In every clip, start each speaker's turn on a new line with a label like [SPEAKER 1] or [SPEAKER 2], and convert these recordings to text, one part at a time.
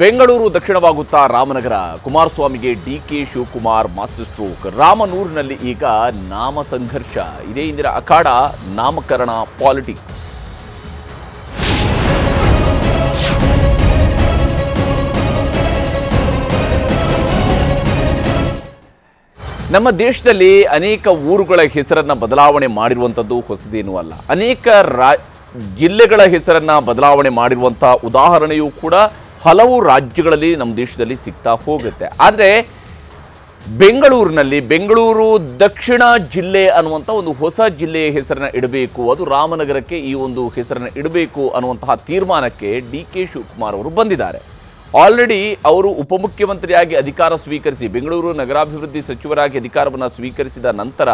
[SPEAKER 1] ಬೆಂಗಳೂರು ದಕ್ಷಿಣವಾಗುತ್ತಾ ರಾಮನಗರ ಕುಮಾರಸ್ವಾಮಿಗೆ D K Shivakumar master stroke ರಾಮನೂರಿನಲ್ಲಿ ಈಗ ನಾಮ ಸಂಘರ್ಷ ಇದೇ ಇಂದಿನ ಅಖಾಡ ನಾಮಕರಣ ಪಾಲಿಟಿಕ್ಸ್ ನಮ್ಮ ದೇಶದಲ್ಲಿ ಅನೇಕ ಊರುಗಳ ಹೆಸರನ್ನು ಬದಲಾವಣೆ ಮಾಡಿರುವಂಥದ್ದು ಹೊಸದೇನೂ ಅಲ್ಲ ಅನೇಕ ರಾ ಜಿಲ್ಲೆಗಳ ಹೆಸರನ್ನು ಬದಲಾವಣೆ ಮಾಡಿರುವಂಥ ಉದಾಹರಣೆಯೂ ಕೂಡ ಹಲವು ರಾಜ್ಯಗಳಲ್ಲಿ ನಮ್ಮ ದೇಶದಲ್ಲಿ ಸಿಗ್ತಾ ಹೋಗುತ್ತೆ ಆದರೆ ಬೆಂಗಳೂರಿನಲ್ಲಿ ಬೆಂಗಳೂರು ದಕ್ಷಿಣ ಜಿಲ್ಲೆ ಅನ್ನುವಂಥ ಒಂದು ಹೊಸ ಜಿಲ್ಲೆಯ ಹೆಸರನ್ನ ಇಡಬೇಕು ಅದು ರಾಮನಗರಕ್ಕೆ ಈ ಒಂದು ಹೆಸರನ್ನ ಇಡಬೇಕು ಅನ್ನುವಂತಹ ತೀರ್ಮಾನಕ್ಕೆ ಡಿ ಕೆ ಶಿವಕುಮಾರ್ ಅವರು ಬಂದಿದ್ದಾರೆ ಆಲ್ರೆಡಿ ಅವರು ಉಪಮುಖ್ಯಮಂತ್ರಿಯಾಗಿ ಅಧಿಕಾರ ಸ್ವೀಕರಿಸಿ ಬೆಂಗಳೂರು ನಗರಾಭಿವೃದ್ಧಿ ಸಚಿವರಾಗಿ ಅಧಿಕಾರವನ್ನು ಸ್ವೀಕರಿಸಿದ ನಂತರ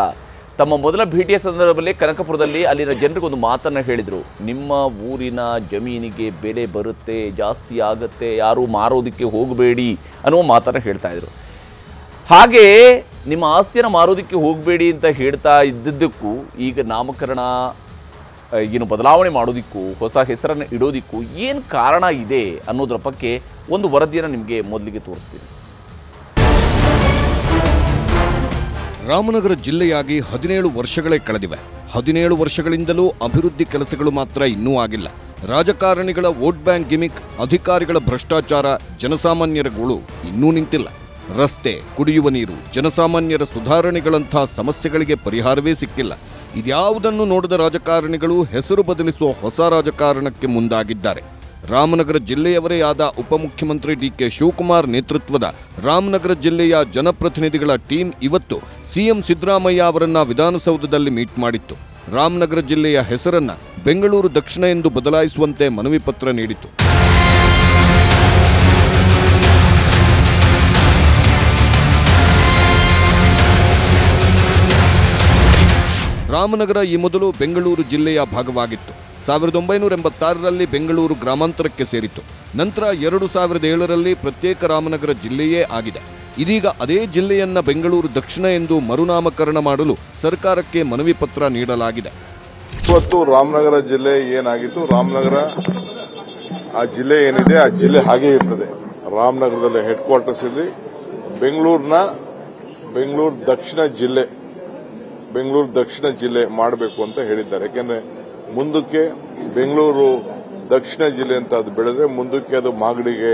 [SPEAKER 1] ತಮ್ಮ ಮೊದಲ ಭೇಟಿಯ ಸಂದರ್ಭದಲ್ಲಿ ಕನಕಪುರದಲ್ಲಿ ಅಲ್ಲಿನ ಜನರಿಗೊಂದು ಮಾತನ್ನು ಹೇಳಿದರು ನಿಮ್ಮ ಊರಿನ ಜಮೀನಿಗೆ ಬೆಲೆ ಬರುತ್ತೆ ಜಾಸ್ತಿ ಆಗುತ್ತೆ ಯಾರು ಮಾರೋದಕ್ಕೆ ಹೋಗಬೇಡಿ ಅನ್ನುವ ಮಾತನ್ನು ಹೇಳ್ತಾ ಇದ್ರು ಹಾಗೆ ನಿಮ್ಮ ಆಸ್ತಿಯನ್ನು ಮಾರೋದಕ್ಕೆ ಹೋಗಬೇಡಿ ಅಂತ ಹೇಳ್ತಾ ಇದ್ದಿದ್ದಕ್ಕೂ ಈಗ ನಾಮಕರಣ ಏನು ಬದಲಾವಣೆ ಮಾಡೋದಕ್ಕೂ ಹೊಸ ಹೆಸರನ್ನು ಇಡೋದಕ್ಕೂ ಏನು ಕಾರಣ ಇದೆ ಅನ್ನೋದರ ಬಗ್ಗೆ
[SPEAKER 2] ಒಂದು ವರದಿಯನ್ನು ನಿಮಗೆ ಮೊದಲಿಗೆ ತೋರಿಸ್ತೀನಿ ರಾಮನಗರ ಜಿಲ್ಲೆಯಾಗಿ ಹದಿನೇಳು ವರ್ಷಗಳೇ ಕಳೆದಿವೆ ಹದಿನೇಳು ವರ್ಷಗಳಿಂದಲೂ ಅಭಿವೃದ್ಧಿ ಕೆಲಸಗಳು ಮಾತ್ರ ಇನ್ನೂ ಆಗಿಲ್ಲ ರಾಜಕಾರಣಿಗಳ ವೋಟ್ ಬ್ಯಾಂಕ್ ಗಿಮಿಕ್ ಅಧಿಕಾರಿಗಳ ಭ್ರಷ್ಟಾಚಾರ ಜನಸಾಮಾನ್ಯರ ಗೋಳು ಇನ್ನೂ ನಿಂತಿಲ್ಲ ರಸ್ತೆ ಕುಡಿಯುವ ನೀರು ಜನಸಾಮಾನ್ಯರ ಸುಧಾರಣೆಗಳಂಥ ಸಮಸ್ಯೆಗಳಿಗೆ ಪರಿಹಾರವೇ ಸಿಕ್ಕಿಲ್ಲ ಇದ್ಯಾವುದನ್ನು ನೋಡದ ರಾಜಕಾರಣಿಗಳು ಹೆಸರು ಬದಲಿಸುವ ಹೊಸ ರಾಜಕಾರಣಕ್ಕೆ ಮುಂದಾಗಿದ್ದಾರೆ ರಾಮನಗರ ಜಿಲ್ಲೆಯವರೇ ಆದ ಉಪಮುಖ್ಯಮಂತ್ರಿ ಕೆ ಶಿವಕುಮಾರ್ ನೇತೃತ್ವದ ರಾಮನಗರ ಜಿಲ್ಲೆಯ ಜನಪ್ರತಿನಿಧಿಗಳ ಟೀಮ್ ಇವತ್ತು ಸಿಎಂ ಸಿದ್ದರಾಮಯ್ಯ ಅವರನ್ನ ವಿಧಾನಸೌಧದಲ್ಲಿ ಮೀಟ್ ಮಾಡಿತ್ತು ರಾಮನಗರ ಜಿಲ್ಲೆಯ ಹೆಸರನ್ನ ಬೆಂಗಳೂರು ದಕ್ಷಿಣ ಎಂದು ಬದಲಾಯಿಸುವಂತೆ ಮನವಿ ಪತ್ರ ನೀಡಿತು ರಾಮನಗರ ಈ ಮೊದಲು ಬೆಂಗಳೂರು ಜಿಲ್ಲೆಯ ಭಾಗವಾಗಿತ್ತು ಸಾವಿರದ ಒಂಬೈನೂರ ಎಂಬತ್ತಾರರಲ್ಲಿ ಬೆಂಗಳೂರು ಗ್ರಾಮಾಂತರಕ್ಕೆ ಸೇರಿತ್ತು ನಂತರ ಎರಡು ಸಾವಿರದ ಏಳರಲ್ಲಿ ಪ್ರತ್ಯೇಕ ರಾಮನಗರ ಜಿಲ್ಲೆಯೇ ಆಗಿದೆ ಇದೀಗ ಅದೇ ಜಿಲ್ಲೆಯನ್ನ ಬೆಂಗಳೂರು ದಕ್ಷಿಣ ಎಂದು ಮರುನಾಮಕರಣ ಮಾಡಲು ಸರ್ಕಾರಕ್ಕೆ ಮನವಿ ಪತ್ರ ನೀಡಲಾಗಿದೆ
[SPEAKER 3] ಇವತ್ತು ರಾಮನಗರ ಜಿಲ್ಲೆ ಏನಾಗಿತ್ತು ರಾಮನಗರ ಆ ಜಿಲ್ಲೆ ಏನಿದೆ ಆ ಜಿಲ್ಲೆ ಹಾಗೆ ಇರ್ತದೆ ರಾಮನಗರದಲ್ಲಿ ಹೆಡ್ ಕ್ವಾರ್ಟರ್ಸ್ ಇಲ್ಲಿ ಬೆಂಗಳೂರಿನ ಬೆಂಗಳೂರು ದಕ್ಷಿಣ ಜಿಲ್ಲೆ ಬೆಂಗಳೂರು ದಕ್ಷಿಣ ಜಿಲ್ಲೆ ಮಾಡಬೇಕು ಅಂತ ಹೇಳಿದ್ದಾರೆ ಯಾಕೆಂದ್ರೆ ಮುಂದಕ್ಕೆ ಬೆಂಗಳೂರು ದಕ್ಷಿಣ ಜಿಲ್ಲೆ ಅಂತ ಅದು ಬೆಳೆದ್ರೆ ಮುಂದಕ್ಕೆ ಅದು ಮಾಗಡಿಗೆ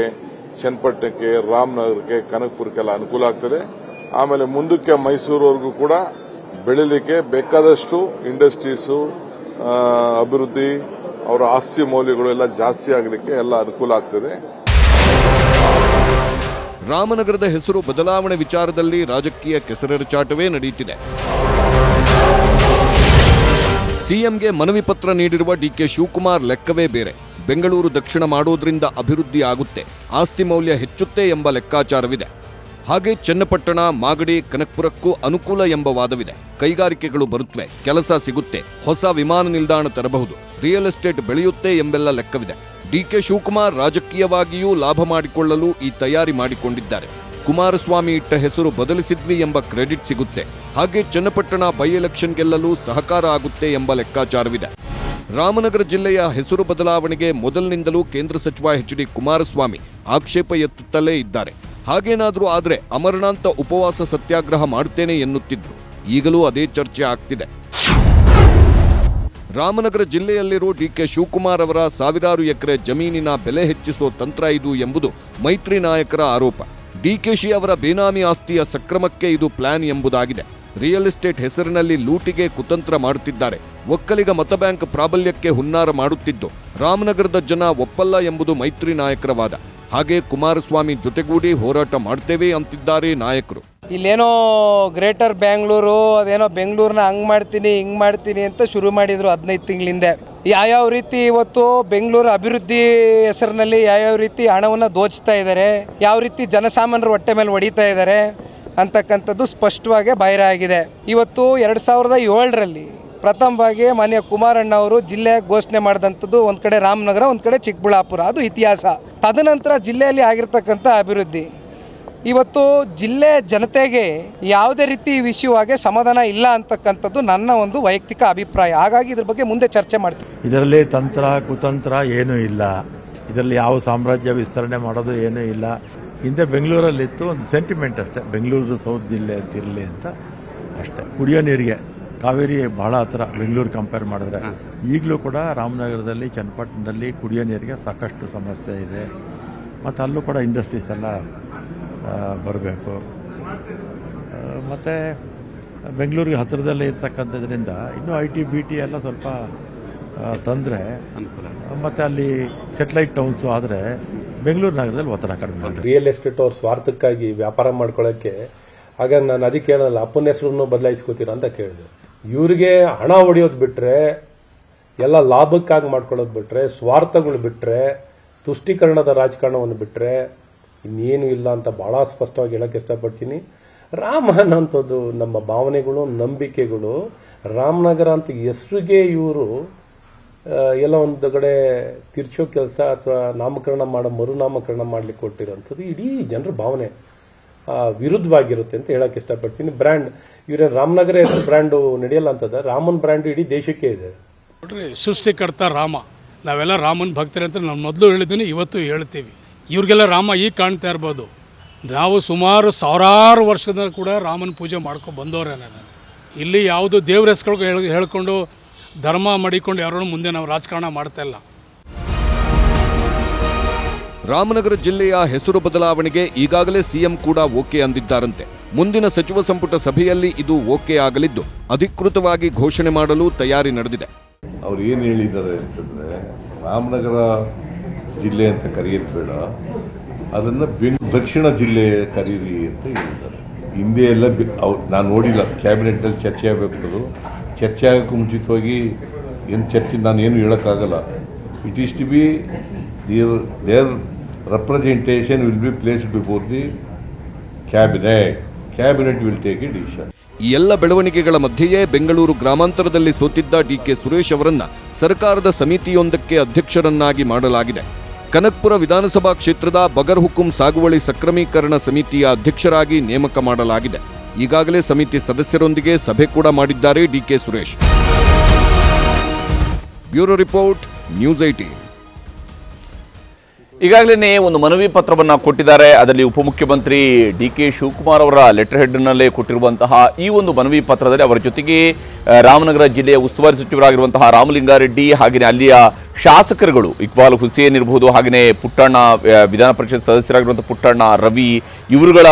[SPEAKER 3] ಚನ್ನಪಟ್ಟಣಕ್ಕೆ ರಾಮನಗರಕ್ಕೆ ಕನಕಪುರಕ್ಕೆಲ್ಲ ಅನುಕೂಲ ಆಗ್ತದೆ ಆಮೇಲೆ ಮುಂದಕ್ಕೆ ಮೈಸೂರುವರೆಗೂ ಕೂಡ ಬೆಳಿಲಿಕ್ಕೆ ಬೇಕಾದಷ್ಟು ಇಂಡಸ್ಟ್ರೀಸು ಅಭಿವೃದ್ಧಿ ಅವರ ಆಸ್ತಿ ಮೌಲ್ಯಗಳು ಎಲ್ಲ ಜಾಸ್ತಿ ಆಗಲಿಕ್ಕೆ ಎಲ್ಲ ಅನುಕೂಲ ಆಗ್ತದೆ
[SPEAKER 2] ರಾಮನಗರದ ಹೆಸರು ಬದಲಾವಣೆ ವಿಚಾರದಲ್ಲಿ ರಾಜಕೀಯ ಚಾಟವೇ ನಡೆಯುತ್ತಿದೆ ಸಿಎಂಗೆ ಮನವಿ ಪತ್ರ ನೀಡಿರುವ ಡಿಕೆ ಶಿವಕುಮಾರ್ ಲೆಕ್ಕವೇ ಬೇರೆ ಬೆಂಗಳೂರು ದಕ್ಷಿಣ ಮಾಡೋದ್ರಿಂದ ಅಭಿವೃದ್ಧಿ ಆಗುತ್ತೆ ಆಸ್ತಿ ಮೌಲ್ಯ ಹೆಚ್ಚುತ್ತೆ ಎಂಬ ಲೆಕ್ಕಾಚಾರವಿದೆ ಹಾಗೆ ಚನ್ನಪಟ್ಟಣ ಮಾಗಡಿ ಕನಕ್ಪುರಕ್ಕೂ ಅನುಕೂಲ ಎಂಬ ವಾದವಿದೆ ಕೈಗಾರಿಕೆಗಳು ಬರುತ್ತವೆ ಕೆಲಸ ಸಿಗುತ್ತೆ ಹೊಸ ವಿಮಾನ ನಿಲ್ದಾಣ ತರಬಹುದು ರಿಯಲ್ ಎಸ್ಟೇಟ್ ಬೆಳೆಯುತ್ತೆ ಎಂಬೆಲ್ಲ ಲೆಕ್ಕವಿದೆ ಡಿಕೆ ಶಿವಕುಮಾರ್ ರಾಜಕೀಯವಾಗಿಯೂ ಲಾಭ ಮಾಡಿಕೊಳ್ಳಲು ಈ ತಯಾರಿ ಮಾಡಿಕೊಂಡಿದ್ದಾರೆ ಕುಮಾರಸ್ವಾಮಿ ಇಟ್ಟ ಹೆಸರು ಬದಲಿಸಿದ್ವಿ ಎಂಬ ಕ್ರೆಡಿಟ್ ಸಿಗುತ್ತೆ ಹಾಗೆ ಚನ್ನಪಟ್ಟಣ ಬೈ ಎಲೆಕ್ಷನ್ ಗೆಲ್ಲಲು ಸಹಕಾರ ಆಗುತ್ತೆ ಎಂಬ ಲೆಕ್ಕಾಚಾರವಿದೆ ರಾಮನಗರ ಜಿಲ್ಲೆಯ ಹೆಸರು ಬದಲಾವಣೆಗೆ ಮೊದಲಿನಿಂದಲೂ ಕೇಂದ್ರ ಸಚಿವ ಎಚ್ ಡಿ ಕುಮಾರಸ್ವಾಮಿ ಆಕ್ಷೇಪ ಎತ್ತುತ್ತಲೇ ಇದ್ದಾರೆ ಹಾಗೇನಾದರೂ ಆದರೆ ಅಮರನಾಂತ ಉಪವಾಸ ಸತ್ಯಾಗ್ರಹ ಮಾಡುತ್ತೇನೆ ಎನ್ನುತ್ತಿದ್ರು ಈಗಲೂ ಅದೇ ಚರ್ಚೆ ಆಗ್ತಿದೆ ರಾಮನಗರ ಜಿಲ್ಲೆಯಲ್ಲಿರೋ ಡಿ ಕೆ ಶಿವಕುಮಾರ್ ಅವರ ಸಾವಿರಾರು ಎಕರೆ ಜಮೀನಿನ ಬೆಲೆ ಹೆಚ್ಚಿಸುವ ತಂತ್ರ ಇದು ಎಂಬುದು ಮೈತ್ರಿ ನಾಯಕರ ಆರೋಪ ಡಿಕೆಶಿ ಅವರ ಬೇನಾಮಿ ಆಸ್ತಿಯ ಸಕ್ರಮಕ್ಕೆ ಇದು ಪ್ಲಾನ್ ಎಂಬುದಾಗಿದೆ ರಿಯಲ್ ಎಸ್ಟೇಟ್ ಹೆಸರಿನಲ್ಲಿ ಲೂಟಿಗೆ ಕುತಂತ್ರ ಮಾಡುತ್ತಿದ್ದಾರೆ ಒಕ್ಕಲಿಗ ಮತಬ್ಯಾಂಕ್ ಪ್ರಾಬಲ್ಯಕ್ಕೆ ಹುನ್ನಾರ ಮಾಡುತ್ತಿದ್ದು ರಾಮನಗರದ ಜನ ಒಪ್ಪಲ್ಲ ಎಂಬುದು ಮೈತ್ರಿ ನಾಯಕರ ವಾದ ಹಾಗೆ ಕುಮಾರಸ್ವಾಮಿ ಜೊತೆಗೂಡಿ ಹೋರಾಟ ಮಾಡ್ತೇವೆ ಅಂತಿದ್ದಾರೆ ನಾಯಕರು
[SPEAKER 4] ಇಲ್ಲೇನೋ ಗ್ರೇಟರ್ ಬ್ಯಾಂಗ್ಳೂರು ಅದೇನೋ ಬೆಂಗಳೂರನ್ನ ಹಂಗೆ ಮಾಡ್ತೀನಿ ಹಿಂಗೆ ಮಾಡ್ತೀನಿ ಅಂತ ಶುರು ಮಾಡಿದ್ರು ಹದಿನೈದು ತಿಂಗಳಿಂದ ಯಾವ್ಯಾವ ರೀತಿ ಇವತ್ತು ಬೆಂಗಳೂರು ಅಭಿವೃದ್ಧಿ ಹೆಸರಿನಲ್ಲಿ ಯಾವ್ಯಾವ ರೀತಿ ಹಣವನ್ನು ದೋಚ್ತಾ ಇದ್ದಾರೆ ಯಾವ ರೀತಿ ಜನಸಾಮಾನ್ಯರು ಹೊಟ್ಟೆ ಮೇಲೆ ಹೊಡಿತಾ ಇದ್ದಾರೆ ಅಂತಕ್ಕಂಥದ್ದು ಸ್ಪಷ್ಟವಾಗಿ ಬಹಿರ ಆಗಿದೆ ಇವತ್ತು ಎರಡು ಸಾವಿರದ ಏಳರಲ್ಲಿ ಪ್ರಥಮವಾಗಿ ಮಾನ್ಯ ಕುಮಾರಣ್ಣ ಅವರು ಜಿಲ್ಲೆ ಘೋಷಣೆ ಮಾಡಿದಂಥದ್ದು ಒಂದು ಕಡೆ ರಾಮನಗರ ಒಂದು ಕಡೆ ಚಿಕ್ಕಬಳ್ಳಾಪುರ ಅದು ಇತಿಹಾಸ ತದನಂತರ ಜಿಲ್ಲೆಯಲ್ಲಿ ಆಗಿರತಕ್ಕಂಥ ಅಭಿವೃದ್ಧಿ ಇವತ್ತು ಜಿಲ್ಲೆ ಜನತೆಗೆ ಯಾವುದೇ ರೀತಿ ವಿಷಯವಾಗಿ ಸಮಾಧಾನ ಇಲ್ಲ ಅಂತಕ್ಕಂಥದ್ದು ನನ್ನ ಒಂದು ವೈಯಕ್ತಿಕ ಅಭಿಪ್ರಾಯ ಹಾಗಾಗಿ ಇದ್ರ ಬಗ್ಗೆ ಮುಂದೆ ಚರ್ಚೆ ಮಾಡ್ತೀವಿ
[SPEAKER 5] ಇದರಲ್ಲಿ ತಂತ್ರ ಕುತಂತ್ರ ಏನೂ ಇಲ್ಲ ಇದರಲ್ಲಿ ಯಾವ ಸಾಮ್ರಾಜ್ಯ ವಿಸ್ತರಣೆ ಮಾಡೋದು ಏನೂ ಇಲ್ಲ ಹಿಂದೆ ಬೆಂಗಳೂರಲ್ಲಿತ್ತು ಒಂದು ಸೆಂಟಿಮೆಂಟ್ ಅಷ್ಟೇ ಬೆಂಗಳೂರು ಸೌತ್ ಜಿಲ್ಲೆ ಅಂತಿರಲಿ ಅಂತ ಅಷ್ಟೇ ಕುಡಿಯೋ ನೀರಿಗೆ ಕಾವೇರಿ ಬಹಳ ಹತ್ರ ಬೆಂಗಳೂರು ಕಂಪೇರ್ ಮಾಡಿದ್ರೆ ಈಗಲೂ ಕೂಡ ರಾಮನಗರದಲ್ಲಿ ಚನ್ನಪಟ್ಟಣದಲ್ಲಿ ಕುಡಿಯೋ ನೀರಿಗೆ ಸಾಕಷ್ಟು ಸಮಸ್ಯೆ ಇದೆ ಮತ್ತು ಅಲ್ಲೂ ಕೂಡ ಇಂಡಸ್ಟ್ರೀಸ್ ಎಲ್ಲ ಬರಬೇಕು ಮತ್ತು ಬೆಂಗಳೂರಿಗೆ ಹತ್ತಿರದಲ್ಲೇ ಇರ್ತಕ್ಕಂಥದ್ರಿಂದ ಇನ್ನೂ ಐ ಟಿ ಬಿ ಟಿ ಎಲ್ಲ ಸ್ವಲ್ಪ ತಂದರೆ ಮತ್ತು ಅಲ್ಲಿ ಸೆಟ್ಲೈಟ್ ಟೌನ್ಸು ಆದರೆ ಬೆಂಗಳೂರು ನಗರದಲ್ಲಿ ಒತ್ತಡ ಕಡಿಮೆ
[SPEAKER 3] ರಿಯಲ್ ಎಸ್ಟೇಟ್ ಅವ್ರ ಸ್ವಾರ್ಥಕ್ಕಾಗಿ ವ್ಯಾಪಾರ ಮಾಡ್ಕೊಳ್ಳೋಕ್ಕೆ ಆಗ ನಾನು ಅದಕ್ಕೆ ಹೇಳಲ್ಲ ಅಪ್ಪನ ಹೆಸರನ್ನು ಬದಲಾಯಿಸ್ಕೋತೀರಾ ಅಂತ ಕೇಳಿದೆ ಇವ್ರಿಗೆ ಹಣ ಹೊಡೆಯೋದು ಬಿಟ್ರೆ ಎಲ್ಲ ಲಾಭಕ್ಕಾಗಿ ಮಾಡ್ಕೊಳ್ಳೋದು ಬಿಟ್ರೆ ಸ್ವಾರ್ಥಗಳು ಬಿಟ್ರೆ ತುಷ್ಟೀಕರಣದ ರಾಜಕಾರಣವನ್ನು ಬಿಟ್ರೆ ಇನ್ನೇನು ಇಲ್ಲ ಅಂತ ಬಹಳ ಸ್ಪಷ್ಟವಾಗಿ ಹೇಳಕ್ಕೆ ಇಷ್ಟಪಡ್ತೀನಿ ರಾಮ ಅನ್ನೋಂಥದ್ದು ನಮ್ಮ ಭಾವನೆಗಳು ನಂಬಿಕೆಗಳು ರಾಮನಗರ ಅಂತ ಹೆಸರಿಗೆ ಇವರು ಎಲ್ಲ ಒಂದು ಕಡೆ ತಿರ್ಚೋ ಕೆಲಸ ಅಥವಾ ನಾಮಕರಣ ಮಾಡೋ ಮರುನಾಮಕರಣ ಮಾಡ್ಲಿಕ್ಕೆ ಕೊಟ್ಟಿರೋಂಥದ್ದು ಇಡೀ ಜನರ ಭಾವನೆ ವಿರುದ್ಧವಾಗಿರುತ್ತೆ ಅಂತ ಹೇಳಕ್ ಇಷ್ಟಪಡ್ತೀನಿ ಬ್ರ್ಯಾಂಡ್ ಇವರ ರಾಮನಗರ ಹೆಸರು ಬ್ರ್ಯಾಂಡು ನಡೆಯಲ್ಲ ಅಂತದ ರಾಮನ್ ಬ್ರ್ಯಾಂಡ್ ಇಡೀ ದೇಶಕ್ಕೆ ಇದೆ ನೋಡ್ರಿ ಸೃಷ್ಟಿಕರ್ತ ರಾಮ ನಾವೆಲ್ಲ ರಾಮನ್ ಭಕ್ತರು ಅಂತ ನಾನು ಮೊದಲು ಹೇಳಿದ್ದೀನಿ ಇವತ್ತು ಹೇಳ್ತೀವಿ ಇವ್ರಿಗೆಲ್ಲ ರಾಮ ಈಗ ಕಾಣ್ತಾ ಇರ್ಬೋದು ನಾವು ಸುಮಾರು ಸಾವಿರಾರು ವರ್ಷದ ಕೂಡ ರಾಮನ ಪೂಜೆ ಮಾಡ್ಕೊಂಡು ಬಂದವರೇ ನಾನು ಇಲ್ಲಿ ಯಾವುದು ದೇವ್ರ ಹೆಸ್ಗಳ್ಗೆ ಹೇಳ್ಕೊಂಡು ಧರ್ಮ ಮಡಿಕೊಂಡು ಯಾರೋ ಮುಂದೆ ನಾವು ರಾಜಕಾರಣ ಇಲ್ಲ
[SPEAKER 2] ರಾಮನಗರ ಜಿಲ್ಲೆಯ ಹೆಸರು ಬದಲಾವಣೆಗೆ ಈಗಾಗಲೇ ಸಿಎಂ ಕೂಡ ಓಕೆ ಅಂದಿದ್ದಾರಂತೆ ಮುಂದಿನ ಸಚಿವ ಸಂಪುಟ ಸಭೆಯಲ್ಲಿ ಇದು ಓಕೆ ಆಗಲಿದ್ದು ಅಧಿಕೃತವಾಗಿ ಘೋಷಣೆ ಮಾಡಲು ತಯಾರಿ ನಡೆದಿದೆ ಅವ್ರು ಏನು ಹೇಳಿದ್ದಾರೆ ಅಂತಂದರೆ ರಾಮನಗರ ಜಿಲ್ಲೆ ಅಂತ ಕರೆಯೋದು ಬೇಡ
[SPEAKER 5] ಅದನ್ನು ಬೆಂಗ್ ದಕ್ಷಿಣ ಜಿಲ್ಲೆ ಕರೀರಿ ಅಂತ ಹೇಳಿದ್ದಾರೆ ಹಿಂದೆ ಎಲ್ಲ ನಾನು ನೋಡಿಲ್ಲ ಕ್ಯಾಬಿನೆಟ್ನಲ್ಲಿ ಚರ್ಚೆ ಆಗಬೇಕು ಚರ್ಚೆ ಆಗೋಕ್ಕೂ ಮುಂಚಿತವಾಗಿ ಏನು ಚರ್ಚೆ ನಾನು
[SPEAKER 3] ಏನು ಹೇಳೋಕ್ಕಾಗಲ್ಲ it is to be there there representation will be placed before the cabinet. Cabinet will take a decision.
[SPEAKER 2] ಈ ಎಲ್ಲ ಬೆಳವಣಿಗೆಗಳ ಮಧ್ಯೆಯೇ ಬೆಂಗಳೂರು ಗ್ರಾಮಾಂತರದಲ್ಲಿ ಸೋತಿದ್ದ ಡಿಕೆ ಸುರೇಶ್ ಅವರನ್ನ ಸರ್ಕಾರದ ಸಮಿತಿಯೊಂದಕ್ಕೆ ಅಧ್ಯಕ್ಷರನ್ನಾಗಿ ಮಾಡಲಾಗಿದೆ ಕನಕ್ಪುರ ವಿಧಾನಸಭಾ ಕ್ಷೇತ್ರದ ಬಗರ್ ಸಾಗುವಳಿ ಸಕ್ರಮೀಕರಣ ಸಮಿತಿಯ ಅಧ್ಯಕ್ಷರಾಗಿ ನೇಮಕ ಮಾಡಲಾಗಿದೆ ಈಗಾಗಲೇ ಸಮಿತಿ ಸದಸ್ಯರೊಂದಿಗೆ ಸಭೆ ಕೂಡ ಮಾಡಿದ್ದಾರೆ DK Suresh bureau report news IT ಈಗಾಗಲೇ ಒಂದು ಮನವಿ
[SPEAKER 1] ಪತ್ರವನ್ನು ಕೊಟ್ಟಿದ್ದಾರೆ ಅದರಲ್ಲಿ ಉಪಮುಖ್ಯಮಂತ್ರಿ ಡಿ ಕೆ ಶಿವಕುಮಾರ್ ಅವರ ಲೆಟರ್ ಹೆಡ್ನಲ್ಲೇ ಕೊಟ್ಟಿರುವಂತಹ ಈ ಒಂದು ಮನವಿ ಪತ್ರದಲ್ಲಿ ಅವರ ಜೊತೆಗೆ ರಾಮನಗರ ಜಿಲ್ಲೆಯ ಉಸ್ತುವಾರಿ ಸಚಿವರಾಗಿರುವಂತಹ ರಾಮಲಿಂಗಾರೆಡ್ಡಿ ಹಾಗೆಯೇ ಅಲ್ಲಿಯ ಶಾಸಕರುಗಳು ಇಕ್ಬಾಲ್ ಹುಸೇನ್ ಇರಬಹುದು ಹಾಗೆಯೇ ಪುಟ್ಟಣ್ಣ ವಿಧಾನ ಪರಿಷತ್ ಸದಸ್ಯರಾಗಿರುವಂಥ ಪುಟ್ಟಣ್ಣ ರವಿ ಇವರುಗಳ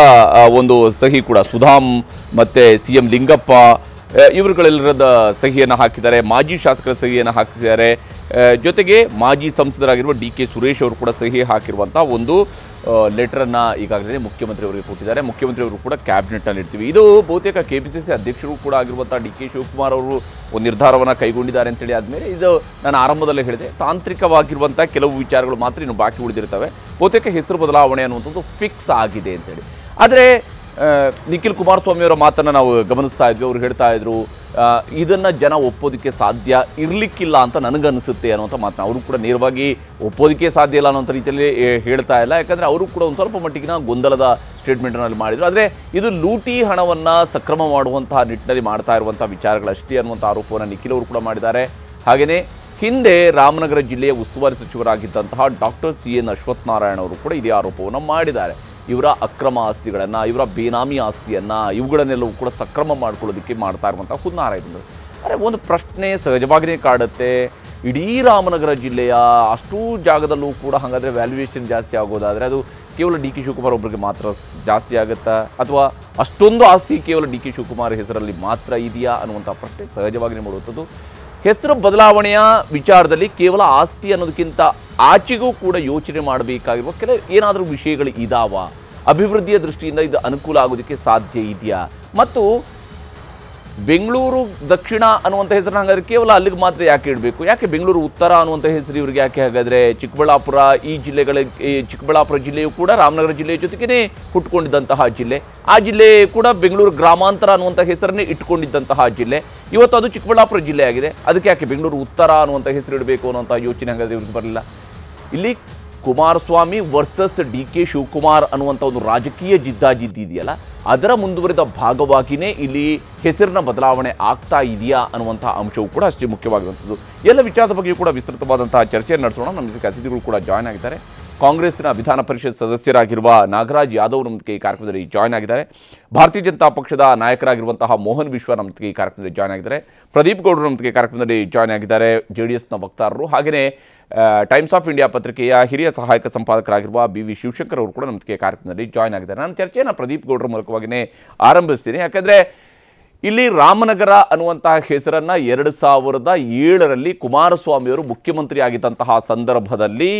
[SPEAKER 1] ಒಂದು ಸಹಿ ಕೂಡ ಸುಧಾಮ್ ಮತ್ತು ಸಿ ಎಂ ಲಿಂಗಪ್ಪ ಇವರುಗಳೆಲ್ಲರದ ಸಹಿಯನ್ನು ಹಾಕಿದ್ದಾರೆ ಮಾಜಿ ಶಾಸಕರ ಸಹಿಯನ್ನು ಹಾಕಿದ್ದಾರೆ ಜೊತೆಗೆ ಮಾಜಿ ಸಂಸದರಾಗಿರುವ ಡಿ ಕೆ ಸುರೇಶ್ ಅವರು ಕೂಡ ಸಹಿ ಹಾಕಿರುವಂಥ ಒಂದು ಲೆಟರನ್ನು ಈಗಾಗಲೇ ಮುಖ್ಯಮಂತ್ರಿಯವರಿಗೆ ಕೊಟ್ಟಿದ್ದಾರೆ ಅವರು ಕೂಡ ಕ್ಯಾಬಿನೆಟ್ನಲ್ಲಿ ಇಡ್ತೀವಿ ಇದು ಬಹುತೇಕ ಕೆ ಪಿ ಸಿ ಸಿ ಅಧ್ಯಕ್ಷರು ಕೂಡ ಆಗಿರುವಂಥ ಡಿ ಕೆ ಶಿವಕುಮಾರ್ ಅವರು ಒಂದು ನಿರ್ಧಾರವನ್ನು ಕೈಗೊಂಡಿದ್ದಾರೆ ಅಂತೇಳಿ ಆದಮೇಲೆ ಇದು ನಾನು ಆರಂಭದಲ್ಲೇ ಹೇಳಿದೆ ತಾಂತ್ರಿಕವಾಗಿರುವಂಥ ಕೆಲವು ವಿಚಾರಗಳು ಮಾತ್ರ ಇನ್ನು ಬಾಕಿ ಉಳಿದಿರ್ತವೆ ಬಹುತೇಕ ಹೆಸರು ಬದಲಾವಣೆ ಅನ್ನುವಂಥದ್ದು ಫಿಕ್ಸ್ ಆಗಿದೆ ಅಂತೇಳಿ ಆದರೆ ನಿಖಿಲ್ ಅವರ ಮಾತನ್ನು ನಾವು ಗಮನಿಸ್ತಾ ಇದ್ವಿ ಅವ್ರು ಹೇಳ್ತಾ ಇದ್ರು ಇದನ್ನು ಜನ ಒಪ್ಪೋದಕ್ಕೆ ಸಾಧ್ಯ ಇರಲಿಕ್ಕಿಲ್ಲ ಅಂತ ನನಗನ್ನಿಸುತ್ತೆ ಅನ್ನೋಂಥ ಮಾತನ್ನ ಅವರು ಕೂಡ ನೇರವಾಗಿ ಒಪ್ಪೋದಕ್ಕೆ ಸಾಧ್ಯ ಇಲ್ಲ ಅನ್ನೋಂಥ ರೀತಿಯಲ್ಲಿ ಹೇಳ್ತಾ ಇಲ್ಲ ಯಾಕಂದರೆ ಅವರು ಕೂಡ ಒಂದು ಸ್ವಲ್ಪ ಮಟ್ಟಿಗಿನ ಗೊಂದಲದ ಸ್ಟೇಟ್ಮೆಂಟ್ನಲ್ಲಿ ಮಾಡಿದರು ಆದರೆ ಇದು ಲೂಟಿ ಹಣವನ್ನು ಸಕ್ರಮ ಮಾಡುವಂತಹ ನಿಟ್ಟಿನಲ್ಲಿ ಮಾಡ್ತಾ ಇರುವಂಥ ವಿಚಾರಗಳಷ್ಟೇ ಅನ್ನುವಂಥ ಆರೋಪವನ್ನು ನಿಖಿಲ್ ಅವರು ಕೂಡ ಮಾಡಿದ್ದಾರೆ ಹಾಗೆಯೇ ಹಿಂದೆ ರಾಮನಗರ ಜಿಲ್ಲೆಯ ಉಸ್ತುವಾರಿ ಸಚಿವರಾಗಿದ್ದಂತಹ ಡಾಕ್ಟರ್ ಸಿ ಎನ್ ಅಶ್ವತ್ಥನಾರಾಯಣ ಅವರು ಕೂಡ ಇದೇ ಆರೋಪವನ್ನು ಮಾಡಿದ್ದಾರೆ ಇವರ ಅಕ್ರಮ ಆಸ್ತಿಗಳನ್ನು ಇವರ ಬೇನಾಮಿ ಆಸ್ತಿಯನ್ನು ಇವುಗಳನ್ನೆಲ್ಲವೂ ಕೂಡ ಸಕ್ರಮ ಮಾಡ್ಕೊಳ್ಳೋದಕ್ಕೆ ಮಾಡ್ತಾ ಇರುವಂಥ ಹುನ್ನಾರ ಇದ್ದರು ಅರೆ ಒಂದು ಪ್ರಶ್ನೆ ಸಹಜವಾಗಿಯೇ ಕಾಡುತ್ತೆ ಇಡೀ ರಾಮನಗರ ಜಿಲ್ಲೆಯ ಅಷ್ಟೂ ಜಾಗದಲ್ಲೂ ಕೂಡ ಹಾಗಾದರೆ ವ್ಯಾಲ್ಯೂಯೇಷನ್ ಜಾಸ್ತಿ ಆಗೋದಾದರೆ ಅದು ಕೇವಲ ಡಿ ಕೆ ಶಿವಕುಮಾರ್ ಒಬ್ಬರಿಗೆ ಮಾತ್ರ ಜಾಸ್ತಿ ಆಗುತ್ತಾ ಅಥವಾ ಅಷ್ಟೊಂದು ಆಸ್ತಿ ಕೇವಲ ಡಿ ಕೆ ಶಿವಕುಮಾರ್ ಹೆಸರಲ್ಲಿ ಮಾತ್ರ ಇದೆಯಾ ಅನ್ನುವಂಥ ಪ್ರಶ್ನೆ ಸಹಜವಾಗಿ ಮೂಡುವಂಥದ್ದು ಹೆಸರು ಬದಲಾವಣೆಯ ವಿಚಾರದಲ್ಲಿ ಕೇವಲ ಆಸ್ತಿ ಅನ್ನೋದಕ್ಕಿಂತ ಆಚೆಗೂ ಕೂಡ ಯೋಚನೆ ಮಾಡಬೇಕಾಗಿರುವ ಕೆಲವು ಏನಾದರೂ ವಿಷಯಗಳು ಇದಾವ ಅಭಿವೃದ್ಧಿಯ ದೃಷ್ಟಿಯಿಂದ ಇದು ಅನುಕೂಲ ಆಗೋದಕ್ಕೆ ಸಾಧ್ಯ ಇದೆಯಾ ಮತ್ತು ಬೆಂಗಳೂರು ದಕ್ಷಿಣ ಅನ್ನುವಂಥ ಹೆಸರು ಹಾಗಾದ್ರೆ ಕೇವಲ ಅಲ್ಲಿಗೆ ಮಾತ್ರ ಯಾಕೆ ಇಡಬೇಕು ಯಾಕೆ ಬೆಂಗಳೂರು ಉತ್ತರ ಅನ್ನುವಂಥ ಹೆಸರು ಇವ್ರಿಗೆ ಯಾಕೆ ಹಾಗಾದರೆ ಚಿಕ್ಕಬಳ್ಳಾಪುರ ಈ ಜಿಲ್ಲೆಗಳ ಚಿಕ್ಕಬಳ್ಳಾಪುರ ಜಿಲ್ಲೆಯು ಕೂಡ ರಾಮನಗರ ಜಿಲ್ಲೆಯ ಜೊತೆಗೇ ಹುಟ್ಟುಕೊಂಡಿದ್ದಂತಹ ಜಿಲ್ಲೆ ಆ ಜಿಲ್ಲೆ ಕೂಡ ಬೆಂಗಳೂರು ಗ್ರಾಮಾಂತರ ಅನ್ನುವಂಥ ಹೆಸರನ್ನೇ ಇಟ್ಕೊಂಡಿದ್ದಂತಹ ಜಿಲ್ಲೆ ಇವತ್ತು ಅದು ಚಿಕ್ಕಬಳ್ಳಾಪುರ ಜಿಲ್ಲೆಯಾಗಿದೆ ಅದಕ್ಕೆ ಯಾಕೆ ಬೆಂಗಳೂರು ಉತ್ತರ ಅನ್ನುವಂಥ ಹೆಸರು ಇಡಬೇಕು ಅನ್ನುವಂಥ ಯೋಚನೆ ಹಾಗಾದರೆ ಇವ್ರಿಗೆ ಬರಲಿಲ್ಲ ಇಲ್ಲಿ Kumaraswamy versus D K Shivakumar ಅನ್ನುವಂಥ ಒಂದು ರಾಜಕೀಯ ಇದೆಯಲ್ಲ ಅದರ ಮುಂದುವರಿದ ಭಾಗವಾಗಿಯೇ ಇಲ್ಲಿ ಹೆಸರಿನ ಬದಲಾವಣೆ ಆಗ್ತಾ ಇದೆಯಾ ಅನ್ನುವಂಥ ಅಂಶವು ಕೂಡ ಅಷ್ಟೇ ಮುಖ್ಯವಾಗಿರುವಂಥದ್ದು ಎಲ್ಲ ವಿಚಾರದ ಬಗ್ಗೆಯೂ ಕೂಡ ವಿಸ್ತೃತವಾದಂತಹ ಚರ್ಚೆಯನ್ನು ನಡೆಸೋಣ ನಮ್ಮ ಜೊತೆಗೆ ಅತಿಥಿಗಳು ಕೂಡ ಜಾಯ್ನ್ ಆಗಿದ್ದಾರೆ ಕಾಂಗ್ರೆಸ್ನ ವಿಧಾನ ಪರಿಷತ್ ಸದಸ್ಯರಾಗಿರುವ ನಾಗರಾಜ್ ಯಾದವ್ ಈ ಕಾರ್ಯಕ್ರಮದಲ್ಲಿ ಜಾಯ್ನ್ ಆಗಿದ್ದಾರೆ ಭಾರತೀಯ ಜನತಾ ಪಕ್ಷದ ನಾಯಕರಾಗಿರುವಂತಹ ಮೋಹನ್ ವಿಶ್ವ ನಮ್ಮೊಂದಿಗೆ ಈ ಕಾರ್ಯಕ್ರಮದಲ್ಲಿ ಜಾಯ್ನ್ ಆಗಿದ್ದಾರೆ ಪ್ರದೀಪ್ ಗೌಡರು ನಮ್ಮೊಂದಿಗೆ ಕಾರ್ಯಕ್ರಮದಲ್ಲಿ ಜಾಯ್ನ್ ಆಗಿದ್ದಾರೆ ಜೆ ಡಿ ಎಸ್ನ ವಕ್ತಾರರು ಹಾಗೆಯೇ ಟೈಮ್ಸ್ ಆಫ್ ಇಂಡಿಯಾ ಪತ್ರಿಕೆಯ ಹಿರಿಯ ಸಹಾಯಕ ಸಂಪಾದಕರಾಗಿರುವ ಬಿ ವಿ ಶಿವಶಂಕರ್ ಅವರು ಕೂಡ ನಮ್ಮದಕ್ಕೆ ಕಾರ್ಯಕ್ರಮದಲ್ಲಿ ಜಾಯ್ನ್ ಆಗಿದ್ದಾರೆ ನಾನು ಚರ್ಚೆಯನ್ನು ಪ್ರದೀಪ್ ಗೌಡರ ಮೂಲಕವಾಗಿಯೇ ಆರಂಭಿಸ್ತೀನಿ ಯಾಕೆಂದರೆ ಇಲ್ಲಿ ರಾಮನಗರ ಅನ್ನುವಂತಹ ಹೆಸರನ್ನು ಎರಡು ಸಾವಿರದ ಏಳರಲ್ಲಿ ಕುಮಾರಸ್ವಾಮಿಯವರು ಮುಖ್ಯಮಂತ್ರಿ ಆಗಿದ್ದಂತಹ ಸಂದರ್ಭದಲ್ಲಿ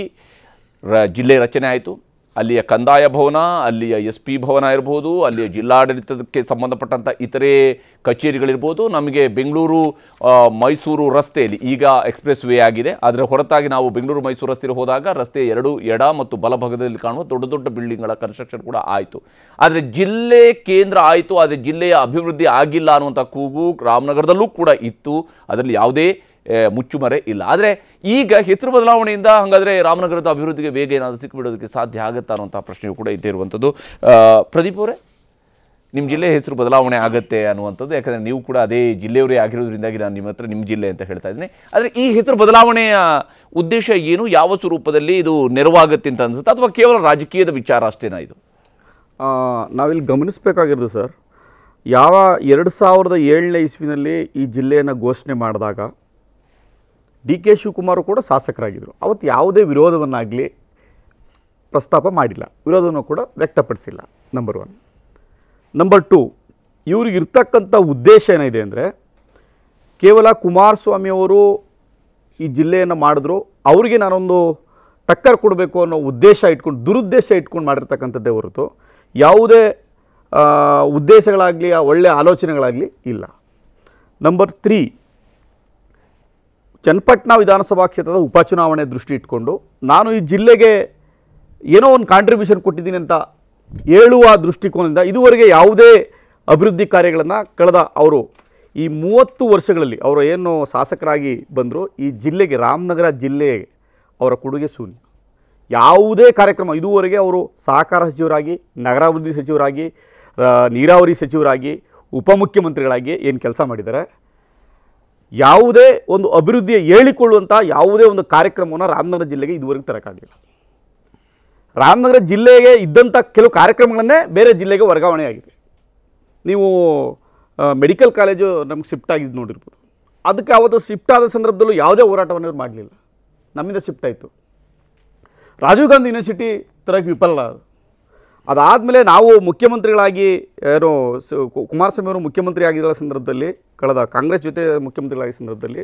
[SPEAKER 1] ರ ಜಿಲ್ಲೆ ರಚನೆ ಆಯಿತು ಅಲ್ಲಿಯ ಕಂದಾಯ ಭವನ ಅಲ್ಲಿಯ ಎಸ್ ಪಿ ಭವನ ಇರ್ಬೋದು ಅಲ್ಲಿಯ ಜಿಲ್ಲಾಡಳಿತಕ್ಕೆ ಸಂಬಂಧಪಟ್ಟಂಥ ಇತರೆ ಕಚೇರಿಗಳಿರ್ಬೋದು ನಮಗೆ ಬೆಂಗಳೂರು ಮೈಸೂರು ರಸ್ತೆಯಲ್ಲಿ ಈಗ ಎಕ್ಸ್ಪ್ರೆಸ್ ವೇ ಆಗಿದೆ ಆದರೆ ಹೊರತಾಗಿ ನಾವು ಬೆಂಗಳೂರು ಮೈಸೂರು ರಸ್ತೆಗೆ ಹೋದಾಗ ರಸ್ತೆ ಎರಡು ಎಡ ಮತ್ತು ಬಲಭಾಗದಲ್ಲಿ ಕಾಣುವ ದೊಡ್ಡ ದೊಡ್ಡ ಬಿಲ್ಡಿಂಗ್ಗಳ ಕನ್ಸ್ಟ್ರಕ್ಷನ್ ಕೂಡ ಆಯಿತು ಆದರೆ ಜಿಲ್ಲೆ ಕೇಂದ್ರ ಆಯಿತು ಆದರೆ ಜಿಲ್ಲೆಯ ಅಭಿವೃದ್ಧಿ ಆಗಿಲ್ಲ ಅನ್ನುವಂಥ ಕೂಗು ರಾಮನಗರದಲ್ಲೂ ಕೂಡ ಇತ್ತು ಅದರಲ್ಲಿ ಯಾವುದೇ ಮುಚ್ಚುಮರೆ ಇಲ್ಲ ಆದರೆ ಈಗ ಹೆಸರು ಬದಲಾವಣೆಯಿಂದ ಹಾಗಾದರೆ ರಾಮನಗರದ ಅಭಿವೃದ್ಧಿಗೆ ಬೇಗ ಏನಾದರೂ ಸಿಕ್ಕಿಬಿಡೋದಕ್ಕೆ ಸಾಧ್ಯ ಆಗುತ್ತಾ ಅನ್ನೋಂಥ ಪ್ರಶ್ನೆಯೂ ಕೂಡ ಇದ್ದೇ ಇರುವಂಥದ್ದು ಪ್ರದೀಪ್ ಅವರೇ ನಿಮ್ಮ ಜಿಲ್ಲೆ ಹೆಸರು ಬದಲಾವಣೆ ಆಗುತ್ತೆ ಅನ್ನುವಂಥದ್ದು ಯಾಕಂದರೆ ನೀವು ಕೂಡ ಅದೇ ಜಿಲ್ಲೆಯವರೇ ಆಗಿರೋದ್ರಿಂದಾಗಿ ನಾನು ನಿಮ್ಮ ಹತ್ರ ನಿಮ್ಮ ಜಿಲ್ಲೆ ಅಂತ ಹೇಳ್ತಾ ಇದ್ದೀನಿ ಆದರೆ ಈ ಹೆಸರು ಬದಲಾವಣೆಯ ಉದ್ದೇಶ ಏನು ಯಾವ ಸ್ವರೂಪದಲ್ಲಿ ಇದು ನೆರವಾಗುತ್ತೆ ಅಂತ ಅನಿಸುತ್ತೆ ಅಥವಾ ಕೇವಲ ರಾಜಕೀಯದ ವಿಚಾರ ಅಷ್ಟೇನಾ
[SPEAKER 6] ಇದು ನಾವಿಲ್ಲಿ ಗಮನಿಸಬೇಕಾಗಿರೋದು ಸರ್ ಯಾವ ಎರಡು ಸಾವಿರದ ಏಳನೇ ಇಸ್ವಿನಲ್ಲಿ ಈ ಜಿಲ್ಲೆಯನ್ನು ಘೋಷಣೆ ಮಾಡಿದಾಗ ಡಿ ಕೆ ಶಿವಕುಮಾರು ಕೂಡ ಶಾಸಕರಾಗಿದ್ದರು ಅವತ್ತು ಯಾವುದೇ ವಿರೋಧವನ್ನಾಗಲಿ ಪ್ರಸ್ತಾಪ ಮಾಡಿಲ್ಲ ವಿರೋಧವನ್ನು ಕೂಡ ವ್ಯಕ್ತಪಡಿಸಿಲ್ಲ ನಂಬರ್ ಒನ್ ನಂಬರ್ ಟು ಇವ್ರಿಗಿರ್ತಕ್ಕಂಥ ಉದ್ದೇಶ ಏನಿದೆ ಅಂದರೆ ಕೇವಲ ಕುಮಾರಸ್ವಾಮಿಯವರು ಈ ಜಿಲ್ಲೆಯನ್ನು ಮಾಡಿದ್ರು ಅವ್ರಿಗೆ ನಾನೊಂದು ಟಕ್ಕರ್ ಕೊಡಬೇಕು ಅನ್ನೋ ಉದ್ದೇಶ ಇಟ್ಕೊಂಡು ದುರುದ್ದೇಶ ಇಟ್ಕೊಂಡು ಮಾಡಿರ್ತಕ್ಕಂಥದ್ದೇ ಹೊರತು ಯಾವುದೇ ಉದ್ದೇಶಗಳಾಗಲಿ ಒಳ್ಳೆಯ ಆಲೋಚನೆಗಳಾಗಲಿ ಇಲ್ಲ ನಂಬರ್ ತ್ರೀ ಚನ್ನಪಟ್ಟಣ ವಿಧಾನಸಭಾ ಕ್ಷೇತ್ರದ ಉಪಚುನಾವಣೆ ದೃಷ್ಟಿ ಇಟ್ಕೊಂಡು ನಾನು ಈ ಜಿಲ್ಲೆಗೆ ಏನೋ ಒಂದು ಕಾಂಟ್ರಿಬ್ಯೂಷನ್ ಕೊಟ್ಟಿದ್ದೀನಿ ಅಂತ ಹೇಳುವ ದೃಷ್ಟಿಕೋನದಿಂದ ಇದುವರೆಗೆ ಯಾವುದೇ ಅಭಿವೃದ್ಧಿ ಕಾರ್ಯಗಳನ್ನು ಕಳೆದ ಅವರು ಈ ಮೂವತ್ತು ವರ್ಷಗಳಲ್ಲಿ ಅವರು ಏನು ಶಾಸಕರಾಗಿ ಬಂದರು ಈ ಜಿಲ್ಲೆಗೆ ರಾಮನಗರ ಜಿಲ್ಲೆ ಅವರ ಕೊಡುಗೆ ಶೂನ್ಯ ಯಾವುದೇ ಕಾರ್ಯಕ್ರಮ ಇದುವರೆಗೆ ಅವರು ಸಹಕಾರ ಸಚಿವರಾಗಿ ನಗರಾಭಿವೃದ್ಧಿ ಸಚಿವರಾಗಿ ನೀರಾವರಿ ಸಚಿವರಾಗಿ ಉಪಮುಖ್ಯಮಂತ್ರಿಗಳಾಗಿ ಏನು ಕೆಲಸ ಮಾಡಿದ್ದಾರೆ ಯಾವುದೇ ಒಂದು ಅಭಿವೃದ್ಧಿಯ ಹೇಳಿಕೊಳ್ಳುವಂಥ ಯಾವುದೇ ಒಂದು ಕಾರ್ಯಕ್ರಮವನ್ನು ರಾಮನಗರ ಜಿಲ್ಲೆಗೆ ಇದುವರೆಗೂ ತರೋಕ್ಕಾಗಲಿಲ್ಲ ರಾಮನಗರ ಜಿಲ್ಲೆಗೆ ಇದ್ದಂಥ ಕೆಲವು ಕಾರ್ಯಕ್ರಮಗಳನ್ನೇ ಬೇರೆ ಜಿಲ್ಲೆಗೆ ವರ್ಗಾವಣೆ ಆಗಿದೆ ನೀವು ಮೆಡಿಕಲ್ ಕಾಲೇಜು ನಮ್ಗೆ ಶಿಫ್ಟ್ ಆಗಿದ್ದು ನೋಡಿರ್ಬೋದು ಅದಕ್ಕೆ ಅವತ್ತು ಶಿಫ್ಟ್ ಆದ ಸಂದರ್ಭದಲ್ಲೂ ಯಾವುದೇ ಹೋರಾಟವನ್ನು ಇವ್ರು ಮಾಡಲಿಲ್ಲ ನಮ್ಮಿಂದ ಶಿಫ್ಟ್ ಆಯಿತು ರಾಜೀವ್ ಗಾಂಧಿ ಯೂನಿವರ್ಸಿಟಿ ತರೋಕ್ಕೆ ವಿಫಲ ಅದಾದಮೇಲೆ ನಾವು ಮುಖ್ಯಮಂತ್ರಿಗಳಾಗಿ ಏನು ಕುಮಾರಸ್ವಾಮಿ ಅವರು ಮುಖ್ಯಮಂತ್ರಿ ಆಗಿರೋ ಸಂದರ್ಭದಲ್ಲಿ ಕಳೆದ ಕಾಂಗ್ರೆಸ್ ಜೊತೆ ಮುಖ್ಯಮಂತ್ರಿಗಳಾಗಿ ಸಂದರ್ಭದಲ್ಲಿ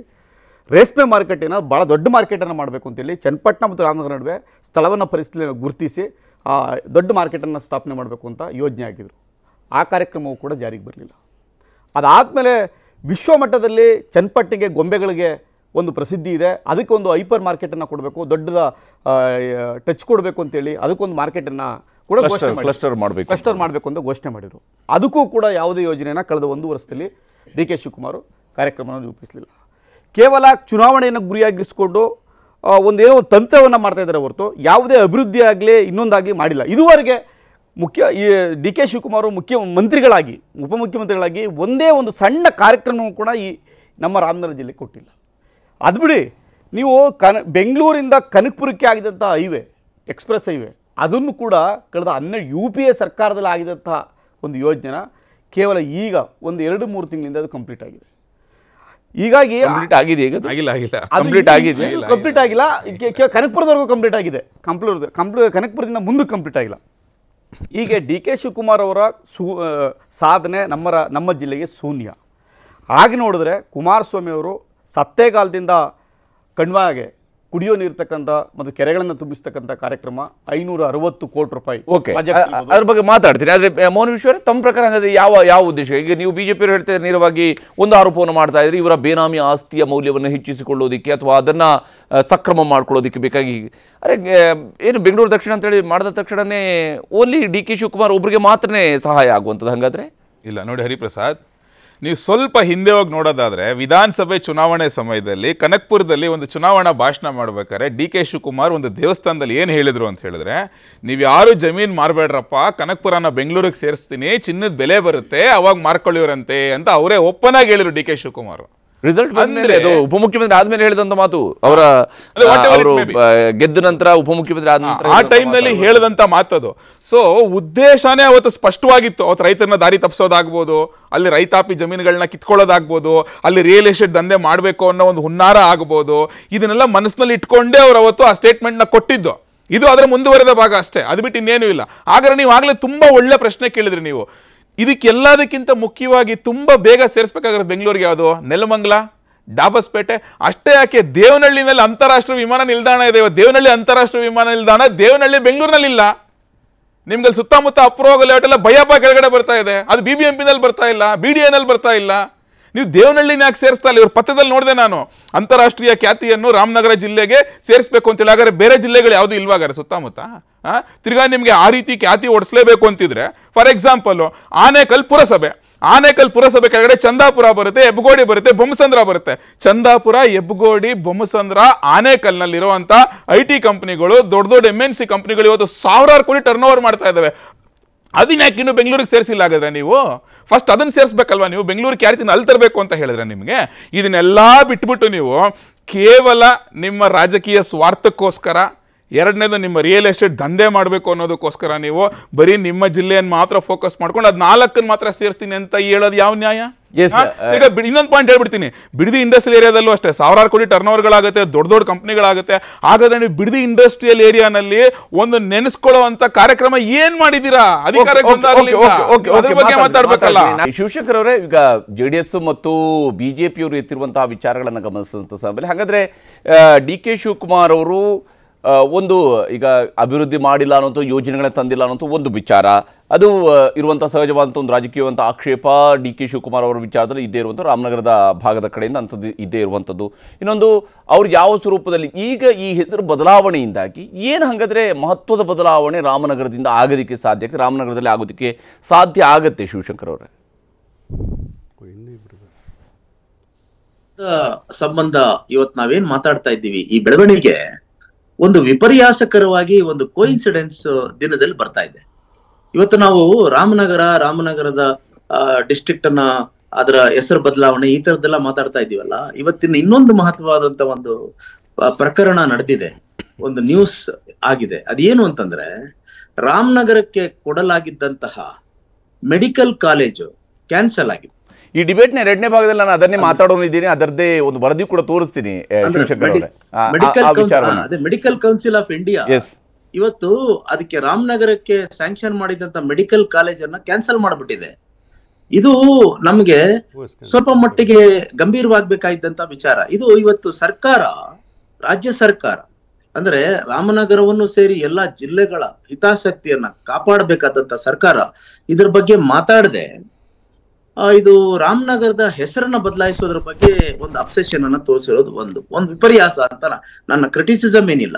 [SPEAKER 6] ರೇಷ್ಮೆ ಮಾರ್ಕೆಟಿನ ಭಾಳ ದೊಡ್ಡ ಮಾರ್ಕೆಟನ್ನು ಮಾಡಬೇಕು ಅಂತೇಳಿ ಚನ್ನಪಟ್ಟಣ ಮತ್ತು ರಾಮನಗರ ನಡುವೆ ಸ್ಥಳವನ್ನು ಪರಿಸ್ಥಿತಿ ಗುರುತಿಸಿ ದೊಡ್ಡ ಮಾರ್ಕೆಟನ್ನು ಸ್ಥಾಪನೆ ಮಾಡಬೇಕು ಅಂತ ಯೋಜನೆ ಆಗಿದ್ರು ಆ ಕಾರ್ಯಕ್ರಮವು ಕೂಡ ಜಾರಿಗೆ ಬರಲಿಲ್ಲ ಅದಾದಮೇಲೆ ವಿಶ್ವಮಟ್ಟದಲ್ಲಿ ಚನ್ನಪಟ್ಟಿಗೆ ಗೊಂಬೆಗಳಿಗೆ ಒಂದು ಪ್ರಸಿದ್ಧಿ ಇದೆ ಅದಕ್ಕೊಂದು ಹೈಪರ್ ಮಾರ್ಕೆಟನ್ನು ಕೊಡಬೇಕು ದೊಡ್ಡದ ಟಚ್ ಕೊಡಬೇಕು ಅಂತೇಳಿ ಅದಕ್ಕೊಂದು ಮಾರ್ಕೆಟನ್ನು ಕೂಡ ಕ್ಲಸ್ಟರ್ ಮಾಡಬೇಕು ಕ್ಲಸ್ಟರ್ ಮಾಡಬೇಕು ಅಂತ ಘೋಷಣೆ ಮಾಡಿದರು ಅದಕ್ಕೂ ಕೂಡ ಯಾವುದೇ ಯೋಜನೆಯನ್ನು ಕಳೆದ ಒಂದು ವರ್ಷದಲ್ಲಿ ಡಿ ಕೆ ಶಿವಕುಮಾರ್ ಕಾರ್ಯಕ್ರಮವನ್ನು ರೂಪಿಸಲಿಲ್ಲ ಕೇವಲ ಚುನಾವಣೆಯನ್ನು ಒಂದು ಒಂದೇನೋ ಒಂದು ತಂತ್ರವನ್ನು ಮಾಡ್ತಾ ಇದ್ದಾರೆ ಹೊರತು ಯಾವುದೇ ಅಭಿವೃದ್ಧಿ ಆಗಲಿ ಇನ್ನೊಂದಾಗಿ ಮಾಡಿಲ್ಲ ಇದುವರೆಗೆ ಮುಖ್ಯ ಈ ಡಿ ಕೆ ಶಿವಕುಮಾರ್ ಮುಖ್ಯಮಂತ್ರಿಗಳಾಗಿ ಉಪಮುಖ್ಯಮಂತ್ರಿಗಳಾಗಿ ಒಂದೇ ಒಂದು ಸಣ್ಣ ಕಾರ್ಯಕ್ರಮವೂ ಕೂಡ ಈ ನಮ್ಮ ರಾಮನಗರ ಜಿಲ್ಲೆಗೆ ಕೊಟ್ಟಿಲ್ಲ ಅದು ಬಿಡಿ ನೀವು ಕನ್ ಬೆಂಗಳೂರಿಂದ ಕನಕಪುರಕ್ಕೆ ಆಗಿದಂಥ ಹೈವೇ ಎಕ್ಸ್ಪ್ರೆಸ್ ಹೈವೇ ಅದನ್ನು ಕೂಡ ಕಳೆದ ಹನ್ನೆರಡು ಯು ಪಿ ಎ ಸರ್ಕಾರದಲ್ಲಿ ಆಗಿದಂಥ ಒಂದು ಯೋಜನೆನ ಕೇವಲ ಈಗ ಒಂದು ಎರಡು ಮೂರು ತಿಂಗಳಿಂದ ಅದು ಕಂಪ್ಲೀಟ್ ಆಗಿದೆ ಹೀಗಾಗಿ ಕಂಪ್ಲೀಟ್
[SPEAKER 1] ಆಗಿದೆ ಆಗಿಲ್ಲ ಆಗಿಲ್ಲ ಕಂಪ್ಲೀಟ್ ಆಗಿದೆ
[SPEAKER 6] ಕಂಪ್ಲೀಟ್ ಆಗಿಲ್ಲ ಕನಕಪುರದವರೆಗೂ ಕಂಪ್ಲೀಟ್ ಆಗಿದೆ ಕಂಪ್ಲೂರ್ ಕಂಪ್ಲೂ ಕನಕಪುರದಿಂದ ಮುಂದಕ್ಕೆ ಕಂಪ್ಲೀಟ್ ಆಗಿಲ್ಲ ಹೀಗೆ ಡಿ ಕೆ ಶಿವಕುಮಾರ್ ಅವರ ಸು ಸಾಧನೆ ನಮ್ಮ ನಮ್ಮ ಜಿಲ್ಲೆಗೆ ಶೂನ್ಯ ಹಾಗೆ ನೋಡಿದ್ರೆ ಕುಮಾರಸ್ವಾಮಿ ಅವರು ಸತ್ತೇಗಾಲದಿಂದ ಕಣ್ವಾಗೆ ಕುಡಿಯೋ ನೀರ್ತಕ್ಕಂಥ ಮತ್ತು ಕೆರೆಗಳನ್ನು ತುಂಬಿಸ್ತಕ್ಕಂಥ ಕಾರ್ಯಕ್ರಮ ಐನೂರ ಅರವತ್ತು ಕೋಟಿ ರೂಪಾಯಿ ಓಕೆ ಅದ್ರ
[SPEAKER 1] ಬಗ್ಗೆ ಮಾತಾಡ್ತೀನಿ ಆದರೆ ಮೋಹನ್ ಈಶ್ವರ್ ತಮ್ಮ ಪ್ರಕಾರ ಹಂಗಾದ್ರೆ ಯಾವ ಯಾವ ಉದ್ದೇಶ ಈಗ ನೀವು ಬಿಜೆಪಿಯವರು ಹೇಳ್ತಾರೆ ನೇರವಾಗಿ ಒಂದು ಆರೋಪವನ್ನು ಮಾಡ್ತಾ ಇದ್ರೆ ಇವರ ಬೇನಾಮಿ ಆಸ್ತಿಯ ಮೌಲ್ಯವನ್ನು ಹೆಚ್ಚಿಸಿಕೊಳ್ಳೋದಕ್ಕೆ ಅಥವಾ ಅದನ್ನು ಸಕ್ರಮ ಮಾಡ್ಕೊಳ್ಳೋದಕ್ಕೆ ಬೇಕಾಗಿ ಅರೆ ಏನು ಬೆಂಗಳೂರು ದಕ್ಷಿಣ ಅಂತೇಳಿ ಮಾಡಿದ ತಕ್ಷಣನೇ
[SPEAKER 3] ಓನ್ಲಿ ಡಿ ಕೆ ಶಿವಕುಮಾರ್ ಒಬ್ಬರಿಗೆ ಮಾತ್ರನೇ ಸಹಾಯ ಆಗುವಂಥದ್ದು ಹಾಗಾದರೆ ಇಲ್ಲ ನೋಡಿ ಹರಿಪ್ರಸಾದ್ ನೀವು ಸ್ವಲ್ಪ ಹಿಂದೆ ಹೋಗಿ ನೋಡೋದಾದರೆ ವಿಧಾನಸಭೆ ಚುನಾವಣೆ ಸಮಯದಲ್ಲಿ ಕನಕ್ಪುರದಲ್ಲಿ ಒಂದು ಚುನಾವಣಾ ಭಾಷಣ ಮಾಡ್ಬೇಕಾದ್ರೆ ಡಿ ಕೆ ಶಿವಕುಮಾರ್ ಒಂದು ದೇವಸ್ಥಾನದಲ್ಲಿ ಏನು ಹೇಳಿದರು ಅಂತ ಹೇಳಿದ್ರೆ ನೀವು ಯಾರು ಜಮೀನು ಮಾರಬೇಡ್ರಪ್ಪ ಕನಕ್ಪುರನ ಬೆಂಗಳೂರಿಗೆ ಸೇರಿಸ್ತೀನಿ ಚಿನ್ನದ ಬೆಲೆ ಬರುತ್ತೆ ಅವಾಗ ಮಾರ್ಕೊಳ್ಳಿವ್ರಂತೆ ಅಂತ ಅವರೇ ಒಪ್ಪನಾಗಿ ಹೇಳಿದರು ಡಿ ಕೆ ಶಿವಕುಮಾರ್
[SPEAKER 1] ರಿಸಲ್ಟ್ ಬಂದ್ಮೇಲೆ ಅದು ಉಪಮುಖ್ಯಮಂತ್ರಿ ಆದ್ಮೇಲೆ ಹೇಳಿದಂತ ಮಾತು ಅವರ
[SPEAKER 3] ಅವರು ಗೆದ್ದ ನಂತರ ಉಪಮುಖ್ಯಮಂತ್ರಿ ಆದ ನಂತರ ಆ ಟೈಮ್ ನಲ್ಲಿ ಮಾತು ಅದು ಸೊ ಉದ್ದೇಶನೇ ಅವತ್ತು ಸ್ಪಷ್ಟವಾಗಿತ್ತು ಅವತ್ತು ರೈತರನ್ನ ದಾರಿ ತಪ್ಪಿಸೋದಾಗ್ಬೋದು ಅಲ್ಲಿ ರೈತಾಪಿ ಜಮೀನುಗಳನ್ನ ಕಿತ್ಕೊಳ್ಳೋದಾಗ್ಬೋದು ಅಲ್ಲಿ ರಿಯಲ್ ಎಸ್ಟೇಟ್ ದಂಧೆ ಮಾಡಬೇಕು ಅನ್ನೋ ಒಂದು ಹುನ್ನಾರ ಆಗ್ಬೋದು ಇದನ್ನೆಲ್ಲ ಮನಸ್ಸಿನಲ್ಲಿ ಇಟ್ಕೊಂಡೇ ಅವರು ಅವತ್ತು ಆ ಸ್ಟೇಟ್ಮೆಂಟ್ ನ ಕೊಟ್ಟಿದ್ದು ಇದು ಅದರ ಮುಂದುವರೆದ ಭಾಗ ಅಷ್ಟೇ ಅದು ಬಿಟ್ಟು ಇನ್ನೇನೂ ಇಲ್ಲ ಆದರೆ ನೀವು ಆಗಲೇ ತುಂಬ ಒಳ್ಳೆ ಪ್ರಶ್ನೆ ಕೇಳಿದ್ರಿ ನೀವು ಇದಕ್ಕೆಲ್ಲದಕ್ಕಿಂತ ಮುಖ್ಯವಾಗಿ ತುಂಬ ಬೇಗ ಸೇರಿಸ್ಬೇಕಾಗಿರೋದು ಬೆಂಗಳೂರಿಗೆ ಯಾವುದು ನೆಲಮಂಗ್ಲ ಡಾಬಸ್ಪೇಟೆ ಅಷ್ಟೇ ಯಾಕೆ ದೇವನಹಳ್ಳಿನಲ್ಲಿ ಅಂತಾರಾಷ್ಟ್ರೀಯ ವಿಮಾನ ನಿಲ್ದಾಣ ಇದೆ ದೇವನಹಳ್ಳಿ ಅಂತಾರಾಷ್ಟ್ರೀಯ ವಿಮಾನ ನಿಲ್ದಾಣ ದೇವನಹಳ್ಳಿ ಇಲ್ಲ ನಿಮ್ಗೆ ಸುತ್ತಮುತ್ತ ಅಪ್ರೋಗಲ್ ಎಲ್ಲ ಭಯಪ್ಪ ಕೆಳಗಡೆ ಬರ್ತಾ ಇದೆ ಅದು ಬಿ ಬಿ ಎಂ ಪಿನಲ್ಲಿ ಬರ್ತಾ ಇಲ್ಲ ಬಿ ಡಿ ಎನಲ್ಲಿ ಬರ್ತಾ ಇಲ್ಲ ನೀವು ದೇವನಹಳ್ಳಿನ ಯಾಕೆ ಸೇರಿಸ್ತಾ ಇಲ್ಲ ಇವ್ರ ಪಥದಲ್ಲಿ ನೋಡಿದೆ ನಾನು ಅಂತಾರಾಷ್ಟ್ರೀಯ ಖ್ಯಾತಿಯನ್ನು ರಾಮನಗರ ಜಿಲ್ಲೆಗೆ ಸೇರಿಸಬೇಕು ಅಂತೇಳಿ ಹಾಗಾದ್ರೆ ಬೇರೆ ಜಿಲ್ಲೆಗಳು ಯಾವುದು ಇಲ್ವಾಗಾರೆ ಸುತ್ತಮುತ್ತ ತಿರ್ಗಾ ನಿಮಗೆ ಆ ರೀತಿ ಖ್ಯಾತಿ ಓಡಿಸ್ಲೇಬೇಕು ಅಂತಿದ್ರೆ ಫಾರ್ ಎಕ್ಸಾಂಪಲ್ ಆನೇಕಲ್ ಪುರಸಭೆ ಆನೇಕಲ್ ಪುರಸಭೆ ಕೆಳಗಡೆ ಚಂದಾಪುರ ಬರುತ್ತೆ ಎಬ್ಗೋಡಿ ಬರುತ್ತೆ ಬೊಮ್ಮಸಂದ್ರ ಬರುತ್ತೆ ಚಂದಾಪುರ ಎಬ್ಗೋಡಿ ಬೊಮ್ಮಸಂದ್ರ ಆನೇಕಲ್ನಲ್ಲಿರುವಂಥ ಐ ಟಿ ಕಂಪ್ನಿಗಳು ದೊಡ್ಡ ದೊಡ್ಡ ಎಮ್ ಎನ್ ಸಿ ಕಂಪ್ನಿಗಳು ಇವತ್ತು ಸಾವಿರಾರು ಕೋಟಿ ಟರ್ನ್ ಓವರ್ ಮಾಡ್ತಾ ಇದ್ದಾವೆ ಅದನ್ನ ಯಾಕೆ ಇನ್ನು ಬೆಂಗಳೂರಿಗೆ ಸೇರಿಸಿಲ್ಲ ಹಾಗಾದ್ರೆ ನೀವು ಫಸ್ಟ್ ಅದನ್ನು ಸೇರಿಸ್ಬೇಕಲ್ವಾ ನೀವು ಬೆಂಗಳೂರಿಗೆ ಯಾವ ತಿನ್ನ ಅಲ್ಲಿ ಅಂತ ಹೇಳಿದ್ರೆ ನಿಮಗೆ ಇದನ್ನೆಲ್ಲ ಬಿಟ್ಬಿಟ್ಟು ನೀವು ಕೇವಲ ನಿಮ್ಮ ರಾಜಕೀಯ ಸ್ವಾರ್ಥಕ್ಕೋಸ್ಕರ ಎರಡನೇದು ನಿಮ್ಮ ರಿಯಲ್ ಎಸ್ಟೇಟ್ ದಂಧೆ ಮಾಡಬೇಕು ಅನ್ನೋದಕ್ಕೋಸ್ಕರ ನೀವು ಬರೀ ನಿಮ್ಮ ಜಿಲ್ಲೆಯನ್ನು ಮಾತ್ರ ಫೋಕಸ್ ಮಾಡ್ಕೊಂಡು ಅದು ನಾಲ್ಕನ್ನು ಮಾತ್ರ ಸೇರಿಸ್ತೀನಿ ಅಂತ ಹೇಳೋದು ಯಾವ ನ್ಯಾಯ ಈಗ ಇನ್ನೊಂದು ಪಾಯಿಂಟ್ ಹೇಳ್ಬಿಡ್ತೀನಿ ಬಿಡದಿ ಇಂಡಸ್ಟ್ರಿಯಲ್ ಏರಿಯಾದಲ್ಲೂ ಅಷ್ಟೇ ಸಾವಿರಾರು ಕೋಟಿ ಟರ್ನ್ ಓವರ್ಗಳಾಗುತ್ತೆ ದೊಡ್ಡ ದೊಡ್ಡ ಕಂಪ್ನಿಗಳಾಗುತ್ತೆ ಹಾಗಾದ್ರೆ ನೀವು ಬಿಡದಿ ಇಂಡಸ್ಟ್ರಿಯಲ್ ಏರಿಯಾನಲ್ಲಿ ಒಂದು ನೆನೆಸ್ಕೊಳ್ಳೋ ಅಂತ ಕಾರ್ಯಕ್ರಮ ಏನ್ ಮಾಡಿದೀರಾ ಅಧಿಕಾರ ಬಗ್ಗೆ ಮಾತಾಡ್ಬೇಕಲ್ಲ
[SPEAKER 1] ಶಿವಶಂಕರ್ ಅವರೇ ಈಗ ಜೆ ಡಿ ಎಸ್ ಮತ್ತು ಬಿಜೆಪಿಯವರು ಎತ್ತಿರುವಂತಹ ವಿಚಾರಗಳನ್ನು ಗಮನಿಸಿದಂತ ಸಮಯದಲ್ಲಿ ಹಾಗಾದ್ರೆ ಡಿ ಕೆ ಶಿವಕುಮಾರ್ ಅವರು ಒಂದು ಈಗ ಅಭಿವೃದ್ಧಿ ಮಾಡಿಲ್ಲ ಅನ್ನೋಂಥ ಯೋಜನೆಗಳನ್ನ ತಂದಿಲ್ಲ ಅನ್ನೋಂಥ ಒಂದು ವಿಚಾರ ಅದು ಇರುವಂಥ ಸಹಜವಾದಂಥ ಒಂದು ರಾಜಕೀಯವಂತ ಆಕ್ಷೇಪ ಡಿ ಕೆ ಶಿವಕುಮಾರ್ ಅವರ ವಿಚಾರದಲ್ಲಿ ಇದ್ದೇ ಇರುವಂಥ ರಾಮನಗರದ ಭಾಗದ ಕಡೆಯಿಂದ ಅಂಥದ್ದು ಇದ್ದೇ ಇರುವಂಥದ್ದು ಇನ್ನೊಂದು ಅವ್ರು ಯಾವ ಸ್ವರೂಪದಲ್ಲಿ ಈಗ ಈ ಹೆಸರು ಬದಲಾವಣೆಯಿಂದಾಗಿ ಏನು ಹಾಗಾದರೆ ಮಹತ್ವದ ಬದಲಾವಣೆ ರಾಮನಗರದಿಂದ ಆಗೋದಕ್ಕೆ ಸಾಧ್ಯ ಆಗುತ್ತೆ ರಾಮನಗರದಲ್ಲಿ ಆಗೋದಕ್ಕೆ ಸಾಧ್ಯ ಆಗುತ್ತೆ ಶಿವಶಂಕರ್ ಅವರೇ
[SPEAKER 4] ಸಂಬಂಧ ಇವತ್ತು ನಾವೇನ್ ಮಾತಾಡ್ತಾ ಇದ್ದೀವಿ ಈ ಬೆಳವಣಿಗೆ ಒಂದು ವಿಪರ್ಯಾಸಕರವಾಗಿ ಒಂದು ಕೋಇನ್ಸಿಡೆನ್ಸ್ ದಿನದಲ್ಲಿ ಬರ್ತಾ ಇದೆ ಇವತ್ತು ನಾವು ರಾಮನಗರ ರಾಮನಗರದ ಡಿಸ್ಟ್ರಿಕ್ಟ್ ಅನ್ನ ಅದರ ಹೆಸರು ಬದಲಾವಣೆ ಈ ತರದ್ದೆಲ್ಲ ಮಾತಾಡ್ತಾ ಇದೀವಲ್ಲ ಇವತ್ತಿನ ಇನ್ನೊಂದು ಮಹತ್ವವಾದಂತ ಒಂದು ಪ್ರಕರಣ ನಡೆದಿದೆ ಒಂದು ನ್ಯೂಸ್ ಆಗಿದೆ ಅದೇನು ಅಂತಂದ್ರೆ ರಾಮನಗರಕ್ಕೆ ಕೊಡಲಾಗಿದ್ದಂತಹ ಮೆಡಿಕಲ್ ಕಾಲೇಜು ಕ್ಯಾನ್ಸಲ್ ಆಗಿದೆ
[SPEAKER 1] ಈ ಡಿಬೇಟ್ನ ಎರಡನೇ ಭಾಗದಲ್ಲಿ ನಾನು ಅದನ್ನೇ ಮಾತಾಡೋದಿದ್ದೀನಿ ಅದರದ್ದೇ ಒಂದು ವರದಿ ಕೂಡ ತೋರಿಸ್ತೀನಿ
[SPEAKER 4] ಮೆಡಿಕಲ್ ಕೌನ್ಸಿಲ್ ಆಫ್ ಇಂಡಿಯಾ ಇವತ್ತು ಅದಕ್ಕೆ ರಾಮನಗರಕ್ಕೆ ಸ್ಯಾಂಕ್ಷನ್ ಮಾಡಿದಂತ ಮೆಡಿಕಲ್ ಕಾಲೇಜ್ ಅನ್ನ ಕ್ಯಾನ್ಸಲ್ ಮಾಡಿಬಿಟ್ಟಿದೆ ಇದು ನಮ್ಗೆ ಸ್ವಲ್ಪ ಮಟ್ಟಿಗೆ ಗಂಭೀರವಾಗಬೇಕಾದಂತ ವಿಚಾರ ಇದು ಇವತ್ತು ಸರ್ಕಾರ ರಾಜ್ಯ ಸರ್ಕಾರ ಅಂದ್ರೆ ರಾಮನಗರವನ್ನು ಸೇರಿ ಎಲ್ಲಾ ಜಿಲ್ಲೆಗಳ ಹಿತಾಸಕ್ತಿಯನ್ನ ಕಾಪಾಡಬೇಕಾದಂತ ಸರ್ಕಾರ ಇದ್ರ ಬಗ್ಗೆ ಮಾತಾಡದೆ ಇದು ರಾಮನಗರದ ಹೆಸರನ್ನ ಬದಲಾಯಿಸೋದ್ರ ಬಗ್ಗೆ ಒಂದು ಅಬ್ಸೆಷನ್ ಅನ್ನ ತೋರಿಸಿರೋದು ಒಂದು ಒಂದು ವಿಪರ್ಯಾಸ ಅಂತ ನನ್ನ ಕ್ರಿಟಿಸಿಸಮ್ ಏನಿಲ್ಲ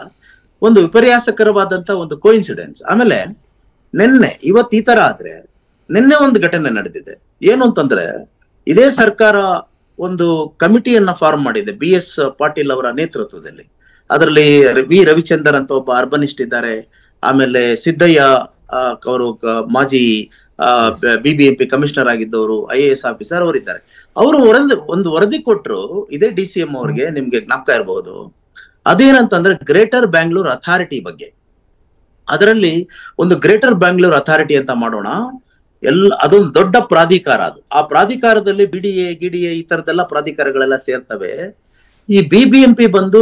[SPEAKER 4] ಒಂದು ವಿಪರ್ಯಾಸಕರವಾದಂತ ಒಂದು ಕೋಇನ್ಸಿಡೆನ್ಸ್ ಆಮೇಲೆ ನಿನ್ನೆ ಇವತ್ತು ಈ ತರ ಆದ್ರೆ ನಿನ್ನೆ ಒಂದು ಘಟನೆ ನಡೆದಿದೆ ಏನು ಅಂತಂದ್ರೆ ಇದೇ ಸರ್ಕಾರ ಒಂದು ಕಮಿಟಿಯನ್ನ ಫಾರ್ಮ್ ಮಾಡಿದೆ ಬಿ ಎಸ್ ಪಾಟೀಲ್ ಅವರ ನೇತೃತ್ವದಲ್ಲಿ ಅದರಲ್ಲಿ ವಿ ರವಿಚಂದರ್ ಅಂತ ಒಬ್ಬ ಅರ್ಬನಿಸ್ಟ್ ಇದ್ದಾರೆ ಆಮೇಲೆ ಸಿದ್ದಯ್ಯ ಅವರು ಮಾಜಿ ಬಿಬಿಎಂಪಿ ಬಿ ಕಮಿಷನರ್ ಆಗಿದ್ದವರು ಐ ಎ ಎಸ್ ಆಫೀಸರ್ ಅವರಿದ್ದಾರೆ ಅವರು ವರದಿ ಒಂದು ವರದಿ ಕೊಟ್ಟರು ಇದೇ ಡಿ ಸಿ ಎಂ ಅವ್ರಿಗೆ ನಿಮ್ಗೆ ಜ್ಞಾಪಕ ಇರಬಹುದು ಅದೇನಂತಂದ್ರೆ ಗ್ರೇಟರ್ ಬ್ಯಾಂಗ್ಳೂರ್ ಅಥಾರಿಟಿ ಬಗ್ಗೆ ಅದರಲ್ಲಿ ಒಂದು ಗ್ರೇಟರ್ ಬ್ಯಾಂಗ್ಳೂರ್ ಅಥಾರಿಟಿ ಅಂತ ಮಾಡೋಣ ಎಲ್ಲ ಅದೊಂದು ದೊಡ್ಡ ಪ್ರಾಧಿಕಾರ ಅದು ಆ ಪ್ರಾಧಿಕಾರದಲ್ಲಿ ಬಿ ಡಿ ಎ ಗಿಡಿಎ ಈ ತರದೆಲ್ಲ ಪ್ರಾಧಿಕಾರಗಳೆಲ್ಲ ಸೇರ್ತವೆ ಈ ಬಿ ಬಿ ಎಂ ಪಿ ಬಂದು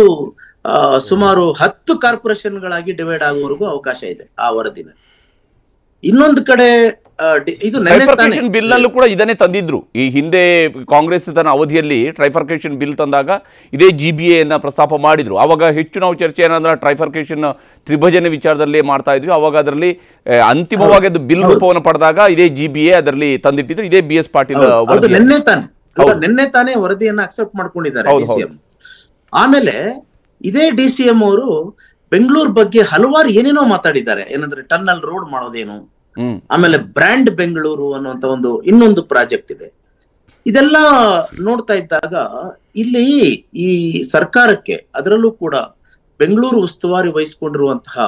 [SPEAKER 4] ಸುಮಾರು ಹತ್ತು ಕಾರ್ಪೊರೇಷನ್ಗಳಾಗಿ ಡಿವೈಡ್ ಆಗುವವರೆಗೂ ಅವಕಾಶ ಇದೆ ಆ ವರದಿನಲ್ಲಿ ಇನ್ನೊಂದು ಕಡೆ ಬಿಲ್ ಅಲ್ಲೂ
[SPEAKER 1] ಕೂಡ ಇದನ್ನೇ ತಂದಿದ್ರು ಈ ಹಿಂದೆ ಕಾಂಗ್ರೆಸ್ ತನ್ನ ಅವಧಿಯಲ್ಲಿ ಟ್ರೈಫರ್ಕೇಶನ್ ಬಿಲ್ ತಂದಾಗ ಇದೇ ಜಿ ಬಿ ಎನ್ನ ಪ್ರಸ್ತಾಪ ಮಾಡಿದ್ರು ಅವಾಗ ಹೆಚ್ಚು ನಾವು ಚರ್ಚೆ ಏನಂದ್ರೆ ಟ್ರೈಫರ್ಕೇಶನ್ ತ್ರಿಭಜನೆ ವಿಚಾರದಲ್ಲಿ ಮಾಡ್ತಾ ಇದ್ವಿ ಅವಾಗ ಅದರಲ್ಲಿ ಅಂತಿಮವಾಗಿ ಅದು ಬಿಲ್ ರೂಪವನ್ನು ಪಡೆದಾಗ ಇದೇ ಜಿ ಬಿ ಎ ಅದರಲ್ಲಿ ತಂದಿಟ್ಟಿದ್ರು ಇದೇ ಬಿ ಎಸ್ ಪಾಟೀಲ್ ನಿನ್ನೆ
[SPEAKER 4] ತಾನೆ ತಾನೇ ವರದಿಯನ್ನ ಅಕ್ಸೆಪ್ಟ್ ಮಾಡ್ಕೊಂಡಿದ್ದಾರೆ ಆಮೇಲೆ ಇದೇ ಡಿ ಸಿ ಎಂ ಅವರು ಬೆಂಗಳೂರು ಬಗ್ಗೆ ಹಲವಾರು ಏನೇನೋ ಮಾತಾಡಿದ್ದಾರೆ ಏನಂದ್ರೆ ಟನ್ನಲ್ ರೋಡ್ ಮಾಡೋದೇನು ಆಮೇಲೆ ಬ್ರ್ಯಾಂಡ್ ಬೆಂಗಳೂರು ಅನ್ನುವಂತ ಒಂದು ಇನ್ನೊಂದು ಪ್ರಾಜೆಕ್ಟ್ ಇದೆ ಇದೆಲ್ಲ ನೋಡ್ತಾ ಇದ್ದಾಗ ಇಲ್ಲಿ ಈ ಸರ್ಕಾರಕ್ಕೆ ಅದರಲ್ಲೂ ಕೂಡ ಬೆಂಗಳೂರು ಉಸ್ತುವಾರಿ ವಹಿಸಿಕೊಂಡಿರುವಂತಹ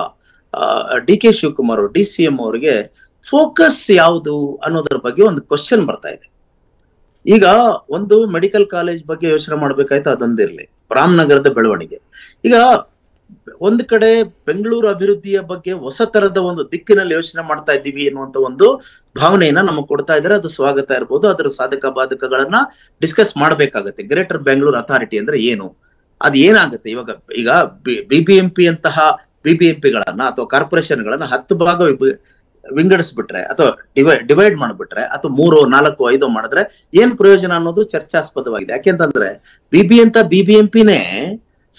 [SPEAKER 4] D K Shivakumar D C M ಅವರಿಗೆ ಫೋಕಸ್ ಯಾವುದು ಅನ್ನೋದ್ರ ಬಗ್ಗೆ ಒಂದು ಕ್ವಶನ್ ಬರ್ತಾ ಇದೆ ಈಗ ಒಂದು ಮೆಡಿಕಲ್ ಕಾಲೇಜ್ ಬಗ್ಗೆ ಯೋಚನೆ ಮಾಡ್ಬೇಕಾಯ್ತು ಅದೊಂದಿರ್ಲಿ ರಾಮನಗರದ ಬೆಳವಣಿಗೆ ಈಗ ಒಂದು ಕಡೆ ಬೆಂಗಳೂರು ಅಭಿವೃದ್ಧಿಯ ಬಗ್ಗೆ ಹೊಸ ತರದ ಒಂದು ದಿಕ್ಕಿನಲ್ಲಿ ಯೋಚನೆ ಮಾಡ್ತಾ ಇದ್ದೀವಿ ಅನ್ನುವಂತ ಒಂದು ಭಾವನೆಯನ್ನ ನಮಗ್ ಕೊಡ್ತಾ ಇದ್ರೆ ಅದು ಸ್ವಾಗತ ಇರ್ಬೋದು ಅದರ ಸಾಧಕ ಬಾಧಕಗಳನ್ನ ಡಿಸ್ಕಸ್ ಮಾಡ್ಬೇಕಾಗತ್ತೆ ಗ್ರೇಟರ್ ಬೆಂಗಳೂರು ಅಥಾರಿಟಿ ಅಂದ್ರೆ ಏನು ಅದ್ ಏನಾಗುತ್ತೆ ಇವಾಗ ಈಗ ಬಿ ಬಿ ಎಂ ಪಿ ಅಂತಹ ಬಿ ಬಿ ಎಂ ಪಿಗಳನ್ನ ಅಥವಾ ಕಾರ್ಪೊರೇಷನ್ಗಳನ್ನ ಹತ್ತು ಭಾಗ ವಿಂಗಡಿಸ್ಬಿಟ್ರೆ ಅಥವಾ ಡಿವೈ ಡಿವೈಡ್ ಮಾಡ್ಬಿಟ್ರೆ ಅಥವಾ ಮೂರು ನಾಲ್ಕು ಐದು ಮಾಡಿದ್ರೆ ಏನ್ ಪ್ರಯೋಜನ ಅನ್ನೋದು ಚರ್ಚಾಸ್ಪದವಾಗಿದೆ ಯಾಕೆಂತಂದ್ರೆ ಬಿ ಬಿ ಅಂತ ಬಿ ಬಿ ಎಂ ಪಿನೇ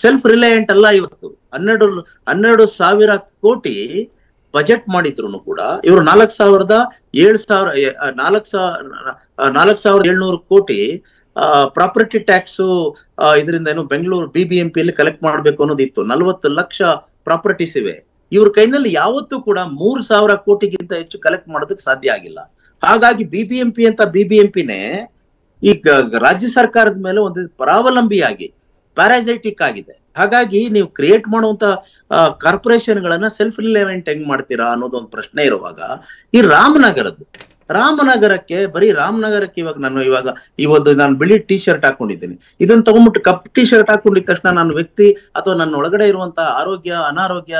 [SPEAKER 4] ಸೆಲ್ಫ್ ರಿಲಯಂಟ್ ಅಲ್ಲ ಇವತ್ತು ಹನ್ನೆರಡು ಹನ್ನೆರಡು ಸಾವಿರ ಕೋಟಿ ಬಜೆಟ್ ಮಾಡಿದ್ರು ಕೂಡ ಇವರು ನಾಲ್ಕ್ ಸಾವಿರದ ಏಳ್ ಸಾವಿರ ನಾಲ್ಕ್ ಸಾವಿರ ಕೋಟಿ ಪ್ರಾಪರ್ಟಿ ಟ್ಯಾಕ್ಸ್ ಇದರಿಂದ ಏನು ಬೆಂಗಳೂರು ಬಿ ಬಿ ಎಂ ಅಲ್ಲಿ ಕಲೆಕ್ಟ್ ಮಾಡ್ಬೇಕು ಅನ್ನೋದಿತ್ತು ನಲ್ವತ್ತು ಲಕ್ಷ ಪ್ರಾಪರ್ಟೀಸ್ ಇವೆ ಇವ್ರ ಕೈನಲ್ಲಿ ಯಾವತ್ತೂ ಕೂಡ ಮೂರ್ ಸಾವಿರ ಕೋಟಿಗಿಂತ ಹೆಚ್ಚು ಕಲೆಕ್ಟ್ ಮಾಡೋದಕ್ಕೆ ಸಾಧ್ಯ ಆಗಿಲ್ಲ ಹಾಗಾಗಿ ಬಿ ಬಿ ಎಂ ಪಿ ಅಂತ ಬಿ ಬಿ ಎಂ ಪಿನೇ ಈಗ ರಾಜ್ಯ ಸರ್ಕಾರದ ಮೇಲೆ ಒಂದು ಪರಾವಲಂಬಿಯಾಗಿ ಪ್ಯಾರಾಸೈಟಿಕ್ ಆಗಿದೆ ಹಾಗಾಗಿ ನೀವು ಕ್ರಿಯೇಟ್ ಮಾಡುವಂತ ಕಾರ್ಪೊರೇಷನ್ ಗಳನ್ನ ಸೆಲ್ಫ್ ರಿಲೆವೆಂಟ್ ಹೆಂಗ್ ಮಾಡ್ತೀರಾ ಅನ್ನೋದೊಂದು ಪ್ರಶ್ನೆ ಇರುವಾಗ ಈ ರಾಮನಗರದ್ದು ರಾಮನಗರಕ್ಕೆ ಬರೀ ರಾಮನಗರಕ್ಕೆ ಇವಾಗ ನಾನು ಇವಾಗ ಈ ಒಂದು ನಾನು ಬಿಳಿ ಟಿ ಶರ್ಟ್ ಹಾಕೊಂಡಿದ್ದೀನಿ ಇದನ್ನ ತಗೊಂಡ್ಬಿಟ್ಟು ಕಪ್ ಟಿ ಶರ್ಟ್ ಹಾಕೊಂಡಿದ ತಕ್ಷಣ ನನ್ನ ವ್ಯಕ್ತಿ ಅಥವಾ ನನ್ನ ಒಳಗಡೆ ಇರುವಂತಹ ಆರೋಗ್ಯ ಅನಾರೋಗ್ಯ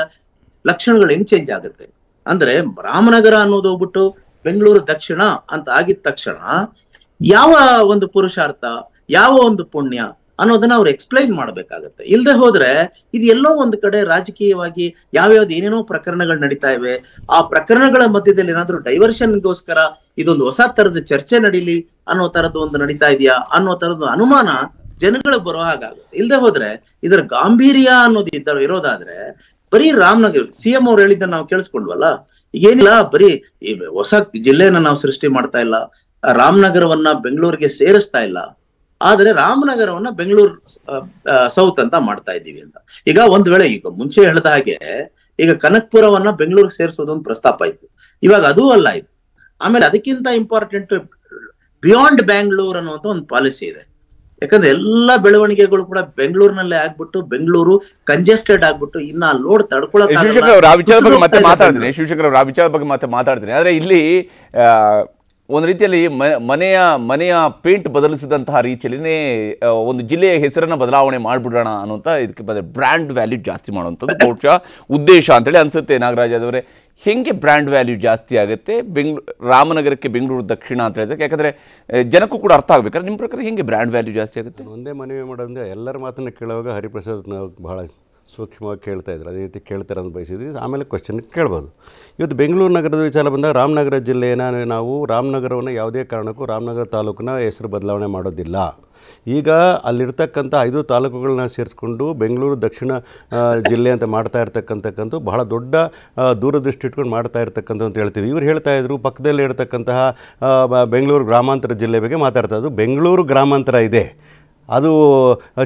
[SPEAKER 4] ಲಕ್ಷಣಗಳು ಹೆಂಗ್ ಚೇಂಜ್ ಆಗುತ್ತೆ ಅಂದ್ರೆ ರಾಮನಗರ ಅನ್ನೋದು ಹೋಗ್ಬಿಟ್ಟು ಬೆಂಗಳೂರು ದಕ್ಷಿಣ ಅಂತ ಆಗಿದ ತಕ್ಷಣ ಯಾವ ಒಂದು ಪುರುಷಾರ್ಥ ಯಾವ ಒಂದು ಪುಣ್ಯ ಅನ್ನೋದನ್ನ ಅವ್ರು ಎಕ್ಸ್ಪ್ಲೈನ್ ಮಾಡ್ಬೇಕಾಗತ್ತೆ ಇಲ್ಲದೆ ಹೋದ್ರೆ ಇದು ಎಲ್ಲೋ ಒಂದು ಕಡೆ ರಾಜಕೀಯವಾಗಿ ಯಾವ್ಯಾವ್ದು ಏನೇನೋ ಪ್ರಕರಣಗಳು ನಡೀತಾ ಇವೆ ಆ ಪ್ರಕರಣಗಳ ಮಧ್ಯದಲ್ಲಿ ಡೈವರ್ಷನ್ ಗೋಸ್ಕರ ಇದೊಂದು ಹೊಸ ತರದ ಚರ್ಚೆ ನಡೀಲಿ ಅನ್ನೋ ತರದ್ದು ಒಂದು ನಡೀತಾ ಇದೆಯಾ ಅನ್ನೋ ತರದ್ದು ಅನುಮಾನ ಜನಗಳು ಬರೋ ಹಾಗಾಗುತ್ತೆ ಇಲ್ಲದೆ ಹೋದ್ರೆ ಇದರ ಗಾಂಭೀರ್ಯ ಅನ್ನೋದು ಇದ್ದ ಇರೋದಾದ್ರೆ ಬರೀ ರಾಮನಗರ್ ಸಿಎಂ ಅವ್ರು ಹೇಳಿದ್ದ ನಾವು ಕೇಳಿಸ್ಕೊಂಡ್ವಲ್ಲ ಏನಿಲ್ಲ ಬರೀ ಹೊಸ ಜಿಲ್ಲೆಯನ್ನ ನಾವು ಸೃಷ್ಟಿ ಮಾಡ್ತಾ ಇಲ್ಲ ರಾಮನಗರವನ್ನ ಬೆಂಗಳೂರಿಗೆ ಸೇರಿಸ್ತಾ ಇಲ್ಲ ಆದರೆ ರಾಮನಗರವನ್ನ ಬೆಂಗಳೂರು ಸೌತ್ ಅಂತ ಮಾಡ್ತಾ ಇದ್ದೀವಿ ಅಂತ ಈಗ ಒಂದ್ ವೇಳೆ ಈಗ ಮುಂಚೆ ಹೇಳ್ದ ಹಾಗೆ ಈಗ ಕನಕ್ಪುರವನ್ನ ಬೆಂಗಳೂರಿಗೆ ಸೇರಿಸೋದೊಂದು ಪ್ರಸ್ತಾಪ ಇತ್ತು ಇವಾಗ ಅದೂ ಅಲ್ಲ ಇದು ಆಮೇಲೆ ಅದಕ್ಕಿಂತ ಇಂಪಾರ್ಟೆಂಟ್ ಬಿಯಾಂಡ್ ಬ್ಯಾಂಗ್ಳೂರ್ ಅನ್ನುವಂತ ಒಂದು ಪಾಲಿಸಿ ಇದೆ ಯಾಕಂದ್ರೆ ಎಲ್ಲಾ ಬೆಳವಣಿಗೆಗಳು ಕೂಡ ಬೆಂಗಳೂರಿನಲ್ಲೇ ಆಗ್ಬಿಟ್ಟು ಬೆಂಗಳೂರು ಕಂಜೆಸ್ಟೆಡ್ ಆಗ್ಬಿಟ್ಟು ಇನ್ನ ಲೋಡ್ ತಡ್ಕೊಳಕ್ಕೆ ಶಿವಶಂಕರ್ ಅವ್ರ ಆ ವಿಚಾರ ಬಗ್ಗೆ ಮತ್ತೆ ಮಾತಾಡ್ತೀನಿ
[SPEAKER 1] ಶಿವಶಂಕರ್ ಅವ್ರ ಆ ಬಗ್ಗೆ ಮತ್ತೆ ಮಾತಾಡ್ತೀನಿ ಆದ್ರೆ ಇಲ್ಲಿ ಒಂದು ರೀತಿಯಲ್ಲಿ ಮನೆಯ ಮನೆಯ ಪೇಂಟ್ ಬದಲಿಸಿದಂತಹ ರೀತಿಯಲ್ಲಿನೇ ಒಂದು ಜಿಲ್ಲೆಯ ಹೆಸರನ್ನು ಬದಲಾವಣೆ ಮಾಡಿಬಿಡೋಣ ಅನ್ನೋಂಥ ಇದಕ್ಕೆ ಬಂದರೆ ಬ್ರ್ಯಾಂಡ್ ವ್ಯಾಲ್ಯೂ ಜಾಸ್ತಿ ಮಾಡುವಂಥದ್ದು ಬಹುಶಃ ಉದ್ದೇಶ ಅಂತೇಳಿ ಅನಿಸುತ್ತೆ ನಾಗರಾಜ್ ಅದವರೇ ಹೇಗೆ ಬ್ರ್ಯಾಂಡ್ ವ್ಯಾಲ್ಯೂ ಜಾಸ್ತಿ ಆಗುತ್ತೆ ಬೆಂಗ್ಳೂ ರಾಮನಗರಕ್ಕೆ ಬೆಂಗಳೂರು ದಕ್ಷಿಣ ಅಂತ ಹೇಳಿದಕ್ಕೆ ಯಾಕಂದರೆ ಜನಕ್ಕೂ ಕೂಡ ಅರ್ಥ ಆಗಬೇಕಾದ್ರೆ
[SPEAKER 5] ನಿಮ್ಮ ಪ್ರಕಾರ ಹೆಂಗೆ ಬ್ರ್ಯಾಂಡ್ ವ್ಯಾಲ್ಯೂ ಜಾಸ್ತಿ ಆಗುತ್ತೆ ಒಂದೇ ಮನವಿ ಮಾಡೋದೇ ಎಲ್ಲರ ಮಾತನ್ನು ಕೇಳುವಾಗ ಹರಿಪ್ರಸಾದ್ ನಾವು ಭಾಳ ಸೂಕ್ಷ್ಮವಾಗಿ ಕೇಳ್ತಾ ಇದ್ರು ಅದೇ ರೀತಿ ಕೇಳ್ತಾರೆ ಅಂತ ಬಯಸಿದ್ವಿ ಆಮೇಲೆ ಕ್ವಶನ್ ಕೇಳ್ಬೋದು ಇವತ್ತು ಬೆಂಗಳೂರು ನಗರದ ವಿಚಾರ ಬಂದಾಗ ರಾಮನಗರ ಜಿಲ್ಲೆಯನ್ನು ನಾವು ರಾಮನಗರವನ್ನು ಯಾವುದೇ ಕಾರಣಕ್ಕೂ ರಾಮನಗರ ತಾಲೂಕಿನ ಹೆಸರು ಬದಲಾವಣೆ ಮಾಡೋದಿಲ್ಲ ಈಗ ಅಲ್ಲಿರ್ತಕ್ಕಂಥ ಐದು ತಾಲೂಕುಗಳನ್ನ ಸೇರಿಸ್ಕೊಂಡು ಬೆಂಗಳೂರು ದಕ್ಷಿಣ ಜಿಲ್ಲೆ ಅಂತ ಮಾಡ್ತಾ ಇರ್ತಕ್ಕಂಥಕ್ಕಂಥ ಬಹಳ ದೊಡ್ಡ ದೂರದೃಷ್ಟಿ ಇಟ್ಕೊಂಡು ಮಾಡ್ತಾ ಇರ್ತಕ್ಕಂಥ ಅಂತ ಹೇಳ್ತೀವಿ ಇವ್ರು ಹೇಳ್ತಾ ಇದ್ರು ಪಕ್ಕದಲ್ಲಿ ಇರತಕ್ಕಂತಹ ಬೆಂಗಳೂರು ಗ್ರಾಮಾಂತರ ಜಿಲ್ಲೆ ಬಗ್ಗೆ ಮಾತಾಡ್ತಾ ಬೆಂಗಳೂರು ಗ್ರಾಮಾಂತರ ಇದೆ ಅದು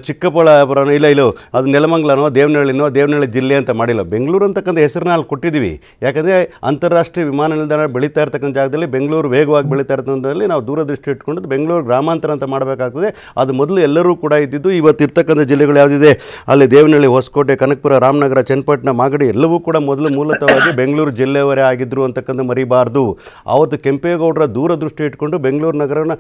[SPEAKER 5] ಚಿಕ್ಕಬಳ್ಳಾಪುರನೋ ಇಲ್ಲ ಇಲ್ಲೋ ಅದು ನೆಲಮಂಗ್ಲನೋ ದೇವನಹಳ್ಳಿನೋ ದೇವನಹಳ್ಳಿ ಜಿಲ್ಲೆ ಅಂತ ಮಾಡಿಲ್ಲ ಬೆಂಗಳೂರು ಅಂತಕ್ಕಂಥ ಹೆಸರನ್ನ ಅಲ್ಲಿ ಕೊಟ್ಟಿದ್ದೀವಿ ಯಾಕಂದರೆ ಅಂತಾರಾಷ್ಟ್ರೀಯ ವಿಮಾನ ನಿಲ್ದಾಣ ಬೆಳೀತಾ ಇರ್ತಕ್ಕಂಥ ಜಾಗದಲ್ಲಿ ಬೆಂಗಳೂರು ವೇಗವಾಗಿ ಬೆಳೀತಾ ಇರ್ತಕ್ಕಂಥದ್ದಲ್ಲಿ ನಾವು ದೂರದೃಷ್ಟಿ ಇಟ್ಕೊಂಡು ಬೆಂಗಳೂರು ಗ್ರಾಮಾಂತರ ಅಂತ ಮಾಡಬೇಕಾಗ್ತದೆ ಅದು ಮೊದಲು ಎಲ್ಲರೂ ಕೂಡ ಇದ್ದಿದ್ದು ಇವತ್ತು ಇರ್ತಕ್ಕಂಥ ಜಿಲ್ಲೆಗಳು ಯಾವುದಿದೆ ಅಲ್ಲಿ ದೇವನಹಳ್ಳಿ ಹೊಸಕೋಟೆ ಕನಕಪುರ ರಾಮನಗರ ಚನ್ನಪಟ್ಟಣ ಮಾಗಡಿ ಎಲ್ಲವೂ ಕೂಡ ಮೊದಲು ಮೂಲತವಾಗಿ ಬೆಂಗಳೂರು ಜಿಲ್ಲೆಯವರೇ ಆಗಿದ್ದರು ಅಂತಕ್ಕಂಥ ಮರಿಬಾರ್ದು ಆವತ್ತು ಕೆಂಪೇಗೌಡರ ದೂರದೃಷ್ಟಿ ಇಟ್ಕೊಂಡು ಬೆಂಗಳೂರು ನಗರನ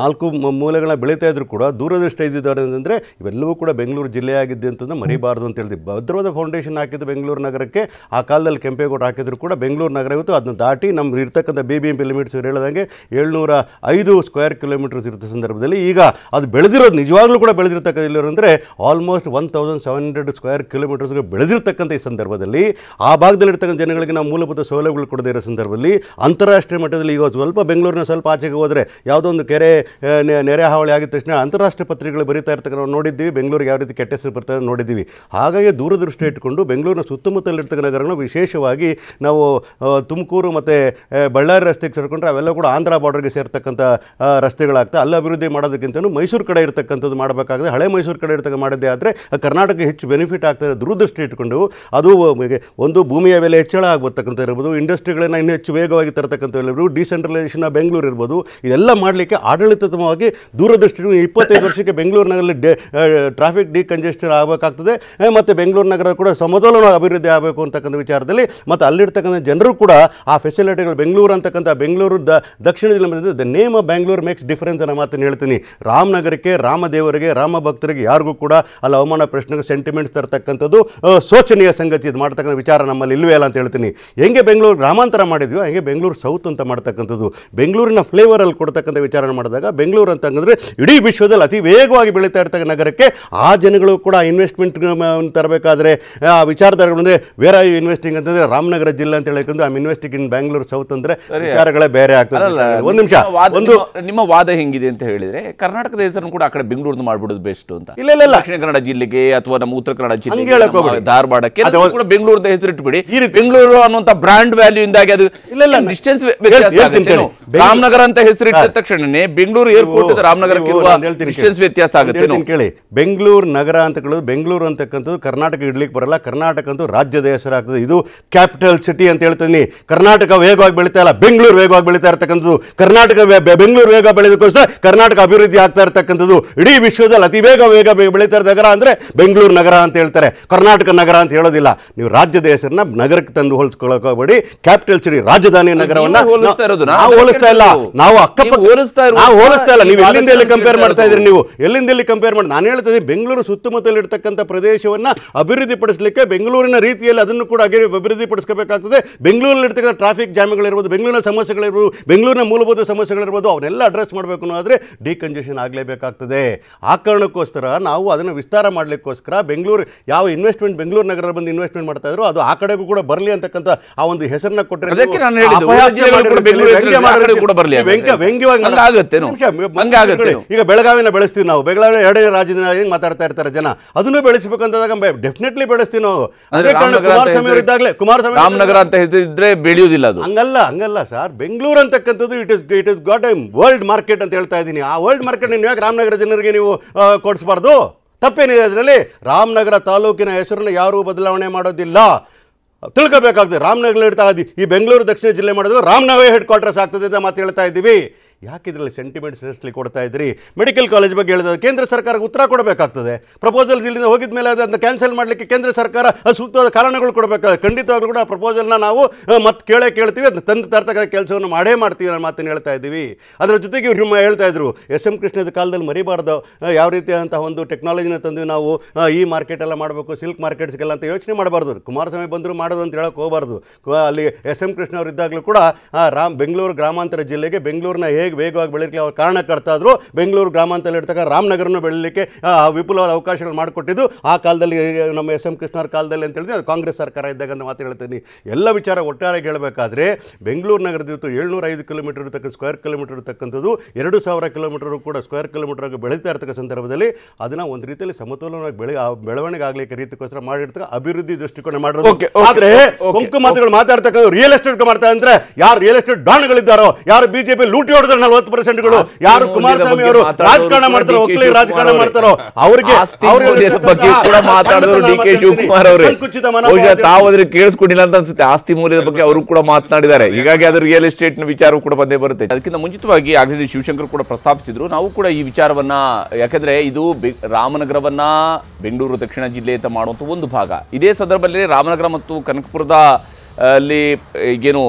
[SPEAKER 5] ನಾಲ್ಕು ಮೂಲೆಗಳನ್ನ ಬೆಳೀತಾ ಇದ್ರು ಕೂಡ ದೂರದೃಷ್ಟಿ ಇದ್ದಾರೆ ಅಂತಂದರೆ ಇವೆಲ್ಲವೂ ಕೂಡ ಬೆಂಗಳೂರು ಜಿಲ್ಲೆಯಾಗಿದೆ ಅಂತಂದ್ರೆ ಮರಿಬಾರದು ಅಂತ ಹೇಳಿದ್ವಿ ಭದ್ರವಾದ ಫೌಂಡೇಶನ್ ಹಾಕಿದ್ದು ಬೆಂಗಳೂರು ನಗರಕ್ಕೆ ಆ ಕಾಲದಲ್ಲಿ ಕೆಂಪೇಗೌಡ ಹಾಕಿದ್ರು ಕೂಡ ಬೆಂಗಳೂರು ನಗರ ಇವತ್ತು ಅದನ್ನು ದಾಟಿ ನಮ್ಮ ಇರ್ತಕ್ಕಂಥ ಬಿ ಬಿ ಎಂ ಲಿಮಿಟ್ಸ್ ಹೇಳಿದಂಗೆ ಏಳ್ನೂರ ಐದು ಸ್ಕ್ವೇರ್ ಕಿಲೋಮೀಟರ್ಸ್ ಇರುತ್ತೆ ಸಂದರ್ಭದಲ್ಲಿ ಈಗ ಅದು ಬೆಳೆದಿರೋದು ನಿಜವಾಗ್ಲೂ ಕೂಡ ಬೆಳೆದಿರ್ತಕ್ಕಂಥ ಇಲ್ಲಿ almost one thousand seven hundred square ಕಿಲೋಮೀಟರ್ಸ್ಗೆ ಬೆಳೆದಿರ್ತಕ್ಕಂಥ ಈ ಸಂದರ್ಭದಲ್ಲಿ ಆ ಭಾಗದಲ್ಲಿರ್ತಕ್ಕಂಥ ಜನಗಳಿಗೆ ನಾವು ಮೂಲಭೂತ ಸೌಲಭ್ಯಗಳು ಕೊಡದೇ ಇರೋ ಸಂದರ್ಭದಲ್ಲಿ ಅಂತಾರಾಷ್ಟ್ರೀಯ ಮಟ್ಟದಲ್ಲಿ ಈಗ ಸ್ವಲ್ಪ ಬೆಂಗಳೂರಿನ ಸ್ವಲ್ಪ ಆಚೆಗೆ ಹೋದರೆ ಯಾವುದೋ ಒಂದು ಕೆರೆ ನೆರೆ ಹಾವಳಿ ಆಗಿದ ತಕ್ಷಣ ಅಂತಾರಾಷ್ಟ್ರೀಯ ಪತ್ರಿಕೆಗಳು ಬರೀತಾ ಇರ್ತಕ್ಕ ನಾವು ನೋಡಿದ್ದೀವಿ ಬೆಂಗಳೂರಿಗೆ ಯಾವ ರೀತಿ ಕೆಟ್ಟ ಹೆಸರು ಬರ್ತದೆ ನೋಡಿದ್ದೀವಿ ಹಾಗಾಗಿ ದೂರದೃಷ್ಟಿ ಇಟ್ಕೊಂಡು ಬೆಂಗಳೂರಿನ ಸುತ್ತಮುತ್ತಲಿರ್ತಕ್ಕ ನಗರಗಳು ವಿಶೇಷವಾಗಿ ನಾವು ತುಮಕೂರು ಮತ್ತು ಬಳ್ಳಾರಿ ರಸ್ತೆಗೆ ಸೇರ್ಕೊಂಡ್ರೆ ಅವೆಲ್ಲ ಕೂಡ ಆಂಧ್ರ ಬಾರ್ಡರ್ಗೆ ಸೇರ್ತಕ್ಕಂಥ ರಸ್ತೆಗಳಾಗ್ತವೆ ಅಲ್ಲಿ ಅಭಿವೃದ್ಧಿ ಮಾಡೋದಕ್ಕಿಂತ ಮೈಸೂರು ಕಡೆ ಇರತಕ್ಕಂಥದ್ದು ಮಾಡಬೇಕಾದ್ರೆ ಹಳೆ ಮೈಸೂರು ಕಡೆ ಇರ್ತಕ್ಕ ಮಾಡಿದ್ದೆ ಆದರೆ ಕರ್ನಾಟಕಕ್ಕೆ ಹೆಚ್ಚು ಬೆನಿಫಿಟ್ ಆಗ್ತದೆ ದೂರದೃಷ್ಟಿ ಇಟ್ಕೊಂಡು ಅದು ಒಂದು ಭೂಮಿಯ ಬೆಲೆ ಹೆಚ್ಚಳ ಆಗ್ಬರ್ತಕ್ಕಂಥ ಇರ್ಬೋದು ಇಂಡಸ್ಟ್ರಿಗಳನ್ನ ಇನ್ನೂ ಹೆಚ್ಚು ವೇಗವಾಗಿ ತರತಕ್ಕಂಥ ಇರ್ಬೋದು ಡಿಸೆಂಟ್ರಲೈಸೇಷನ್ ಬೆಂಗಳೂರು ಇರ್ಬೋದು ಇದೆಲ್ಲ ಮಾಡಲಿಕ್ಕೆ ಆಡಳಿತಾತ್ಮಕವಾಗಿ ದೂರದೃಷ್ಟಿ ಇಪ್ಪತ್ತೈದು ವರ್ಷಕ್ಕೆ ಬೆಂಗಳೂರಿನಲ್ಲಿ ಡೇ ಟ್ರಾಫಿಕ್ ಡಿಕಂಜೆಸ್ಟನ್ ಆಗಬೇಕಾಗ್ತದೆ ಮತ್ತು ಬೆಂಗಳೂರು ನಗರ ಕೂಡ ಸಮತೋಲನ ಅಭಿವೃದ್ಧಿ ಆಗಬೇಕು ಅಂತಕ್ಕಂಥ ವಿಚಾರದಲ್ಲಿ ಮತ್ತು ಅಲ್ಲಿರ್ತಕ್ಕಂಥ ಜನರು ಕೂಡ ಆ ಫೆಸಿಲಿಟಿಗಳು ಬೆಂಗಳೂರು ಅಂತಕ್ಕಂಥ ಬೆಂಗಳೂರು ದ ದಕ್ಷಿಣ ಜಿಲ್ಲೆ the name of Bengaluru makes difference ಅನ್ನೋ ಮಾತನ್ನು ಹೇಳ್ತೀನಿ ರಾಮನಗರಕ್ಕೆ ರಾಮದೇವರಿಗೆ ರಾಮ ಭಕ್ತರಿಗೆ ಯಾರಿಗೂ ಕೂಡ ಅಲ್ಲಿ ಅವಮಾನ ಪ್ರಶ್ನೆಗೆ ಸೆಂಟಿಮೆಂಟ್ಸ್ ತರತಕ್ಕಂಥದ್ದು ಶೋಚನೀಯ ಸಂಗತಿ ಇದು ಮಾಡ್ತಕ್ಕಂಥ ವಿಚಾರ ನಮ್ಮಲ್ಲಿ ಇಲ್ಲವೇ ಅಂತ ಹೇಳ್ತೀನಿ ಹೆಂಗೆ ಬೆಂಗಳೂರು ಗ್ರಾಮಾಂತರ ಮಾಡಿದ್ವಿ ಹಂಗೆ ಬೆಂಗಳೂರು ಸೌತ್ ಅಂತ ಮಾಡ್ತಕ್ಕಂಥದ್ದು ಬೆಂಗಳೂರಿನ ಫ್ಲೇವರಲ್ಲಿ ಕೊಡ್ತಕ್ಕಂಥ ವಿಚಾರ ಮಾಡಿದಾಗ ಬೆಂಗಳೂರು ಅಂತಂದರೆ ಇಡೀ ವಿಶ್ವದಲ್ಲಿ ಅತಿ ವೇಗ ವೇಗವಾಗಿ ಬೆಳೀತಾ ಇರ್ತಕ್ಕ ನಗರಕ್ಕೆ ಆ ಜನಗಳು ಕೂಡ ಇನ್ವೆಸ್ಟ್ಮೆಂಟ್ ತರಬೇಕಾದ್ರೆ ಆ ವಿಚಾರಧಾರೆಗಳಂದರೆ ವೇರ್ ಆರ್ ಯು ಇನ್ವೆಸ್ಟಿಂಗ್ ಅಂತಂದರೆ ರಾಮನಗರ ಜಿಲ್ಲೆ ಅಂತ ಹೇಳಿಕೊಂಡು am investing in Bangalore south ಅಂದರೆ ವಿಚಾರಗಳೇ ಬೇರೆ ಆಗ್ತದೆ ಒಂದು ನಿಮಿಷ ಒಂದು
[SPEAKER 1] ನಿಮ್ಮ ವಾದ ಹೆಂಗಿದೆ ಅಂತ ಹೇಳಿದ್ರೆ ಕರ್ನಾಟಕದ ಹೆಸರನ್ನು ಕೂಡ ಆ ಕಡೆ ಬೆಂಗಳೂರು ಮಾಡಿಬಿಡೋದು ಬೆಸ್ಟ್ ಅಂತ ಇಲ್ಲ ಇಲ್ಲ ದಕ್ಷಿಣ ಕನ್ನಡ ಜಿಲ್ಲೆಗೆ ಅಥವಾ ನಮ್ಮ ಉತ್ತರ ಕನ್ನಡ ಜಿಲ್ಲೆಗೆ ಧಾರವಾಡಕ್ಕೆ ಕೂಡ ಹೆಸರು ಇಟ್ಬಿಡಿ ಬೆಂಗಳೂರು ಅನ್ನುವಂತ ಬ್ರಾಂಡ್ ವ್ಯಾಲ್ಯೂ ಇಂದಾಗಿ ಅದು ಇಲ್ಲ ಇಲ್ಲ ಡಿಸ್ಟೆನ್ಸ್ ರಾಮನಗರ ಅಂತ ಹೆಸರು ಹೆಸರಿಟ್ಟ ತಕ್ಷಣನೇ ಬೆಂಗಳೂರು ಏರ್ಪೋರ್ಟ್ ರಾಮನಗರಕ್ಕೆ ಡಿಸ್ಟೆನ್ಸ್ ವ್ಯತ್ಯಾಸ ಆಗುತ್ತೆ
[SPEAKER 5] ಕೇಳಿ ಬೆಂಗಳೂರು ನಗರ ಅಂತ ಕೇಳೋದು ಬೆಂಗಳೂರು ಅಂತಕ್ಕಂಥದ್ದು ಕರ್ನಾಟಕ ಇಡ್ಲಿಕ್ಕೆ ಬರಲ್ಲ ಕರ್ನಾಟಕ ಅಂತೂ ರಾಜ್ಯದ ಹೆಸರಾಗ್ತದೆ ಇದು ಕ್ಯಾಪಿಟಲ್ ಸಿಟಿ ಅಂತ ಹೇಳ್ತೀನಿ ಕರ್ನಾಟಕ ವೇಗವಾಗಿ ಬೆಳೀತಾ ಇಲ್ಲ ಬೆಂಗಳೂರು ವೇಗವಾಗಿ ಬೆಳೀತಾ ಇರತಕ್ಕಂಥದ್ದು ಕರ್ನಾಟಕ ಬೆಂಗಳೂರು ವೇಗ ಬೆಳೆದಕ್ಕೋಸ್ಕರ ಕರ್ನಾಟಕ ಅಭಿವೃದ್ಧಿ ಆಗ್ತಾ ಇರತಕ್ಕಂಥದ್ದು ಇಡೀ ವಿಶ್ವದಲ್ಲಿ ಅತಿ ವೇಗ ವೇಗ ಬೆಳೀತಾ ಇರೋ ನಗರ ಅಂದರೆ ಬೆಂಗಳೂರು ನಗರ ಅಂತ ಹೇಳ್ತಾರೆ ಕರ್ನಾಟಕ ನಗರ ಅಂತ ಹೇಳೋದಿಲ್ಲ ನೀವು ರಾಜ್ಯದ ಹೆಸರನ್ನ ನಗರಕ್ಕೆ ತಂದು ಹೋಲಿಸ್ಕೊಳ್ಳೋಕೋಬೇಡಿ ಕ್ಯಾಪಿಟಲ್ ಸಿಟಿ ರಾಜಧಾನಿ ನಗರವನ್ನ ಹೋಲಿಸ್ತಾ ಇರೋದು ನಾವು ಹೋಲಿಸ್ತಾ ಇಲ್ಲ ನಾವು ಅಕ್ಕಪಕ್ಕ ಹೋಲಿಸ್ತಾ ಇಲ್ಲ ನೀವು ಕಂಪೇರ್ ಮಾಡ್ತಾ ಇದ್ರಿ ನೀವು ಎಲ್ಲಿಂದ ಎಲ್ಲಿ ಕಂಪೇರ್ ಮಾಡಿ ನಾನು ಹೇಳ್ತೀನಿ ಬೆಂಗಳೂರು ಸುತ್ತಮುತ್ತಲಿರ್ತಕ್ಕಂಥ ಪ್ರದೇಶವನ್ನು ಅಭಿವೃದ್ಧಿಪಡಿಸಲಿಕ್ಕೆ ಬೆಂಗಳೂರಿನ ರೀತಿಯಲ್ಲಿ ಅದನ್ನು ಕೂಡ ಅಗಿ ಅಭಿವೃದ್ಧಿಪಡಿಸ್ಕೋಬೇಕಾಗ್ತದೆ ಬೆಂಗಳೂರಲ್ಲಿರ್ತಕ್ಕಂಥ ಟ್ರಾಫಿಕ್ ಜಾಮ್ಗಳಿರ್ಬೋದು ಬೆಂಗಳೂರಿನ ಸಮಸ್ಯೆಗಳಿರ್ಬೋದು ಬೆಂಗಳೂರಿನ ಮೂಲಭೂತ ಸಮಸ್ಯೆಗಳಿರ್ಬೋದು ಅವನ್ನೆಲ್ಲ ಅಡ್ರೆಸ್ ಮಾಡಬೇಕು ಅನ್ನೋದಾದರೆ ಡಿಕಂಜೆಷನ್ ಆಗಲೇಬೇಕಾಗ್ತದೆ ಆ ಕಾರಣಕ್ಕೋಸ್ಕರ ನಾವು ಅದನ್ನು ವಿಸ್ತಾರ ಮಾಡಲಿಕ್ಕೋಸ್ಕರ ಬೆಂಗಳೂರು ಯಾವ ಇನ್ವೆಸ್ಟ್ಮೆಂಟ್ ಬೆಂಗಳೂರು ನಗರ ಬಂದು ಇನ್ವೆಸ್ಟ್ಮೆಂಟ್ ಮಾಡ್ತಾ ಇದ್ರು ಅದು ಆ ಕಡೆಗೂ ಕೂಡ ಬರಲಿ ಅಂತಕ್ಕಂಥ ಆ ಒಂದು ಹೆಸರನ್ನ ಕೊಟ್ಟರೆ ಈಗ ಬೆಳಗಾವಿನ ಬೆಳೆಸ್ತೀವಿ ನಾವು ನಾವು ಬೆಗಳೂರು ಎರಡನೇ ರಾಜಧಾನಿ ಹೆಂಗೆ ಮಾತಾಡ್ತಾ ಇರ್ತಾರೆ ಜನ ಅದನ್ನು ಬೆಳೆಸಬೇಕಂತಂದಾಗ ಡೆಫಿನೆಟ್ಲಿ ಬೆಳೆಸ್ತೀವಿ ನಾವು ಅದೇ ಕುಮಾರಸ್ವಾಮಿ ಇದ್ದಾಗಲೇ ಕುಮಾರಸ್ವಾಮಿ ರಾಮನಗರ ಅಂತ
[SPEAKER 1] ಹೇಳಿದ್ರೆ ಬೆಳೆಯುವುದಿಲ್ಲ ಅದು
[SPEAKER 5] ಹಂಗಲ್ಲ ಹಂಗಲ್ಲ ಸರ್ ಬೆಂಗಳೂರು ಅಂತಕ್ಕಂಥದ್ದು it is it is got um world market ಅಂತ ಹೇಳ್ತಾ ಇದ್ದೀನಿ ಆ ವರ್ಲ್ಡ್ ಮಾರ್ಕೆಟ್ ನೀವು ಯಾಕೆ ರಾಮನಗರ ಜನರಿಗೆ ನೀವು ಕೊಡಿಸಬಾರ್ದು ತಪ್ಪೇನಿದೆ ಅದರಲ್ಲಿ ರಾಮನಗರ ತಾಲೂಕಿನ ಹೆಸರನ್ನು ಯಾರೂ ಬದಲಾವಣೆ ಮಾಡೋದಿಲ್ಲ ತಿಳ್ಕೋಬೇಕಾಗ್ತದೆ ರಾಮನಗರ ಇಡ್ತಾ ಈ ಬೆಂಗಳೂರು ದಕ್ಷಿಣ ಜಿಲ್ಲೆ ಮಾಡೋದು ರಾಮನಗರ ಹೆಡ್ ಕ್ವಾರ್ಟರ್ಸ್ ಆಗ್ತದೆ ಅಂತ ಮಾತು ಹೇಳ್ತಾ ಇದ್ದೀವಿ ಯಾಕೆ ಇದರಲ್ಲಿ ಸೆಂಟಿಮೆಂಟ್ಸ್ ಎಸ್ಟ್ಲಿ ಕೊಡ್ತಾ ಇದ್ರಿ ಮೆಡಿಕಲ್ ಕಾಲೇಜ್ ಬಗ್ಗೆ ಹೇಳಿದ ಕೇಂದ್ರ ಸರ್ಕಾರಕ್ಕೆ ಉತ್ತರ ಕೊಡಬೇಕಾಗ್ತದೆ ಪ್ರಪೋಸಲ್ಸ್ ಇಲ್ಲಿಂದ ಹೋಗಿದ ಮೇಲೆ ಅದನ್ನು ಕ್ಯಾನ್ಸಲ್ ಮಾಡಲಿಕ್ಕೆ ಕೇಂದ್ರ ಸರ್ಕಾರ ಸೂಕ್ತವಾದ ಕಾರಣಗಳು ಕೊಡಬೇಕಾದ ಖಂಡಿತವಾಗ್ಲೂ ಕೂಡ ಪ್ರಪೋಸಲ್ನ ನಾವು ಮತ್ತೆ ಕೇಳೇ ಕೇಳ್ತೀವಿ ಅದನ್ನು ತಂದು ತರ್ತಕ್ಕಂಥ ಕೆಲಸವನ್ನು ಮಾಡೇ ಮಾಡ್ತೀವಿ ನಾನು ಮಾತನ್ನು ಹೇಳ್ತಾ ಇದ್ದೀವಿ ಅದರ ಜೊತೆಗೆ ಇವ್ರು ಹೇಳ್ತಾ ಇದ್ರು ಎಸ್ ಎಂ ಕೃಷ್ಣದ ಕಾಲದಲ್ಲಿ ಮರಿಬಾರ್ದು ಯಾವ ರೀತಿಯಾದಂತಹ ಒಂದು ಟೆಕ್ನಾಲಜಿನ ತಂದು ನಾವು ಈ ಮಾರ್ಕೆಟ್ ಎಲ್ಲ ಮಾಡಬೇಕು ಸಿಲ್ಕ್ ಮಾರ್ಕೆಟ್ಸ್ಗೆಲ್ಲ ಅಂತ ಯೋಚನೆ ಮಾಡಬಾರ್ದು ಕುಮಾರಸ್ವಾಮಿ ಬಂದರು ಮಾಡೋದು ಅಂತ ಹೇಳೋಕೆ ಹೋಗಬಾರ್ದು ಅಲ್ಲಿ ಎಸ್ ಎಂ ಕೃಷ್ಣ ಅವರು ಇದ್ದಾಗಲೂ ಕೂಡ ರಾಮ್ ಬೆಂಗಳೂರು ಗ್ರಾಮಾಂತರ ಜಿಲ್ಲೆಗೆ ಬೆಂಗಳೂರಿನ ಹೇಗೆ ಹೇಗೆ ವೇಗವಾಗಿ ಬೆಳೀಲಿಕ್ಕೆ ಅವ್ರು ಕಾರಣಕರ್ತಾದರು ಬೆಂಗಳೂರು ಇರ್ತಕ್ಕ ರಾಮನಗರನ್ನು ಬೆಳೀಲಿಕ್ಕೆ ವಿಪುಲವಾದ ಅವಕಾಶಗಳು ಮಾಡಿಕೊಟ್ಟಿದ್ದು ಆ ಕಾಲದಲ್ಲಿ ನಮ್ಮ ಎಸ್ ಎಂ ಕೃಷ್ಣರ ಕಾಲದಲ್ಲಿ ಅಂತ ಹೇಳಿದ್ರೆ ಅದು ಕಾಂಗ್ರೆಸ್ ಸರ್ಕಾರ ಇದ್ದಾಗ ಅಂತ ಮಾತು ಹೇಳ್ತೀನಿ ಎಲ್ಲ ವಿಚಾರ ಒಟ್ಟಾರೆ ಹೇಳಬೇಕಾದ್ರೆ ಬೆಂಗಳೂರು ನಗರದ ಇವತ್ತು ಏಳ್ನೂರ ಕಿಲೋಮೀಟರ್ ಇರತಕ್ಕ ಸ್ಕ್ವೇರ್ ಕಿಲೋಮೀಟರ್ ಇರ್ತಕ್ಕಂಥದ್ದು ಎರಡು ಸಾವಿರ ಕಿಲೋಮೀಟರ್ ಕೂಡ ಸ್ಕ್ವೇರ್ ಕಿಲೋಮೀಟರ್ಗೆ ಬೆಳೀತಾ ಇರ್ತಕ್ಕ ಸಂದರ್ಭದಲ್ಲಿ ಅದನ್ನು ಒಂದು ರೀತಿಯಲ್ಲಿ ಸಮತೋಲನವಾಗಿ ಬೆಳೆ ಬೆಳವಣಿಗೆ ಆಗಲಿಕ್ಕೆ ರೀತಿಗೋಸ್ಕರ ಮಾಡಿರ್ತಕ್ಕ ಅಭಿವೃದ್ಧಿ ದೃಷ್ಟಿಕೋನ ಮಾಡಿರೋದು ಆದರೆ ಕೊಂಕು ಮಾತುಗಳು ಮಾತಾಡ್ತಕ್ಕಂಥ ರಿಯಲ್ ಎಸ್ಟೇಟ್ ಮಾಡ್ತಾ ಅಂದ್ರೆ ಯಾರು ರಿಯಲ್ ಎಸ್ಟೇಟ್ ಡಾನ್ಗಳಿದ್ದಾರೋ ಯಾರು ಬಿಜೆಪಿ ಲೂಟಿ ಹೊಡೆದ ಉಳಿದ ನಲವತ್ತು ಪರ್ಸೆಂಟ್ಗಳು ಯಾರು ಕುಮಾರಸ್ವಾಮಿ ಅವರು ರಾಜಕಾರಣ ಮಾಡ್ತಾರೋ ಒಕ್ಕಲಿ ರಾಜಕಾರಣ ಮಾಡ್ತಾರೋ ಅವ್ರಿಗೆ ಡಿ ಕೆ ಶಿವಕುಮಾರ್ ಅವರು ತಾವು ತಾವಾದ್ರೆ
[SPEAKER 1] ಕೇಳಿಸ್ಕೊಂಡಿಲ್ಲ ಅಂತ ಅನ್ಸುತ್ತೆ ಆಸ್ತಿ ಮೌಲ್ಯದ ಬಗ್ಗೆ ಅವರು ಕೂಡ ಮಾತನಾಡಿದ್ದಾರೆ ಹೀಗಾಗಿ ಅದು ರಿಯಲ್ ಎಸ್ಟೇಟ್ ನ ವಿಚಾರ ಕೂಡ ಬಂದೇ ಬರುತ್ತೆ ಅದಕ್ಕಿಂತ ಮುಂಚಿತವಾಗಿ ಆಗಲೇ ಶಿವಶಂಕರ್ ಕೂಡ ಪ್ರಸ್ತಾಪಿಸಿದ್ರು ನಾವು ಕೂಡ ಈ ವಿಚಾರವನ್ನ ಯಾಕಂದ್ರೆ ಇದು ರಾಮನಗರವನ್ನ ಬೆಂಗಳೂರು ದಕ್ಷಿಣ ಜಿಲ್ಲೆ ಅಂತ ಮಾಡುವಂತ ಒಂದು ಭಾಗ ಇದೇ ಸಂದರ್ಭದಲ್ಲಿ ರಾಮನಗರ ಮತ್ತು ಕನಕಪುರದ ಅಲ್ಲಿ ಏನು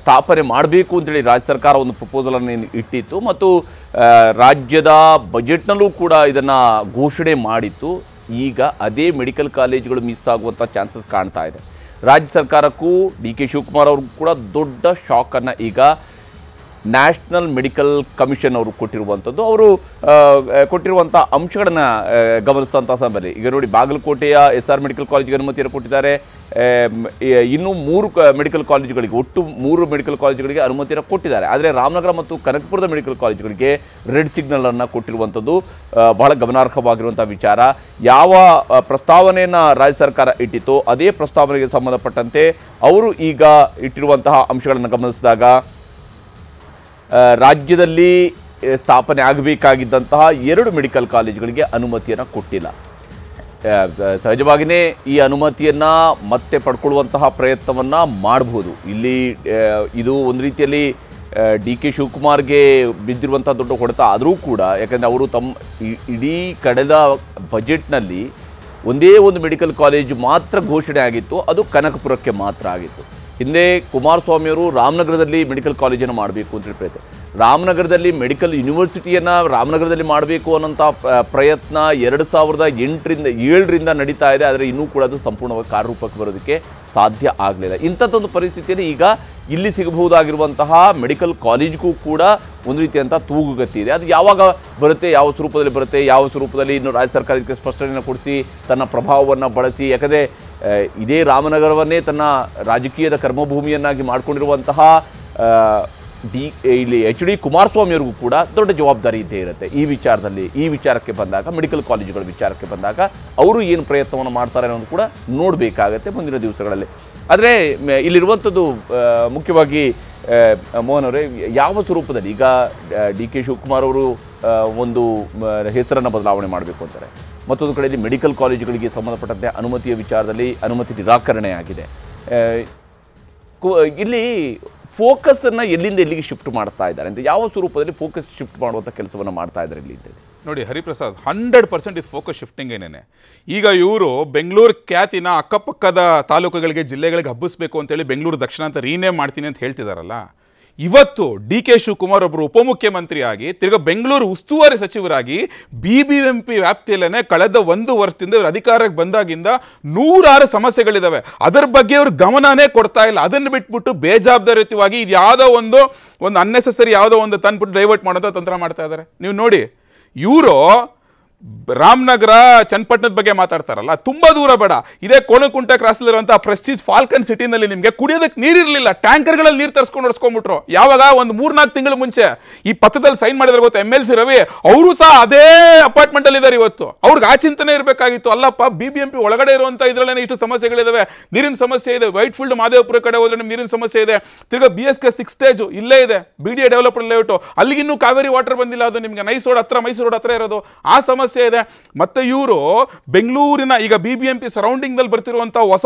[SPEAKER 1] ಸ್ಥಾಪನೆ ಮಾಡಬೇಕು ಅಂತೇಳಿ ರಾಜ್ಯ ಸರ್ಕಾರ ಒಂದು ಪ್ರಪೋಸಲನ್ನು ಇಟ್ಟಿತ್ತು ಮತ್ತು ರಾಜ್ಯದ ಬಜೆಟ್ನಲ್ಲೂ ಕೂಡ ಇದನ್ನು ಘೋಷಣೆ ಮಾಡಿತ್ತು ಈಗ ಅದೇ ಮೆಡಿಕಲ್ ಕಾಲೇಜುಗಳು ಮಿಸ್ ಆಗುವಂಥ ಚಾನ್ಸಸ್ ಕಾಣ್ತಾ ಇದೆ ರಾಜ್ಯ ಸರ್ಕಾರಕ್ಕೂ ಡಿ ಕೆ ಶಿವಕುಮಾರ್ ಅವ್ರಿಗೂ ಕೂಡ ದೊಡ್ಡ ಶಾಕನ್ನು ಈಗ ನ್ಯಾಷನಲ್ ಮೆಡಿಕಲ್ ಕಮಿಷನ್ ಅವರು ಕೊಟ್ಟಿರುವಂಥದ್ದು ಅವರು ಕೊಟ್ಟಿರುವಂಥ ಅಂಶಗಳನ್ನು ಗಮನಿಸುವಂಥ ಸಂಬಂಧ ಈಗ ನೋಡಿ ಬಾಗಲಕೋಟೆಯ ಎಸ್ ಆರ್ ಮೆಡಿಕಲ್ ಕಾಲೇಜಿಗೆ ಅನುಮತಿಯನ್ನು ಕೊಟ್ಟಿದ್ದಾರೆ ಇನ್ನೂ ಮೂರು ಮೆಡಿಕಲ್ ಕಾಲೇಜುಗಳಿಗೆ ಒಟ್ಟು ಮೂರು ಮೆಡಿಕಲ್ ಕಾಲೇಜುಗಳಿಗೆ ಅನುಮತಿಯನ್ನು ಕೊಟ್ಟಿದ್ದಾರೆ ಆದರೆ ರಾಮನಗರ ಮತ್ತು ಕನಕಪುರದ ಮೆಡಿಕಲ್ ಕಾಲೇಜುಗಳಿಗೆ ರೆಡ್ ಸಿಗ್ನಲನ್ನು ಕೊಟ್ಟಿರುವಂಥದ್ದು ಬಹಳ ಗಮನಾರ್ಹವಾಗಿರುವಂಥ ವಿಚಾರ ಯಾವ ಪ್ರಸ್ತಾವನೆಯನ್ನು ರಾಜ್ಯ ಸರ್ಕಾರ ಇಟ್ಟಿತ್ತು ಅದೇ ಪ್ರಸ್ತಾವನೆಗೆ ಸಂಬಂಧಪಟ್ಟಂತೆ ಅವರು ಈಗ ಇಟ್ಟಿರುವಂತಹ ಅಂಶಗಳನ್ನು ಗಮನಿಸಿದಾಗ ರಾಜ್ಯದಲ್ಲಿ ಸ್ಥಾಪನೆ ಆಗಬೇಕಾಗಿದ್ದಂತಹ ಎರಡು ಮೆಡಿಕಲ್ ಕಾಲೇಜುಗಳಿಗೆ ಅನುಮತಿಯನ್ನು ಕೊಟ್ಟಿಲ್ಲ ಸಹಜವಾಗಿಯೇ ಈ ಅನುಮತಿಯನ್ನು ಮತ್ತೆ ಪಡ್ಕೊಳ್ಳುವಂತಹ ಪ್ರಯತ್ನವನ್ನು ಮಾಡಬಹುದು ಇಲ್ಲಿ ಇದು ಒಂದು ರೀತಿಯಲ್ಲಿ ಡಿ ಕೆ ಶಿವಕುಮಾರ್ಗೆ ಬಿದ್ದಿರುವಂಥ ದೊಡ್ಡ ಹೊಡೆತ ಆದರೂ ಕೂಡ ಯಾಕಂದರೆ ಅವರು ತಮ್ಮ ಇಡೀ ಕಡೆದ ಬಜೆಟ್ನಲ್ಲಿ ಒಂದೇ ಒಂದು ಮೆಡಿಕಲ್ ಕಾಲೇಜು ಮಾತ್ರ ಘೋಷಣೆ ಆಗಿತ್ತು ಅದು ಕನಕಪುರಕ್ಕೆ ಮಾತ್ರ ಆಗಿತ್ತು ಹಿಂದೆ ಕುಮಾರಸ್ವಾಮಿಯವರು ರಾಮನಗರದಲ್ಲಿ ಮೆಡಿಕಲ್ ಕಾಲೇಜನ್ನು ಮಾಡಬೇಕು ಅಂತ ಪ್ರಯತ್ನ ರಾಮನಗರದಲ್ಲಿ ಮೆಡಿಕಲ್ ಯೂನಿವರ್ಸಿಟಿಯನ್ನು ರಾಮನಗರದಲ್ಲಿ ಮಾಡಬೇಕು ಅನ್ನೋಂಥ ಪ್ರಯತ್ನ ಎರಡು ಸಾವಿರದ ಎಂಟರಿಂದ ಏಳರಿಂದ ನಡೀತಾ ಇದೆ ಆದರೆ ಇನ್ನೂ ಕೂಡ ಅದು ಸಂಪೂರ್ಣವಾಗಿ ಕಾರ್ಯರೂಪಕ್ಕೆ ಬರೋದಕ್ಕೆ ಸಾಧ್ಯ ಆಗಲಿಲ್ಲ ಇಂಥದ್ದೊಂದು ಪರಿಸ್ಥಿತಿಯಲ್ಲಿ ಈಗ ಇಲ್ಲಿ ಸಿಗಬಹುದಾಗಿರುವಂತಹ ಮೆಡಿಕಲ್ ಕಾಲೇಜ್ಗೂ ಕೂಡ ಒಂದು ರೀತಿಯಂಥ ತೂಗುಗತಿ ಇದೆ ಅದು ಯಾವಾಗ ಬರುತ್ತೆ ಯಾವ ಸ್ವರೂಪದಲ್ಲಿ ಬರುತ್ತೆ ಯಾವ ಸ್ವರೂಪದಲ್ಲಿ ಇನ್ನು ರಾಜ್ಯ ಸರ್ಕಾರ ಇದಕ್ಕೆ ಸ್ಪಷ್ಟನೆಯನ್ನು ಕೊಡಿಸಿ ತನ್ನ ಪ್ರಭಾವವನ್ನು ಬಳಸಿ ಯಾಕಂದರೆ ಇದೇ ರಾಮನಗರವನ್ನೇ ತನ್ನ ರಾಜಕೀಯದ ಕರ್ಮಭೂಮಿಯನ್ನಾಗಿ ಮಾಡಿಕೊಂಡಿರುವಂತಹ ಡಿ ಇಲ್ಲಿ ಎಚ್ ಡಿ ಕುಮಾರಸ್ವಾಮಿಯವ್ರಿಗೂ ಕೂಡ ದೊಡ್ಡ ಜವಾಬ್ದಾರಿ ಇದ್ದೇ ಇರುತ್ತೆ ಈ ವಿಚಾರದಲ್ಲಿ ಈ ವಿಚಾರಕ್ಕೆ ಬಂದಾಗ ಮೆಡಿಕಲ್ ಕಾಲೇಜುಗಳ ವಿಚಾರಕ್ಕೆ ಬಂದಾಗ ಅವರು ಏನು ಪ್ರಯತ್ನವನ್ನು ಮಾಡ್ತಾರೆ ಅನ್ನೋದು ಕೂಡ ನೋಡಬೇಕಾಗತ್ತೆ ಮುಂದಿನ ದಿವಸಗಳಲ್ಲಿ ಆದರೆ ಇಲ್ಲಿರುವಂಥದ್ದು ಮುಖ್ಯವಾಗಿ ಮೋಹನ್ ಅವರೇ ಯಾವ ಸ್ವರೂಪದಲ್ಲಿ ಈಗ ಡಿ ಕೆ ಶಿವಕುಮಾರ್ ಅವರು ಒಂದು ಹೆಸರನ್ನು ಬದಲಾವಣೆ ಮಾಡಬೇಕು ಅಂತಾರೆ ಮತ್ತೊಂದು ಕಡೆಯಲ್ಲಿ ಮೆಡಿಕಲ್ ಕಾಲೇಜುಗಳಿಗೆ ಸಂಬಂಧಪಟ್ಟಂತೆ ಅನುಮತಿಯ ವಿಚಾರದಲ್ಲಿ ಅನುಮತಿ ನಿರಾಕರಣೆ ಆಗಿದೆ ಇಲ್ಲಿ ಫೋಕಸನ್ನು ಎಲ್ಲಿಂದ ಎಲ್ಲಿಗೆ ಶಿಫ್ಟ್ ಮಾಡ್ತಾ ಇದ್ದಾರೆ ಅಂತ ಯಾವ ಸ್ವರೂಪದಲ್ಲಿ ಫೋಕಸ್ ಶಿಫ್ಟ್ ಮಾಡುವಂಥ ಕೆಲಸವನ್ನು ಮಾಡ್ತಾ ಇದ್ದಾರೆ ಇಲ್ಲಿ
[SPEAKER 3] ನೋಡಿ ಹರಿಪ್ರಸಾದ್ ಹಂಡ್ರೆಡ್ ಪರ್ಸೆಂಟ್ ಈ ಫೋಕಸ್ ಶಿಫ್ಟಿಂಗ್ ಏನೇನೆ ಈಗ ಇವರು ಬೆಂಗಳೂರು ಖ್ಯಾತಿನ ಅಕ್ಕಪಕ್ಕದ ತಾಲೂಕುಗಳಿಗೆ ಜಿಲ್ಲೆಗಳಿಗೆ ಹಬ್ಬಿಸ್ಬೇಕು ಅಂತೇಳಿ ಬೆಂಗಳೂರು ದಕ್ಷಿಣ ಅಂತ ರೀನೇಮ್ ಮಾಡ್ತೀನಿ ಅಂತ ಹೇಳ್ತಿದಾರಲ್ಲ ಇವತ್ತು ಡಿ ಕೆ ಶಿವಕುಮಾರ್ ಒಬ್ಬರು ಉಪಮುಖ್ಯಮಂತ್ರಿಯಾಗಿ ತಿರ್ಗಾ ಬೆಂಗಳೂರು ಉಸ್ತುವಾರಿ ಸಚಿವರಾಗಿ ಬಿ ಬಿ ಎಂ ಪಿ ವ್ಯಾಪ್ತಿಯಲ್ಲೇ ಕಳೆದ ಒಂದು ವರ್ಷದಿಂದ ಇವರು ಅಧಿಕಾರಕ್ಕೆ ಬಂದಾಗಿಂದ ನೂರಾರು ಸಮಸ್ಯೆಗಳಿದ್ದಾವೆ ಅದರ ಬಗ್ಗೆ ಇವರು ಗಮನನೇ ಕೊಡ್ತಾ ಇಲ್ಲ ಅದನ್ನು ಬಿಟ್ಬಿಟ್ಟು ಬೇಜವಾಬ್ದಾರಿಯುತವಾಗಿ ಇದು ಯಾವುದೋ ಒಂದು ಒಂದು ಅನ್ನೆಸೆಸರಿ ಯಾವುದೋ ಒಂದು ತಂದ್ಬಿಟ್ಟು ಡೈವರ್ಟ್ ಮಾಡೋದು ತಂತ್ರ ಮಾಡ್ತಾ ಇದ್ದಾರೆ ನೀವು ನೋಡಿ euro ರಾಮನಗರ ಚನ್ನಪಟ್ಟಣದ ಬಗ್ಗೆ ಮಾತಾಡ್ತಾರಲ್ಲ ತುಂಬಾ ದೂರ ಬೇಡ ಇದೇ ಕೋಣಕುಂಟೆ ಕ್ರಾಸಲ್ಲಿರುವಂಥ ಪ್ರೆಸ್ಟೀಜ್ ಫಾಲ್ಕನ್ ಸಿಟಿನಲ್ಲಿ ನಿಮಗೆ ಕುಡಿಯೋದಕ್ಕೆ ನೀರಿರಲಿಲ್ಲ ಟ್ಯಾಂಕರ್ಗಳಲ್ಲಿ ನೀರು ತರಿಸ್ಕೊಂಡು ಹೊಡ್ಸ್ಕೊಂಡ್ಬಿಟ್ರು ಯಾವಾಗ ಒಂದು ಮೂರ್ನಾಲ್ಕು ತಿಂಗಳ ಮುಂಚೆ ಈ ಪತ್ರದಲ್ಲಿ ಸೈನ್ ಮಾಡಿದ್ರೆ ಗೊತ್ತು ಎಮ್ ಎಲ್ ಸಿ ರವಿ ಅವರು ಸಹ ಅದೇ ಅಪಾರ್ಟ್ಮೆಂಟಲ್ಲಿ ಇದ್ದಾರೆ ಇವತ್ತು ಅವ್ರಿಗೆ ಆ ಚಿಂತನೆ ಇರಬೇಕಾಗಿತ್ತು ಅಲ್ಲಪ್ಪ ಬಿ ಬಿ ಎಂ ಪಿ ಒಳಗಡೆ ಇರುವಂಥ ಇದರಲ್ಲೇ ಇಷ್ಟು ಸಮಸ್ಯೆಗಳಿದಾವೆ ನೀರಿನ ಸಮಸ್ಯೆ ಇದೆ ವೈಟ್ ಫೀಲ್ಡ್ ಮಾದೇವಪುರ ಕಡೆ ಹೋದ್ರೆ ನೀರಿನ ಸಮಸ್ಯೆ ಇದೆ ತಿರ್ಗಾ B S K six stage ಇಲ್ಲೇ ಇದೆ B D A development layout ಅಲ್ಲಿಗಿನ್ನೂ ಕಾವೇರಿ ವಾಟರ್ ಬಂದಿಲ್ಲ ಅದು ನಿಮಗೆ ನೈಸ್ ರೋಡ್ ಹತ್ರ ಮೈಸೂರು ರೋಡ್ ಹತ್ರ ಇರೋದು ಆ ಸಮಸ್ಯೆ ಸಮಸ್ಯೆ ಇದೆ ಮತ್ತೆ ಇವರು ಬೆಂಗಳೂರಿನ ಈಗ ಬಿ ಬಿ ಎಂ ಪಿ ಸರೌಂಡಿಂಗ್ದಲ್ಲಿ ಬರ್ತಿರುವಂಥ ಹೊಸ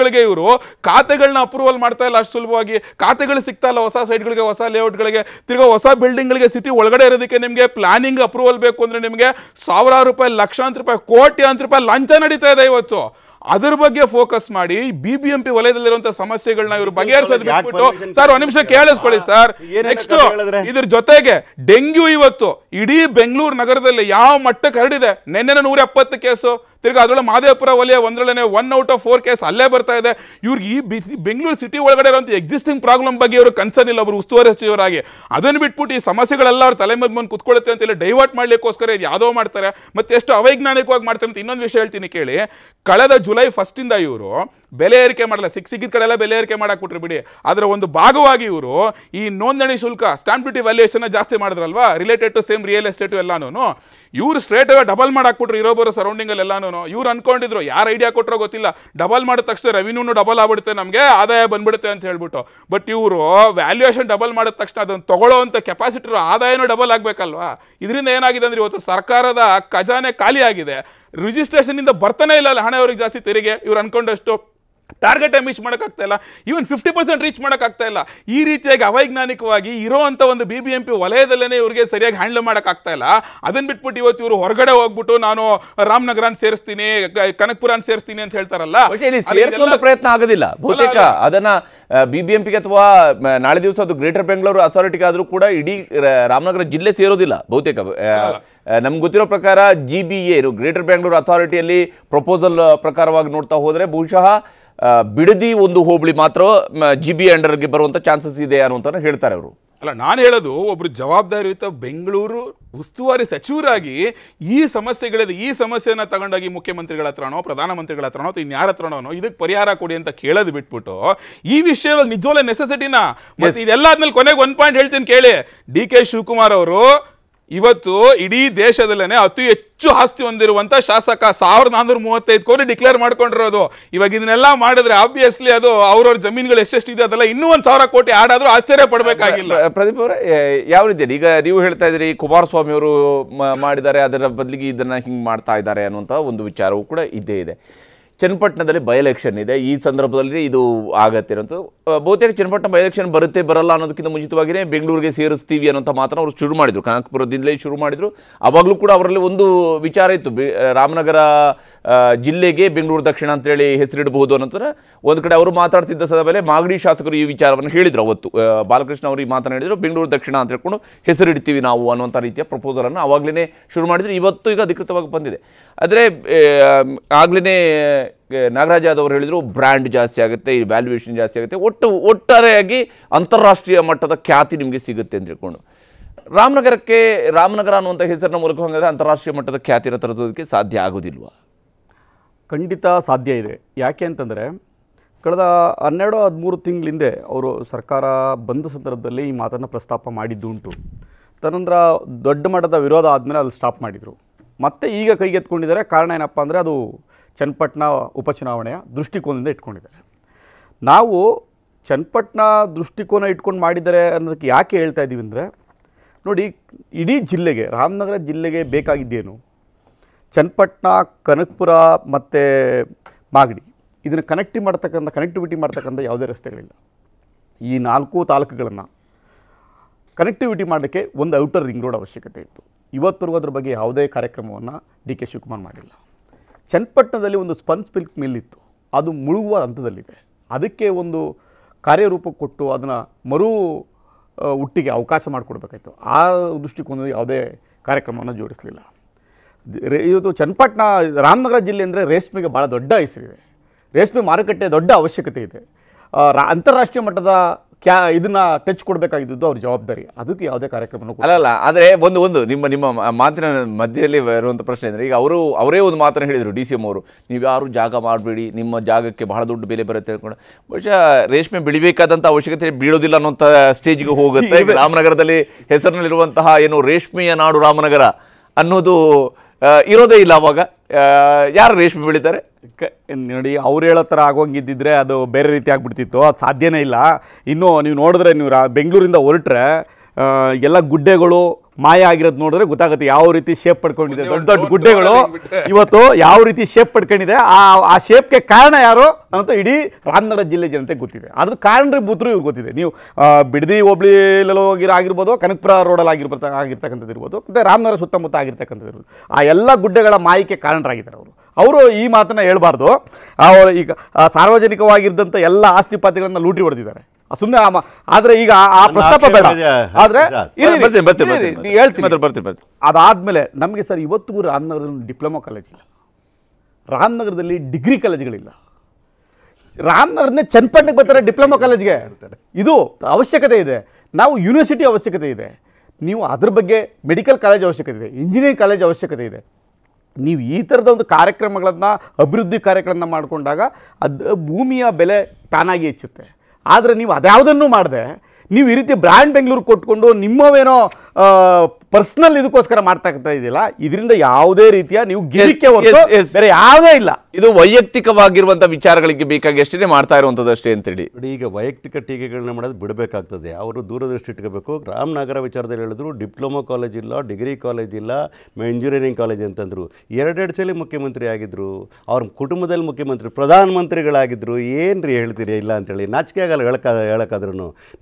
[SPEAKER 3] ಗಳಿಗೆ ಇವರು ಖಾತೆಗಳನ್ನ ಅಪ್ರೂವಲ್ ಮಾಡ್ತಾ ಇಲ್ಲ ಅಷ್ಟು ಸುಲಭವಾಗಿ ಖಾತೆಗಳು ಸಿಗ್ತಾ ಇಲ್ಲ ಹೊಸ ಸೈಟ್ಗಳಿಗೆ ಹೊಸ ಲೇಔಟ್ಗಳಿಗೆ ತಿರ್ಗಾ ಹೊಸ ಬಿಲ್ಡಿಂಗ್ಗಳಿಗೆ ಸಿಟಿ ಒಳಗಡೆ ಇರೋದಕ್ಕೆ ನಿಮಗೆ ಪ್ಲಾನಿಂಗ್ ಅಪ್ರೂವಲ್ ಬೇಕು ಅಂದ್ರೆ ನಿಮಗೆ ಸಾವಿರಾರು ರೂಪಾಯಿ ಲಕ್ಷಾಂತರ ರೂಪಾಯಿ ಕೋಟ್ಯಾಂತರ ರೂಪಾಯಿ ಲಂಚ ನಡೀತಾ ಇದೆ ಇವತ್ತು ಅದ್ರ ಬಗ್ಗೆ ಫೋಕಸ್ ಮಾಡಿ ಬಿಬಿಎಂಪಿ ಬಿ ಎಂ ಪಿ ವಲಯದಲ್ಲಿರುವಂತಹ ಸಮಸ್ಯೆಗಳನ್ನ ಇವರು ಸರ್ ಒಂದ್ ನಿಮಿಷ ಕೇಳಿಸ್ಕೊಳ್ಳಿ ಸರ್ ನೆಕ್ಸ್ಟ್ ಇದ್ರ ಜೊತೆಗೆ ಡೆಂಗ್ಯೂ ಇವತ್ತು ಇಡೀ ಬೆಂಗಳೂರು ನಗರದಲ್ಲಿ ಯಾವ ಮಟ್ಟಕ್ಕೆ ಹರಡಿದೆ ನಿನ್ನೆ ನೂರ ಎಪ್ಪತ್ತು ಕೇಸು ತಿರ್ಗಿ ಅದರೊಳಗೆ ಮಾದೇವಪುರ ವಲಯ ಒಂದರೊಳನೆ one out of four case ಅಲ್ಲೇ ಬರ್ತಾ ಇದೆ ಇವ್ರಿಗೆ ಈ ಬೆಂಗಳೂರು ಸಿಟಿ ಒಳಗಡೆ ಇರುವಂತಹ ಎಕ್ಸಿಸ್ಟಿಂಗ್ ಪ್ರಾಬ್ಲಮ್ ಬಗ್ಗೆ ಇವರು ಕನ್ಸರ್ನ್ ಇಲ್ಲ ಅವರು ಉಸ್ತುವಾರಿ ಸಚಿವರಾಗಿ ಅದನ್ನು ಬಿಟ್ಬಿಟ್ಟು ಈ ಸಮಸ್ಯೆಗಳೆಲ್ಲ ಅವ್ರ ತಲೆ ಮೇಲೆ ಬಂದು ಕುತ್ಕೊಳ್ಳುತ್ತೆ ಅಂತ ಹೇಳಿ ಡೈವರ್ಟ್ ಮಾಡ್ಲಿಕ್ಕೋಸ್ಕರ ಇದು ಯಾವುದೋ ಮಾಡ್ತಾರೆ ಮತ್ತೆ ಎಷ್ಟು ಅವೈಜ್ಞಾನಿಕವಾಗಿ ಮಾಡ್ತಾರೆ ಅಂತ ಇನ್ನೊಂದು ವಿಷಯ ಹೇಳ್ತೀನಿ ಕೇಳಿ ಕಳೆದ ಜುಲೈ ಫಸ್ಟಿಂದ ಇವರು ಬೆಲೆ ಏರಿಕೆ ಮಾಡಲ್ಲ ಸಿಕ್ ಸಿಕ್ಕಿದ ಕಡೆ ಎಲ್ಲ ಬೆಲೆ ಏರಿಕೆ ಮಾಡಾಕ್ಬಿಟ್ರು ಬಿಡಿ ಅದರ ಒಂದು ಭಾಗವಾಗಿ ಇವರು ಈ ನೋಂದಣಿ ಶುಲ್ಕ ಸ್ಟಾಂಪ್ ಡ್ಯೂಟಿ ವ್ಯಾಲ್ಯೂಯೇಷನ್ ಜಾಸ್ತಿ ಮಾಡಿದ್ರಲ್ವಾ related to same real estate ಎಲ್ಲಾನು ಇವ್ರು ಸ್ಟ್ರೇಟ್ ಡಬಲ್ ಮಾಡಾಕ್ಬಿಟ್ರು ಇರೋಬರೋ ಸರೌಂಡಿಂಗಲ್ಲಿ ಎಲ್ಲಾನು ಇವ್ರು ಅನ್ಕೊಂಡಿದ್ರು ಯಾರು ಐಡಿಯಾ ಕೊಟ್ಟರೋ ಗೊತ್ತಿಲ್ಲ ಡಬಲ್ ಮಾಡಿದ ತಕ್ಷಣ ರೆವಿನ್ಯೂನು ಡಬಲ್ ಆಗ್ಬಿಡುತ್ತೆ ನಮಗೆ ಆದಾಯ ಬಂದ್ಬಿಡುತ್ತೆ ಅಂತ ಹೇಳ್ಬಿಟ್ಟು ಬಟ್ ಇವರು ವ್ಯಾಲ್ಯೂಯೇಷನ್ ಡಬಲ್ ಮಾಡಿದ ತಕ್ಷಣ ಅದನ್ನು ತಗೊಳ್ಳೋ ಅಂತ ಕೆಪಾಸಿಟಿ ಆದಾಯನೂ ಡಬಲ್ ಆಗಬೇಕಲ್ವಾ ಇದರಿಂದ ಏನಾಗಿದೆ ಅಂದ್ರೆ ಇವತ್ತು ಸರ್ಕಾರದ ಖಜಾನೆ ಖಾಲಿ ಆಗಿದೆ ಇಂದ ಬರ್ತಾನೆ ಇಲ್ಲ ಹಣ ಅವ್ರಿಗೆ ಜಾಸ್ತಿ ತೆರಿಗೆ ಇವ್ರು ಅನ್ಕೊಂಡಷ್ಟು ಟಾರ್ಗೆಟ್ ರೀಚ್ ಮಾಡೋಕ್ಕಾಗ್ತಾ ಇಲ್ಲ ಈವನ್ ಫಿಫ್ಟಿ ಪರ್ಸೆಂಟ್ ರೀಚ್ ಮಾಡೋಕ್ಕಾಗ್ತಾ ಇಲ್ಲ ಈ ರೀತಿಯಾಗಿ ಅವೈಜ್ಞಾನಿಕವಾಗಿ ಇರೋವಂಥ ಒಂದು ಬಿ ಬಿ ಎಂ ಪಿ ವಲಯದಲ್ಲೇ ಇವರಿಗೆ ಸರಿಯಾಗಿ ಹ್ಯಾಂಡಲ್ ಮಾಡೋಕ್ಕಾಗ್ತಾ ಇಲ್ಲ ಅದನ್ನು ಬಿಟ್ಬಿಟ್ಟು ಇವತ್ತು ಇವರು ಹೊರಗಡೆ ಹೋಗ್ಬಿಟ್ಟು ನಾನು ರಾಮನಗರನ್ ಸೇರಿಸ್ತೀನಿ ಕನಕಪುರನ್ ಸೇರಿಸ್ತೀನಿ ಅಂತ ಹೇಳ್ತಾರಲ್ಲ
[SPEAKER 1] ಪ್ರಯತ್ನ ಆಗೋದಿಲ್ಲ ಬಹುತೇಕ ಅದನ್ನ ಬಿ ಬಿ ಎಂ ಪಿಗೆ ಅಥವಾ ನಾಳೆ ದಿವಸ ಅದು ಗ್ರೇಟರ್ ಬೆಂಗಳೂರು ಅಥಾರಿಟಿಗೆ ಆದರೂ ಕೂಡ ಇಡೀ ರಾಮನಗರ ಜಿಲ್ಲೆ ಸೇರೋದಿಲ್ಲ ಬಹುತೇಕ ನಮ್ಗೆ ಗೊತ್ತಿರೋ ಪ್ರಕಾರ G B A greater Bengaluru ಅಥಾರಿಟಿಯಲ್ಲಿ ಪ್ರಪೋಸಲ್ ಪ್ರಕಾರವಾಗಿ ನೋಡ್ತಾ ಹೋದರೆ ಬಹುಶಃ ಬಿಡದಿ ಒಂದು ಹೋಬಳಿ ಮಾತ್ರ ಜಿ ಬಿ ಅಂಡರ್ಗೆ ಬರುವಂಥ ಚಾನ್ಸಸ್ ಇದೆ ಅನ್ನುವಂತ ಹೇಳ್ತಾರೆ ಅವರು
[SPEAKER 3] ಅಲ್ಲ ನಾನು ಹೇಳೋದು ಒಬ್ಬರು ಜವಾಬ್ದಾರಿಯುತ ಬೆಂಗಳೂರು ಉಸ್ತುವಾರಿ ಸಚಿವರಾಗಿ ಈ ಸಮಸ್ಯೆಗಳಿದೆ ಈ ಸಮಸ್ಯೆನ ತಗೊಂಡೋಗಿ ಮುಖ್ಯಮಂತ್ರಿಗಳ ಹತ್ರನೋ ಪ್ರಧಾನಮಂತ್ರಿಗಳ ಹತ್ರನೋ ಅಥವಾ ಇನ್ಯಾರ ಹತ್ರನೋ ಇದಕ್ಕೆ ಪರಿಹಾರ ಕೊಡಿ ಅಂತ ಕೇಳೋದು ಬಿಟ್ಬಿಟ್ಟು ಈ ವಿಷಯ ನಿಜವಾಗ್ಲೂ ನೆಸೆಸಿಟಿನ ಇದೆಲ್ಲ ಆದ್ಮೇಲೆ ಕೊನೆಗೆ ಒಂದು ಪಾಯಿಂಟ್ ಹೇಳ್ತೀನಿ ಕೇಳಿ ಡಿ ಕೆ ಶಿವಕುಮಾರ್ ಅವರು ಇವತ್ತು ಇಡೀ ದೇಶದಲ್ಲೇ ಅತಿ ಹೆಚ್ಚು ಆಸ್ತಿ ಹೊಂದಿರುವಂಥ ಶಾಸಕ ಸಾವಿರದ ನಾನ್ನೂರ ಮೂವತ್ತೈದು ಕೋಟಿ ಡಿಕ್ಲೇರ್ ಮಾಡ್ಕೊಂಡಿರೋದು ಇವಾಗ ಇದನ್ನೆಲ್ಲ ಮಾಡಿದ್ರೆ ಆಬ್ವಿಯಸ್ಲಿ ಅದು ಅವ್ರವ್ರ ಜಮೀನುಗಳು ಎಷ್ಟೆಷ್ಟಿದೆ ಅದೆಲ್ಲ ಇನ್ನೂ ಒಂದು ಸಾವಿರ ಕೋಟಿ ಆಡಾದ್ರೂ ಆಶ್ಚರ್ಯ ಪಡಬೇಕಾಗಿಲ್ಲ
[SPEAKER 1] ಪ್ರದೀಪ್ ಅವರೇ ಯಾವ ರೀತಿ ಈಗ ನೀವು ಹೇಳ್ತಾ ಇದ್ರಿ ಕುಮಾರಸ್ವಾಮಿ ಅವರು ಮಾಡಿದ್ದಾರೆ ಅದರ ಬದಲಿಗೆ ಇದನ್ನ ಹಿಂಗೆ ಮಾಡ್ತಾ ಇದ್ದಾರೆ ಅನ್ನುವಂಥ ಒಂದು ವಿಚಾರವೂ ಕೂಡ ಇದ್ದೇ ಇದೆ ಚನ್ನಪಟ್ಟಣದಲ್ಲಿ ಬೈ ಎಲೆಕ್ಷನ್ ಇದೆ ಈ ಸಂದರ್ಭದಲ್ಲಿ ಇದು ಅಂತ ಬಹುತೇಕ ಚನ್ನಪಟ್ಟಣ ಬೈ ಎಲೆಕ್ಷನ್ ಬರುತ್ತೆ ಬರಲ್ಲ ಅನ್ನೋದಕ್ಕಿಂತ ಮುಂಚಿತವಾಗಿಯೇ ಬೆಂಗಳೂರಿಗೆ ಸೇರಿಸ್ತೀವಿ ಅನ್ನೋಂಥ ಮಾತ್ರ ಅವರು ಶುರು ಮಾಡಿದರು ಕನಕಪುರದಿಂದಲೇ ಶುರು ಮಾಡಿದರು ಆವಾಗಲೂ ಕೂಡ ಅವರಲ್ಲಿ ಒಂದು ವಿಚಾರ ಇತ್ತು ರಾಮನಗರ ಜಿಲ್ಲೆಗೆ ಬೆಂಗಳೂರು ದಕ್ಷಿಣ ಅಂತೇಳಿ ಹೆಸರಿಡಬಹುದು ಅನ್ನೋದರ ಒಂದು ಕಡೆ ಅವರು ಮಾತಾಡ್ತಿದ್ದ ಮೇಲೆ ಮಾಗಡಿ ಶಾಸಕರು ಈ ವಿಚಾರವನ್ನು ಹೇಳಿದರು ಅವತ್ತು ಬಾಲಕೃಷ್ಣ ಅವರು ಈ ಮಾತನಾಡಿದರು ಬೆಂಗಳೂರು ದಕ್ಷಿಣ ಅಂತ ಹೇಳ್ಕೊಂಡು ಹೆಸರಿಡ್ತೀವಿ ನಾವು ಅನ್ನುವಂಥ ರೀತಿಯ ಪ್ರಪೋಸಲನ್ನು ಅವಾಗಲೇ ಶುರು ಮಾಡಿದರು ಇವತ್ತು ಈಗ ಅಧಿಕೃತವಾಗಿ ಬಂದಿದೆ ಆದರೆ ಆಗ್ಲೇ ನಾಗರಾಜ್ ಯಾದವ್ ಅವರು ಹೇಳಿದರು ಬ್ರ್ಯಾಂಡ್ ಜಾಸ್ತಿ ಆಗುತ್ತೆ ಈ ವ್ಯಾಲ್ಯೂಯೇಷನ್ ಜಾಸ್ತಿ ಆಗುತ್ತೆ ಒಟ್ಟು ಒಟ್ಟಾರೆಯಾಗಿ ಅಂತಾರಾಷ್ಟ್ರೀಯ ಮಟ್ಟದ ಖ್ಯಾತಿ ನಿಮಗೆ ಸಿಗುತ್ತೆ ಅಂತ ತಿಳ್ಕೊಂಡು ರಾಮನಗರಕ್ಕೆ ರಾಮನಗರ ಅನ್ನುವಂಥ ಹೆಸರಿನ ಮೂಲಕ ಹೋಗಿದ್ರೆ ಅಂತಾರಾಷ್ಟ್ರೀಯ ಮಟ್ಟದ ಖ್ಯಾತಿನ ತರೋದಕ್ಕೆ ಸಾಧ್ಯ ಆಗೋದಿಲ್ವ
[SPEAKER 6] ಖಂಡಿತ ಸಾಧ್ಯ ಇದೆ ಯಾಕೆ ಅಂತಂದರೆ ಕಳೆದ ಹನ್ನೆರಡು ಹದಿಮೂರು ತಿಂಗಳಿಂದೆ ಅವರು ಸರ್ಕಾರ ಬಂದ ಸಂದರ್ಭದಲ್ಲಿ ಈ ಮಾತನ್ನು ಪ್ರಸ್ತಾಪ ಮಾಡಿದ್ದುಂಟು ತದನಂತರ ದೊಡ್ಡ ಮಟ್ಟದ ವಿರೋಧ ಆದಮೇಲೆ ಅಲ್ಲಿ ಸ್ಟಾಪ್ ಮಾಡಿದರು ಮತ್ತೆ ಈಗ ಕೈಗೆತ್ಕೊಂಡಿದ್ದಾರೆ ಕಾರಣ ಏನಪ್ಪ ಅಂದರೆ ಅದು ಚನ್ನಪಟ್ಟಣ ಉಪಚುನಾವಣೆಯ ದೃಷ್ಟಿಕೋನದಿಂದ ಇಟ್ಕೊಂಡಿದ್ದಾರೆ ನಾವು ಚನ್ನಪಟ್ಟಣ ದೃಷ್ಟಿಕೋನ ಇಟ್ಕೊಂಡು ಮಾಡಿದ್ದಾರೆ ಅನ್ನೋದಕ್ಕೆ ಯಾಕೆ ಹೇಳ್ತಾ ಇದ್ದೀವಿ ಅಂದರೆ ನೋಡಿ ಇಡೀ ಜಿಲ್ಲೆಗೆ ರಾಮನಗರ ಜಿಲ್ಲೆಗೆ ಬೇಕಾಗಿದ್ದೇನು ಚನ್ನಪಟ್ಟಣ ಕನಕಪುರ ಮತ್ತು ಮಾಗಡಿ ಇದನ್ನು ಕನೆಕ್ಟಿ ಮಾಡ್ತಕ್ಕಂಥ ಕನೆಕ್ಟಿವಿಟಿ ಮಾಡ್ತಕ್ಕಂಥ ಯಾವುದೇ ರಸ್ತೆಗಳಿಲ್ಲ ಈ ನಾಲ್ಕು ತಾಲೂಕುಗಳನ್ನು ಕನೆಕ್ಟಿವಿಟಿ ಮಾಡಲಿಕ್ಕೆ ಒಂದು ಔಟರ್ ರಿಂಗ್ ರೋಡ್ ಅವಶ್ಯಕತೆ ಇತ್ತು ಇವತ್ತಿರುವ ಅದ್ರ ಬಗ್ಗೆ ಯಾವುದೇ ಕಾರ್ಯಕ್ರಮವನ್ನು ಡಿ ಕೆ ಶಿವಕುಮಾರ್ ಮಾಡಿಲ್ಲ ಚನ್ನಪಟ್ಟಣದಲ್ಲಿ ಒಂದು ಸ್ಪನ್ಸ್ ಪಿಲ್ಕ್ ಮಿಲ್ ಇತ್ತು ಅದು ಮುಳುಗುವ ಹಂತದಲ್ಲಿದೆ ಅದಕ್ಕೆ ಒಂದು ಕಾರ್ಯರೂಪ ಕೊಟ್ಟು ಅದನ್ನು ಮರು ಹುಟ್ಟಿಗೆ ಅವಕಾಶ ಮಾಡಿಕೊಡ್ಬೇಕಾಯ್ತು ಆ ದೃಷ್ಟಿಕೋನ ಯಾವುದೇ ಕಾರ್ಯಕ್ರಮವನ್ನು ಜೋಡಿಸಲಿಲ್ಲ ಇವತ್ತು ಚನ್ನಪಟ್ಟಣ ರಾಮನಗರ ಜಿಲ್ಲೆ ಅಂದರೆ ರೇಷ್ಮೆಗೆ ಭಾಳ ದೊಡ್ಡ ಹೆಸರಿದೆ ರೇಷ್ಮೆ ಮಾರುಕಟ್ಟೆ ದೊಡ್ಡ ಅವಶ್ಯಕತೆ ಇದೆ ರಾ ಅಂತಾರಾಷ್ಟ್ರೀಯ ಮಟ್ಟದ ಕ್ಯಾ ಇದನ್ನ ಟಚ್ ಕೊಡಬೇಕಾಗಿದ್ದು ಅವ್ರ ಜವಾಬ್ದಾರಿ ಅದಕ್ಕೆ ಯಾವುದೇ ಕಾರ್ಯಕ್ರಮ ಅಲ್ಲ ಆದರೆ ಒಂದು ಒಂದು ನಿಮ್ಮ ನಿಮ್ಮ ಮಾತಿನ
[SPEAKER 1] ಮಧ್ಯದಲ್ಲಿ ಇರುವಂಥ ಪ್ರಶ್ನೆ ಅಂದರೆ ಈಗ ಅವರು ಅವರೇ ಒಂದು ಮಾತನ್ನು ಹೇಳಿದರು ಡಿ ಸಿ ಎಂ ಅವರು ನೀವು ಯಾರು ಜಾಗ ಮಾಡಬೇಡಿ ನಿಮ್ಮ ಜಾಗಕ್ಕೆ ಬಹಳ ದೊಡ್ಡ ಬೆಲೆ ಬರುತ್ತೆ ಅನ್ಕೊಂಡು ಬಹುಶಃ ರೇಷ್ಮೆ ಬೆಳಿಬೇಕಾದಂಥ ಅವಶ್ಯಕತೆ ಬೀಳೋದಿಲ್ಲ ಅನ್ನೋಂಥ ಸ್ಟೇಜ್ಗೆ ಹೋಗುತ್ತೆ ರಾಮನಗರದಲ್ಲಿ ಹೆಸರಿನಲ್ಲಿರುವಂತಹ ಏನು ರೇಷ್ಮೆಯ ನಾಡು ರಾಮನಗರ
[SPEAKER 6] ಅನ್ನೋದು ಇರೋದೇ ಇಲ್ಲ ಅವಾಗ ಯಾರು ರೇಷ್ಮೆ ಬೆಳೀತಾರೆ ನೋಡಿ ಅವ್ರು ಹೇಳೋ ಥರ ಆಗೋಂಗಿದ್ದಿದ್ರೆ ಅದು ಬೇರೆ ರೀತಿ ಆಗಿಬಿಡ್ತಿತ್ತು ಅದು ಸಾಧ್ಯನೇ ಇಲ್ಲ ಇನ್ನು ನೀವು ನೋಡಿದ್ರೆ ನೀವು ರಾ ಬೆಂಗಳೂರಿಂದ ಹೊರಟ್ರೆ ಎಲ್ಲ ಗುಡ್ಡೆಗಳು ಮಾಯ ಆಗಿರೋದು ನೋಡಿದ್ರೆ ಗೊತ್ತಾಗುತ್ತೆ ಯಾವ ರೀತಿ ಶೇಪ್ ಪಡ್ಕೊಂಡಿದೆ ದೊಡ್ಡ ದೊಡ್ಡ ಗುಡ್ಡೆಗಳು ಇವತ್ತು ಯಾವ ರೀತಿ ಶೇಪ್ ಪಡ್ಕೊಂಡಿದೆ ಆ ಆ ಶೇಪ್ಗೆ ಕಾರಣ ಯಾರು ಅಂತ ಇಡೀ ರಾಮನಗರ ಜಿಲ್ಲೆ ಜನತೆ ಗೊತ್ತಿದೆ ಅದ್ರ ಬುದ್ರು ಇವ್ರು ಗೊತ್ತಿದೆ ನೀವು ಬಿಡದಿ ಹೋಗಿರೋ ಆಗಿರ್ಬೋದು ಕನಕಪುರ ರೋಡಲ್ಲಿ ಆಗಿರ್ಬೋದು ಆಗಿರ್ತಕ್ಕಂಥದ್ದು ಇರ್ಬೋದು ಮತ್ತು ರಾಮನಗರ ಸುತ್ತಮುತ್ತ ಆಗಿರ್ತಕ್ಕಂಥದ್ದು ಇರ್ಬೋದು ಆ ಎಲ್ಲ ಗುಡ್ಡೆಗಳ ಮಾಯಕ್ಕೆ ಕಾರಣರಾಗಿದ್ದಾರೆ ಅವರು ಅವರು ಈ ಮಾತನ್ನು ಹೇಳಬಾರ್ದು ಈಗ ಸಾರ್ವಜನಿಕವಾಗಿದ್ದಂಥ ಎಲ್ಲ ಆಸ್ತಿ ಲೂಟಿ ಹೊಡೆದಿದ್ದಾರೆ ಸುಮ್ಮನೆ ಆದ್ರೆ ಈಗ ಆ ಪ್ರಸ್ತಾಪ ಬೇಡ ಆದ್ರೆ ಹೇಳ್ತೀನಿ ಅದಾದ್ಮೇಲೆ ನಮಗೆ ಸರ್ ಇವತ್ತಿಗೂ ರಾಮನಗರದಲ್ಲಿ ಡಿಪ್ಲೊಮಾ ಕಾಲೇಜ್ ಇಲ್ಲ ರಾಮನಗರದಲ್ಲಿ ಡಿಗ್ರಿ ಕಾಲೇಜ್ಗಳಿಲ್ಲ ರಾಮನಗರನೇ ಚನ್ನಪಟ್ಟಣಕ್ಕೆ ಬರ್ತಾರೆ ಡಿಪ್ಲೊಮಾ ಕಾಲೇಜ್ಗೆ ಇದು ಅವಶ್ಯಕತೆ ಇದೆ ನಾವು ಯೂನಿವರ್ಸಿಟಿ ಅವಶ್ಯಕತೆ ಇದೆ ನೀವು ಅದ್ರ ಬಗ್ಗೆ ಮೆಡಿಕಲ್ ಕಾಲೇಜ್ ಅವಶ್ಯಕತೆ ಇದೆ ಇಂಜಿನಿಯರಿಂಗ್ ಕಾಲೇಜ್ ಅವಶ್ಯಕತೆ ಇದೆ ನೀವು ಈ ಥರದ ಒಂದು ಕಾರ್ಯಕ್ರಮಗಳನ್ನು ಅಭಿವೃದ್ಧಿ ಕಾರ್ಯಗಳನ್ನು ಮಾಡಿಕೊಂಡಾಗ ಅದು ಭೂಮಿಯ ಬೆಲೆ ತಾನಾಗಿ ಹೆಚ್ಚುತ್ತೆ ಆದರೆ ನೀವು ಅದ್ಯಾವುದನ್ನು ಮಾಡಿದೆ ನೀವು ಈ ರೀತಿ ಬ್ರ್ಯಾಂಡ್ ಬೆಂಗಳೂರು ಕೊಟ್ಕೊಂಡು ನಿಮ್ಮವೇನೋ ಪರ್ಸನಲ್ ಇದಕ್ಕೋಸ್ಕರ ಮಾಡ್ತಾ ಇದಿಲ್ಲ ಇದರಿಂದ ಯಾವುದೇ ರೀತಿಯ ನೀವು ಗೆರಿಕೆ ಬೇರೆ ಯಾವುದೇ ಇಲ್ಲ ಇದು ವೈಯಕ್ತಿಕವಾಗಿರುವಂತಹ
[SPEAKER 1] ವಿಚಾರಗಳಿಗೆ ಬೇಕಾಗಿ ಎಷ್ಟೇ ಮಾಡ್ತಾ ಇರುವಂಥದ್ದು ಅಷ್ಟೇ ಅಂತೇಳಿ
[SPEAKER 5] ಈಗ ವೈಯಕ್ತಿಕ ಟೀಕೆಗಳನ್ನ ಮಾಡೋದು ಬಿಡಬೇಕಾಗ್ತದೆ ಅವರು ದೂರದೃಷ್ಟಿ ಇಟ್ಕೋಬೇಕು ರಾಮನಗರ ವಿಚಾರದಲ್ಲಿ ಹೇಳಿದ್ರು ಡಿಪ್ಲೊಮಾ ಕಾಲೇಜ್ ಇಲ್ಲ ಡಿಗ್ರಿ ಕಾಲೇಜ್ ಇಲ್ಲ ಇಂಜಿನಿಯರಿಂಗ್ ಕಾಲೇಜ್ ಅಂತಂದ್ರು ಎರಡೆರಡು ಸಲ ಮುಖ್ಯಮಂತ್ರಿ ಆಗಿದ್ರು ಅವ್ರ ಕುಟುಂಬದಲ್ಲಿ ಮುಖ್ಯಮಂತ್ರಿ ಪ್ರಧಾನಮಂತ್ರಿಗಳಾಗಿದ್ದರು ಏನು ರೀ ಹೇಳ್ತೀರಿ ಇಲ್ಲ ಅಂತೇಳಿ ನಾಚಿಕೆ ಆಗಲ್ಲ ಹೇಳಕ್ಕ ಹೇಳಕ್ಕಾದ್ರು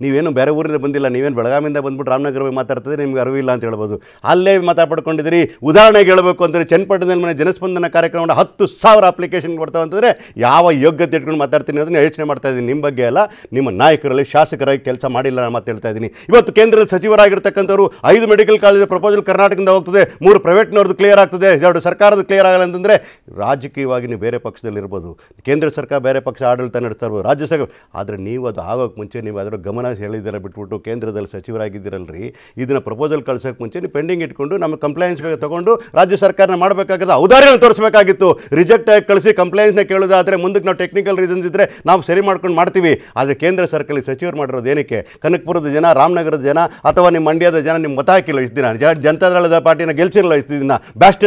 [SPEAKER 5] ನೀವೇನು ಬೇರೆ ಊರಿಂದ ಬಂದಿಲ್ಲ ನೀವೇನು ಬೆಳಗಾವಿಯಿಂದ ಬಂದ್ಬಿಟ್ಟು ರಾಮನಗರ ಮಾತಾಡ್ತದೆ ನಿಮ್ಗೆ ಅರಿವಿಲ್ಲ ಅಂತ ಹೇಳಿ ಮಾತಾಡ್ಬೋದು ಅಲ್ಲೇ ಮಾತಾಡ್ಕೊಂಡಿದ್ದೀರಿ ಉದಾಹರಣೆಗೆ ಹೇಳಬೇಕು ಅಂದರೆ ಚನ್ನಪಟ್ಟಣದಲ್ಲಿ ಮನೆ ಜನಸ್ಪಂದನ ಕಾರ್ಯಕ್ರಮ ಹತ್ತು ಸಾವಿರ ಅಪ್ಲಿಕೇಶನ್ ಅಂತಂದರೆ ಯಾವ ಯೋಗ್ಯತೆ ಇಟ್ಕೊಂಡು ಮಾತಾಡ್ತೀನಿ ಅದನ್ನು ಯೋಚನೆ ಮಾಡ್ತಾ ಇದ್ದೀನಿ ನಿಮ್ಮ ಬಗ್ಗೆ ಅಲ್ಲ ನಿಮ್ಮ ನಾಯಕರಲ್ಲಿ ಶಾಸಕರಾಗಿ ಕೆಲಸ ಮಾಡಿಲ್ಲ ಮತ್ತು ಹೇಳ್ತಾ ಇದ್ದೀನಿ ಇವತ್ತು ಕೇಂದ್ರದ ಸಚಿವರಾಗಿರ್ತಕ್ಕಂಥವ್ರು ಐದು ಮೆಡಿಕಲ್ ಕಾಲೇಜ್ ಪ್ರಪೋಸಲ್ ಕರ್ನಾಟಕದಿಂದ ಹೋಗ್ತದೆ ಮೂರು ಪ್ರೈವೇಟ್ನವ್ರದ್ದು ಕ್ಲಿಯರ್ ಆಗ್ತದೆ ಎರಡು ಸರ್ಕಾರದ ಕ್ಲಿಯರ್ ಆಗಲ್ಲ ಅಂತಂದರೆ ರಾಜಕೀಯವಾಗಿ ನೀವು ಬೇರೆ ಪಕ್ಷದಲ್ಲಿರ್ಬೋದು ಕೇಂದ್ರ ಸರ್ಕಾರ ಬೇರೆ ಪಕ್ಷ ಆಡಳಿತ ನಡೆಸ್ತಾ ರಾಜ್ಯಸಭೆ ರಾಜ್ಯ ಸರ್ಕಾರ ಆದರೆ ನೀವು ಅದು ಆಗೋಕ್ಕೆ ಮುಂಚೆ ನೀವು ಅದರ ಗಮನ ಹೇಳಿದ್ದೀರ ಬಿಟ್ಬಿಟ್ಟು ಕೇಂದ್ರದಲ್ಲಿ ಸಚಿವರಾಗಿದ್ದೀರಲ್ರಿ ಇದನ್ನು ಪ್ರಪೋಸಲ್ ಕಳ್ಸೋಕ್ಕೆ ಮುಂಚೆನೇ ಪೆಂಡಿಂಗ್ ಇಟ್ಕೊಂಡು ನಮ್ಮ ಕಂಪ್ಲೇಂಟ್ಸ್ ಬೇಕು ತಗೊಂಡು ರಾಜ್ಯ ಸರ್ಕಾರನ ಮಾಡಬೇಕಾದ ಔದಾರ್ಯ ತೋರಿಸಬೇಕಾಗಿತ್ತು ರಿಜೆಕ್ಟ್ ಆಗಿ ಕಳಿಸಿ ಕಂಪ್ಲೇಂಟ್ಸ್ನ ಕೇಳೋದಾದರೆ ಮುಂದಕ್ಕೆ ನಾವು ಟೆಕ್ನಿಕಲ್ ರೀಸನ್ಸ್ ಇದ್ದರೆ ನಾವು ಸರಿ ಮಾಡ್ಕೊಂಡು ಮಾಡ್ತೀವಿ ಆದರೆ ಕೇಂದ್ರ ಸರ್ಕಾರ ಸಚಿವರು ಮಾಡಿರೋದು ಏನಕ್ಕೆ ಕನಕಪುರದ ಜನ ರಾಮನಗರದ ಜನ ಅಥವಾ ನಿಮ್ಮ ಮಂಡ್ಯದ ಜನ ನಿಮ್ಮ ಮತ ಹಾಕಿಲ್ಲ ಇಷ್ಟು ದಿನ ಜನತಾ ದಳದ ಪಾರ್ಟಿನ ಗೆಲ್ಸಿರಲ್ಲ ಇಷ್ಟು ದಿನ ಬ್ಯಾಸ್ಟ್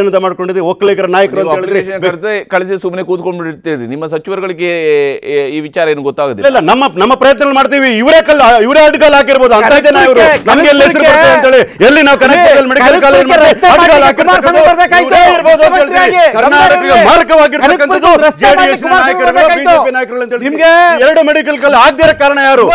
[SPEAKER 5] ಒಕ್ಕಲಿಗರ ನಾಯಕರು ಅಂತ
[SPEAKER 1] ಹೇಳಿದ್ರೆ ಕಳಿಸಿ ಸುಮ್ಮನೆ ಕೂತ್ಕೊಂಡ್ಬಿಡ್ತೀವಿ ನಿಮ್ಮ ಸಚಿವರುಗಳಿಗೆ ಈ ವಿಚಾರ ಏನು ಗೊತ್ತಾಗೋದಿಲ್ಲ ಇಲ್ಲ ನಮ್ಮ
[SPEAKER 5] ನಮ್ಮ ಪ್ರಯತ್ನ ಮಾಡ್ತೀವಿ ಇವರೇ ಕಲ್ ಇವರೇ ಅಡ್ಕಲ್ ಹಾಕಿರ್ಬೋದು ಅಂತ ಜನ ಇವರು ನಮಗೆ ಎಲ್ಲಿ ಅಂತ ಹೇಳಿ ಎಲ್ಲಿ ನಾವು ಎರಡು ಮೆಡಿಕಲ್ ಕಾಲೇಜ್ ಆಗದಿರೋ ಕಾರಣ ಯಾರು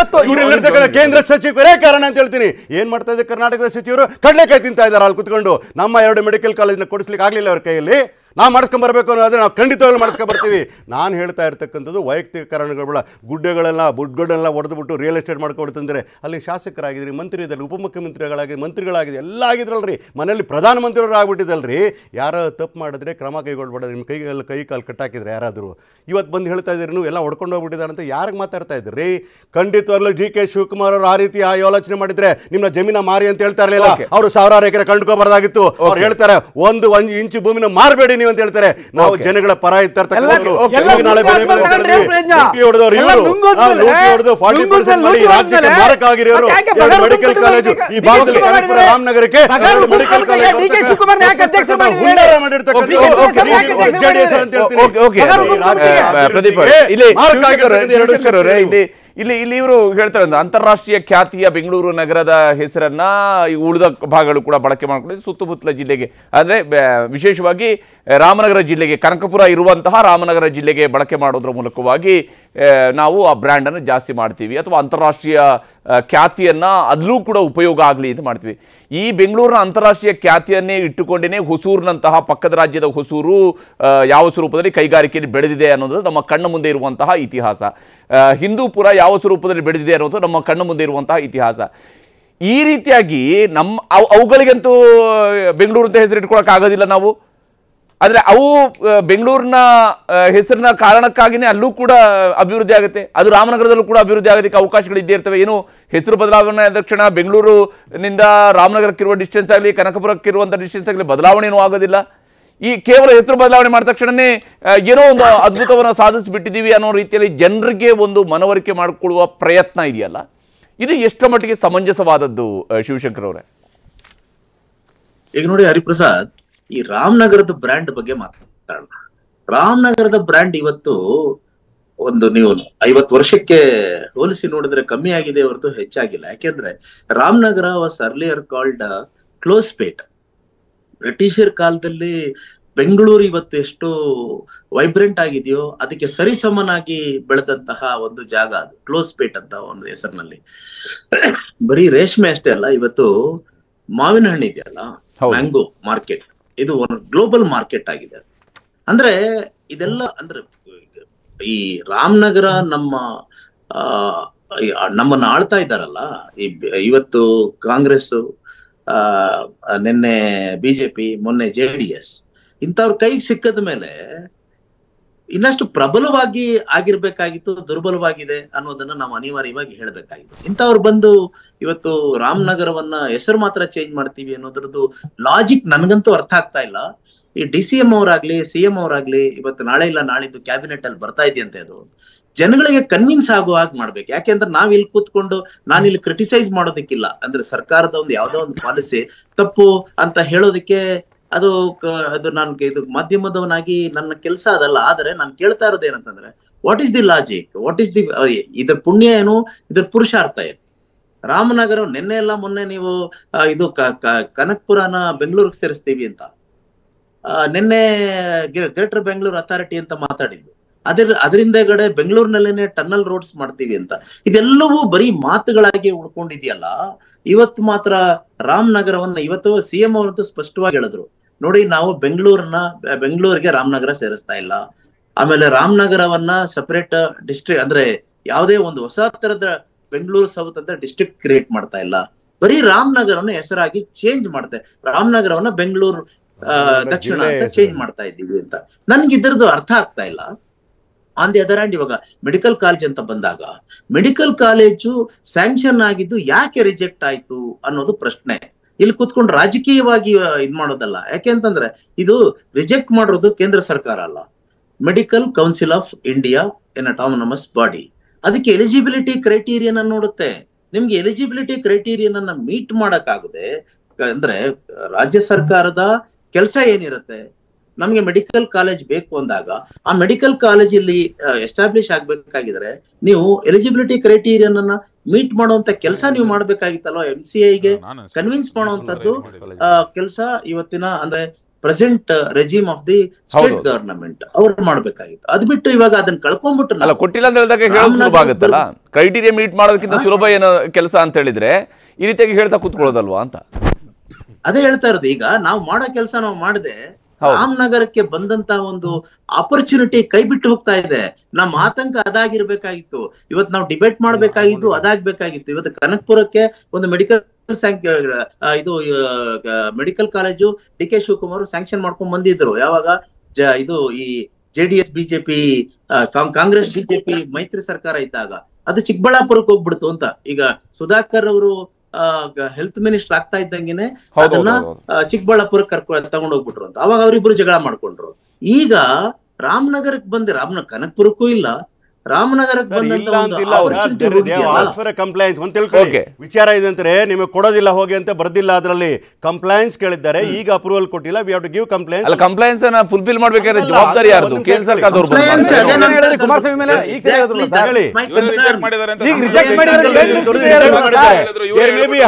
[SPEAKER 5] ಕೇಂದ್ರ ಸಚಿವರೇ ಕಾರಣ ಅಂತ ಹೇಳ್ತೀನಿ ಏನ್ ಮಾಡ್ತಾ ಇದ್ದಾರೆ ಕರ್ನಾಟಕದ ಸಚಿವರು ಕಡಲೆಕಾಯಿ ತಿಂತಾ ಇದ್ದಾರೆ ಅಲ್ಲಿ ಕುತ್ಕೊಂಡು ನಮ್ಮ ಎರಡು ಮೆಡಿಕಲ್ ಕಾಲೇಜ್ ಕೊಡಿಸ್ಲಿಕ್ಕೆ ಆಗ್ಲಿಲ್ಲ ಅವ್ರ ಕೈಯಲ್ಲಿ ನಾವು ಬರಬೇಕು ಅನ್ನೋದ್ರೆ ನಾವು ಖಂಡಿತವಾಗ್ಲೂ ಬರ್ತೀವಿ ನಾನು ಹೇಳ್ತಾ ಇರ್ತಕ್ಕಂಥದ್ದು ವೈಯಕ್ತಿಕ ಕಾರಣಗಳ ಗುಡ್ಡೆಗಳೆಲ್ಲ ಬುಡ್ಗಡೆಲ್ಲ ಹೊಡೆದ್ಬಿಟ್ಟು ರಿಯಲ್ ಎಸ್ಟೇಟ್ ಮಾಡ್ಕೊಡ್ತಂದರೆ ಅಲ್ಲಿ ಶಾಸಕರಾಗಿದ್ರಿ ಮಂತ್ರಿ ಇದ್ದಲ್ಲಿ ಉಪಮುಖ್ಯಮಂತ್ರಿಗಳಾಗಿ ಮಂತ್ರಿಗಳಾಗಿದೆ ಎಲ್ಲ ಆಗಿದ್ರಲ್ರಿ ಮನೆಯಲ್ಲಿ ಪ್ರಧಾನಮಂತ್ರಿಯವರು ರೀ ಯಾರು ತಪ್ಪು ಮಾಡಿದ್ರೆ ಕ್ರಮ ಕೈಗೊಳ್ಬೇಡ ನಿಮ್ಮ ಕೈಗೆಲ್ಲ ಕೈ ಕಾಲು ಕಟ್ಟಾಕಿದ್ರೆ ಯಾರಾದರೂ ಇವತ್ತು ಬಂದು ಹೇಳ್ತಾ ಇದ್ದೀರಿ ನೀವು ಎಲ್ಲ ಹೊಡ್ಕೊಂಡು ಹೋಗ್ಬಿಟ್ಟಿದ್ದಾರೆ ಅಂತ ಯಾರಿಗೆ ಮಾತಾಡ್ತಾ ಇದ್ರಿ ಖಂಡಿತವಾಗ್ಲೂ ಜಿ ಕೆ ಶಿವಕುಮಾರ್ ಅವರು ಆ ರೀತಿ ಆ ಯೋಚನೆ ಮಾಡಿದ್ರೆ ನಿಮ್ಮ ಜಮೀನ ಮಾರಿ ಅಂತ ಹೇಳ್ತಾ ಇರಲಿಲ್ಲ ಅವರು ಸಾವಿರಾರು ಎಕರೆ ಕಂಡುಕೋಬಾರ್ದಾಗಿತ್ತು ಅವ್ರು ಹೇಳ್ತಾರೆ ಒಂದು ಒಂದು ಇಂಚು ಭೂಮಿನ ಮಾರಬೇಡಿ ನೀವು ಅಂತ ಹೇಳ್ತಾರೆ ನಾವು ಜನಗಳ ಪರ ಮಾರಕ ಆಗಿರೋರು ಮೆಡಿಕಲ್ ಕಾಲೇಜು ಈ ಭಾಗದಲ್ಲಿ ರಾಮನಗರಕ್ಕೆ ಮೆಡಿಕಲ್ ಕಾಲೇಜು
[SPEAKER 1] ಇಲ್ಲಿ ಇಲ್ಲಿ ಇವರು ಹೇಳ್ತಾರೆ ಅಂದ್ರೆ ಅಂತಾರಾಷ್ಟ್ರೀಯ ಖ್ಯಾತಿಯ ಬೆಂಗಳೂರು ನಗರದ ಹೆಸರನ್ನ ಉಳಿದ ಭಾಗಗಳು ಕೂಡ ಬಳಕೆ ಮಾಡಿಕೊಂಡಿದೆ ಸುತ್ತಮುತ್ತಲ ಜಿಲ್ಲೆಗೆ ಅಂದರೆ ವಿಶೇಷವಾಗಿ ರಾಮನಗರ ಜಿಲ್ಲೆಗೆ ಕನಕಪುರ ಇರುವಂತಹ ರಾಮನಗರ ಜಿಲ್ಲೆಗೆ ಬಳಕೆ ಮಾಡೋದ್ರ ಮೂಲಕವಾಗಿ ನಾವು ಆ ಬ್ರ್ಯಾಂಡನ್ನು ಜಾಸ್ತಿ ಮಾಡ್ತೀವಿ ಅಥವಾ ಅಂತಾರಾಷ್ಟ್ರೀಯ ಖ್ಯಾತಿಯನ್ನು ಅದಲ್ಲೂ ಕೂಡ ಉಪಯೋಗ ಆಗಲಿ ಅಂತ ಮಾಡ್ತೀವಿ ಈ ಬೆಂಗಳೂರಿನ ಅಂತಾರಾಷ್ಟ್ರೀಯ ಖ್ಯಾತಿಯನ್ನೇ ಇಟ್ಟುಕೊಂಡೇ ಹೊಸೂರಿನಂತಹ ಪಕ್ಕದ ರಾಜ್ಯದ ಹೊಸೂರು ಯಾವ ಸ್ವರೂಪದಲ್ಲಿ ಕೈಗಾರಿಕೆಯಲ್ಲಿ ಬೆಳೆದಿದೆ ಅನ್ನೋದು ನಮ್ಮ ಕಣ್ಣ ಮುಂದೆ ಇರುವಂತಹ ಇತಿಹಾಸ ಹಿಂದೂಪುರ ಯಾವ ಯಾವ ಸ್ವರೂಪದಲ್ಲಿ ಬೆಳೆದಿದೆ ಅನ್ನೋದು ನಮ್ಮ ಕಣ್ಣು ಮುಂದೆ ಇರುವಂತಹ ಇತಿಹಾಸ ಈ ರೀತಿಯಾಗಿ ನಮ್ಮ ಅವು ಅವುಗಳಿಗಂತೂ ಬೆಂಗಳೂರು ಅಂತ ಹೆಸರಿಟ್ಕೊಳಕ್ಕೆ ಆಗೋದಿಲ್ಲ ನಾವು ಆದರೆ ಅವು ಬೆಂಗಳೂರಿನ ಹೆಸರಿನ ಕಾರಣಕ್ಕಾಗಿಯೇ ಅಲ್ಲೂ ಕೂಡ ಅಭಿವೃದ್ಧಿ ಆಗುತ್ತೆ ಅದು ರಾಮನಗರದಲ್ಲೂ ಕೂಡ ಅಭಿವೃದ್ಧಿ ಆಗೋದಕ್ಕೆ ಅವಕಾಶಗಳು ಇದ್ದೇ ಇರ್ತವೆ ಏನು ಹೆಸರು ಬದಲಾವಣೆ ಆದ ತಕ್ಷಣ ಬೆಂಗಳೂರಿನಿಂದ ರಾಮನಗರಕ್ಕಿರುವ ಡಿಸ್ಟೆನ್ಸ್ ಆಗಲಿ ಕನಕಪುರಕ್ಕಿರುವಂಥ ಡಿಸ್ಟೆನ್ಸ್ ಆಗಲಿ ಬದಲಾವಣೆಯೂ ಆಗೋದಿಲ್ಲ ಈ ಕೇವಲ ಹೆಸರು ಬದಲಾವಣೆ ಮಾಡಿದ ತಕ್ಷಣನೇ ಏನೋ ಒಂದು ಅದ್ಭುತವನ್ನು ಸಾಧಿಸಿಬಿಟ್ಟಿದ್ದೀವಿ ಅನ್ನೋ ರೀತಿಯಲ್ಲಿ ಜನರಿಗೆ ಒಂದು ಮನವರಿಕೆ ಮಾಡಿಕೊಳ್ಳುವ ಪ್ರಯತ್ನ ಇದೆಯಲ್ಲ ಇದು ಎಷ್ಟರ ಮಟ್ಟಿಗೆ
[SPEAKER 4] ಸಮಂಜಸವಾದದ್ದು ಶಿವಶಂಕರ್ ಅವರೇ ಈಗ ನೋಡಿ ಹರಿಪ್ರಸಾದ್ ಈ ರಾಮನಗರದ ಬ್ರ್ಯಾಂಡ್ ಬಗ್ಗೆ ಮಾತಾಡೋಣ ರಾಮನಗರದ ಬ್ರ್ಯಾಂಡ್ ಇವತ್ತು ಒಂದು ನೀವು ಐವತ್ತು ವರ್ಷಕ್ಕೆ ಹೋಲಿಸಿ ನೋಡಿದ್ರೆ ಕಮ್ಮಿ ಆಗಿದೆ ಹೊರತು ಹೆಚ್ಚಾಗಿಲ್ಲ ಯಾಕೆಂದ್ರೆ Ramanagara was earlier called Closepet ಬ್ರಿಟಿಷರ್ ಕಾಲದಲ್ಲಿ ಬೆಂಗಳೂರು ಇವತ್ತು ಎಷ್ಟು ವೈಬ್ರೆಂಟ್ ಆಗಿದೆಯೋ ಅದಕ್ಕೆ ಸರಿಸಮನಾಗಿ ಬೆಳೆದಂತಹ ಒಂದು ಜಾಗ ಅದು ಕ್ಲೋಸ್ ಪೇಟ್ ಅಂತ ಒಂದು ಹೆಸರಿನಲ್ಲಿ ಬರೀ ರೇಷ್ಮೆ ಅಷ್ಟೇ ಅಲ್ಲ ಇವತ್ತು ಮಾವಿನ ಹಣ್ಣು ಇದೆಯಲ್ಲ ಮ್ಯಾಂಗೋ ಮಾರ್ಕೆಟ್ ಇದು ಒಂದು ಗ್ಲೋಬಲ್ ಮಾರ್ಕೆಟ್ ಆಗಿದೆ ಅಂದ್ರೆ ಇದೆಲ್ಲ ಅಂದ್ರೆ ಈ ರಾಮನಗರ ನಮ್ಮ ನಮ್ಮನ್ನ ಆಳ್ತಾ ಇದ್ದಾರಲ್ಲ ಈ ಇವತ್ತು ಕಾಂಗ್ರೆಸ್ ನಿನ್ನೆ ಬಿಜೆಪಿ ಮೊನ್ನೆ ಜೆ ಡಿ ಎಸ್ ಇಂಥವ್ರ ಕೈಗೆ ಸಿಕ್ಕದ ಮೇಲೆ ಇನ್ನಷ್ಟು ಪ್ರಬಲವಾಗಿ ಆಗಿರ್ಬೇಕಾಗಿತ್ತು ದುರ್ಬಲವಾಗಿದೆ ಅನ್ನೋದನ್ನ ನಾವು ಅನಿವಾರ್ಯವಾಗಿ ಹೇಳಬೇಕಾಗಿದೆ ಇಂಥವ್ರು ಬಂದು ಇವತ್ತು ರಾಮನಗರವನ್ನ ಹೆಸರು ಮಾತ್ರ ಚೇಂಜ್ ಮಾಡ್ತೀವಿ ಅನ್ನೋದ್ರದ್ದು ಲಾಜಿಕ್ ನನ್ಗಂತೂ ಅರ್ಥ ಆಗ್ತಾ ಇಲ್ಲ ಈ ಡಿ ಸಿ ಎಂ ಅವರಾಗ್ಲಿ ಸಿ ಎಂ ಅವರಾಗ್ಲಿ ಇವತ್ತು ನಾಳೆ ಇಲ್ಲ ನಾಳಿದ್ದು ಕ್ಯಾಬಿನೆಟ್ ಅಲ್ಲಿ ಬರ್ತಾ ಇದೆಯಂತೆ ಅದು ಜನಗಳಿಗೆ ಕನ್ವಿನ್ಸ್ ಹಾಗೆ ಮಾಡ್ಬೇಕು ಯಾಕೆಂದ್ರೆ ನಾವ್ ಇಲ್ಲಿ ಕೂತ್ಕೊಂಡು ನಾನು ಇಲ್ಲಿ ಕ್ರಿಟಿಸೈಸ್ ಮಾಡೋದಕ್ಕಿಲ್ಲ ಅಂದ್ರೆ ಸರ್ಕಾರದ ಒಂದು ಯಾವ್ದೋ ಒಂದು ಪಾಲಿಸಿ ತಪ್ಪು ಅಂತ ಹೇಳೋದಕ್ಕೆ ಅದು ಅದು ನನ್ಗೆ ಇದು ಮಾಧ್ಯಮದವನಾಗಿ ನನ್ನ ಕೆಲಸ ಅದಲ್ಲ ಆದ್ರೆ ನಾನು ಕೇಳ್ತಾ ಇರೋದು ಏನಂತಂದ್ರೆ what is the logic what is the ಇದ್ರ ಪುಣ್ಯ ಏನು ಇದ್ರ ಪುರುಷಾರ್ಥ ಏನು ರಾಮನಗರ ನಿನ್ನೆ ಎಲ್ಲ ಮೊನ್ನೆ ನೀವು ಇದು ಕನಕ್ಪುರನ ಬೆಂಗಳೂರಿಗೆ ಸೇರಿಸ್ತೀವಿ ಅಂತ ನಿನ್ನೆ ಗ್ರೇಟರ್ ಬೆಂಗಳೂರು ಅಥಾರಿಟಿ ಅಂತ ಮಾತಾಡಿದ್ದು ಅದರ ಅದರಿಂದ ಕಡೆ ಬೆಂಗಳೂರಿನಲ್ಲೇನೆ ಟನ್ನಲ್ ರೋಡ್ಸ್ ಮಾಡ್ತೀವಿ ಅಂತ ಇದೆಲ್ಲವೂ ಬರೀ ಮಾತುಗಳಾಗಿ ಉಳ್ಕೊಂಡಿದೆಯಲ್ಲ ಇವತ್ತು ಮಾತ್ರ ರಾಮನಗರವನ್ನ ಇವತ್ತು ಸಿ ಎಂ ಅವರಂತೂ ಸ್ಪಷ್ಟವಾಗಿ ಹೇಳಿದ್ರು ನೋಡಿ ನಾವು ಬೆಂಗಳೂರನ್ನ ಬೆಂಗಳೂರಿಗೆ ರಾಮನಗರ ಸೇರಿಸ್ತಾ ಇಲ್ಲ ಆಮೇಲೆ ರಾಮನಗರವನ್ನ ಸಪರೇಟ್ ಡಿಸ್ಟ್ರಿಕ್ಟ್ ಅಂದ್ರೆ ಯಾವುದೇ ಒಂದು ಹೊಸ ತರದ ಬೆಂಗಳೂರು ಸೌತ್ ಅಂತ ಡಿಸ್ಟ್ರಿಕ್ಟ್ ಕ್ರಿಯೇಟ್ ಮಾಡ್ತಾ ಇಲ್ಲ ಬರೀ ರಾಮನಗರವನ್ನ ಹೆಸರಾಗಿ ಚೇಂಜ್ ಮಾಡ್ತಾ ರಾಮನಗರವನ್ನ ಬೆಂಗಳೂರು ದಕ್ಷಿಣ ಅಂತ ಚೇಂಜ್ ಮಾಡ್ತಾ ಇದ್ದೀವಿ ಅಂತ ನನ್ಗೆ ಇದ್ರದ್ದು ಅರ್ಥ ಆಗ್ತಾ ಇಲ್ಲ ಆನ್ ದಿ ಅದರ್ ಹ್ಯಾಂಡ್ ಇವಾಗ ಮೆಡಿಕಲ್ ಕಾಲೇಜ್ ಅಂತ ಬಂದಾಗ ಮೆಡಿಕಲ್ ಕಾಲೇಜು ಸ್ಯಾಂಕ್ಷನ್ ಆಗಿದ್ದು ಯಾಕೆ ರಿಜೆಕ್ಟ್ ಆಯ್ತು ಅನ್ನೋದು ಪ್ರಶ್ನೆ ಇಲ್ಲಿ ಕುತ್ಕೊಂಡು ರಾಜಕೀಯವಾಗಿ ಇದ್ ಮಾಡೋದಲ್ಲ ಯಾಕೆ ಅಂತಂದ್ರೆ ಇದು ರಿಜೆಕ್ಟ್ ಮಾಡೋದು ಕೇಂದ್ರ ಸರ್ಕಾರ ಅಲ್ಲ medical council of India an autonomous body ಅದಕ್ಕೆ ಎಲಿಜಿಬಿಲಿಟಿ ಕ್ರೈಟೀರಿಯನ್ ನೋಡುತ್ತೆ ನಿಮ್ಗೆ ಎಲಿಜಿಬಿಲಿಟಿ ಕ್ರೈಟೀರಿಯನ್ ಅನ್ನ ಮೀಟ್ ಮಾಡಕ್ಕಾಗದೆ ಅಂದ್ರೆ ರಾಜ್ಯ ಸರ್ಕಾರದ ಕೆಲಸ ಏನಿರುತ್ತೆ ನಮಗೆ ಮೆಡಿಕಲ್ ಕಾಲೇಜ್ ಬೇಕು ಅಂದಾಗ ಆ ಮೆಡಿಕಲ್ ಕಾಲೇಜ್ ಇಲ್ಲಿ ಎಸ್ಟಾಬ್ಲಿಷ್ ಆಗ್ಬೇಕಾಗಿದ್ರೆ ನೀವು ಎಲಿಜಿಬಿಲಿಟಿ ಕ್ರೈಟೀರಿಯನ್ ಅನ್ನ ಮೀಟ್ ಮಾಡುವಂತ ಕೆಲಸ ನೀವು ಮಾಡ್ಬೇಕಾಗಿತ್ತಲ್ವ ಎಂ ಸಿ ಐಗೆ ಕನ್ವಿನ್ಸ್ ಮಾಡುವಂತದ್ದು ಕೆಲಸ ಇವತ್ತಿನ ಅಂದ್ರೆ present regime of the state government ಅವ್ರು ಮಾಡ್ಬೇಕಾಗಿತ್ತು ಅದ್ ಬಿಟ್ಟು ಇವಾಗ ಅದನ್ನ
[SPEAKER 1] ಕಳ್ಕೊಂಡ್ಬಿಟ್ಟು ಅಲ್ಲ ಕೊಟ್ಟಿಲ್ಲ ಅಂತ ಹೇಳಿದಾಗ ಹೇಳೋದು ಸುಲಭ ಆಗುತ್ತಲ್ಲ ಕ್ರೈಟೀರಿಯಾ ಮೀಟ್ ಮಾಡೋದಕ್ಕಿಂತ ಸುಲಭ ಏನೋ ಕೆಲಸ ಅಂತ ಹೇಳಿದ್ರೆ
[SPEAKER 4] ಈ ರೀತಿಯಾಗಿ ಹೇಳ್ತಾ ಕೂತ್ಕೊಳ್ಳೋದಲ್ವಾ ಅಂತ ಅದೇ ಹೇಳ್ತಾ ಇರೋದು ಈಗ ನಾವು ಮಾಡೋ ಕೆಲಸ ನಾವು ಮಾಡದೆ ರಾಮನಗರಕ್ಕೆ ಬಂದಂತ ಒಂದು ಆಪರ್ಚುನಿಟಿ ಕೈ ಬಿಟ್ಟು ಹೋಗ್ತಾ ಇದೆ ನಮ್ಮ ಆತಂಕ ಅದಾಗಿರ್ಬೇಕಾಗಿತ್ತು ಇವತ್ತು ನಾವು ಡಿಬೇಟ್ ಮಾಡ್ಬೇಕಾಗಿದ್ದು ಅದಾಗ್ಬೇಕಾಗಿತ್ತು ಇವತ್ತು ಕನಕ್ಪುರಕ್ಕೆ ಒಂದು ಮೆಡಿಕಲ್ ಇದು medical college D K Shivakumar sanction ಮಾಡ್ಕೊಂಡ್ ಬಂದಿದ್ರು ಯಾವಾಗ ಜ ಇದು ಈ ಜೆಡಿಎಸ್ ಬಿಜೆಪಿ ಕಾಂಗ್ರೆಸ್ ಬಿಜೆಪಿ ಮೈತ್ರಿ ಸರ್ಕಾರ ಇದ್ದಾಗ ಅದು ಚಿಕ್ಕಬಳ್ಳಾಪುರಕ್ಕೆ ಹೋಗ್ಬಿಡ್ತು ಅಂತ ಈಗ ಸುಧಾಕರ್ ಅವರು ಹೆಲ್ತ್ ಮಿನಿಸ್ಟರ್ ಆಗ್ತಾ ಇದ್ದಂಗೆನೆ ಅದನ್ನ ಚಿಕ್ಕಬಳ್ಳಾಪುರ ಕರ್ಕೊ ತಗೊಂಡೋಗ್ಬಿಟ್ರು ಅಂತ ಅವಾಗ ಅವರಿಬ್ರು ಜಗಳ ಮಾಡ್ಕೊಂಡ್ರು ಈಗ ರಾಮನಗರಕ್ಕೆ ಬಂದೆ ರಾಮನ ಕನಕಪುರಕ್ಕೂ ಇಲ್ಲ ರಾಮನಗರಕ್ಕೆ ವಿಚಾರ
[SPEAKER 5] ಇದೆ ನಿಮಗೆ ಕೊಡೋದಿಲ್ಲ ಹೋಗಿ ಅಂತ ಬರ್ದಿಲ್ಲ ಅದರಲ್ಲಿ ಕಂಪ್ಲೈನ್ಸ್ ಕೇಳಿದ್ದಾರೆ ಈಗ ಅಪ್ರೂವಲ್ ಕೊಟ್ಟಿಲ್ಲ ವಿ ಗಿವ್ ಕಂಪ್ಲೇಂಟ್
[SPEAKER 1] ಕಂಪ್ಲೈನ್ಸ್ ಅನ್ನ ಫುಲ್ಫಿಲ್ ಮಾಡಬೇಕಾದ್ರೆ ಜವಾಬ್ದಾರಿ ಯಾರು ಕೇಂದ್ರ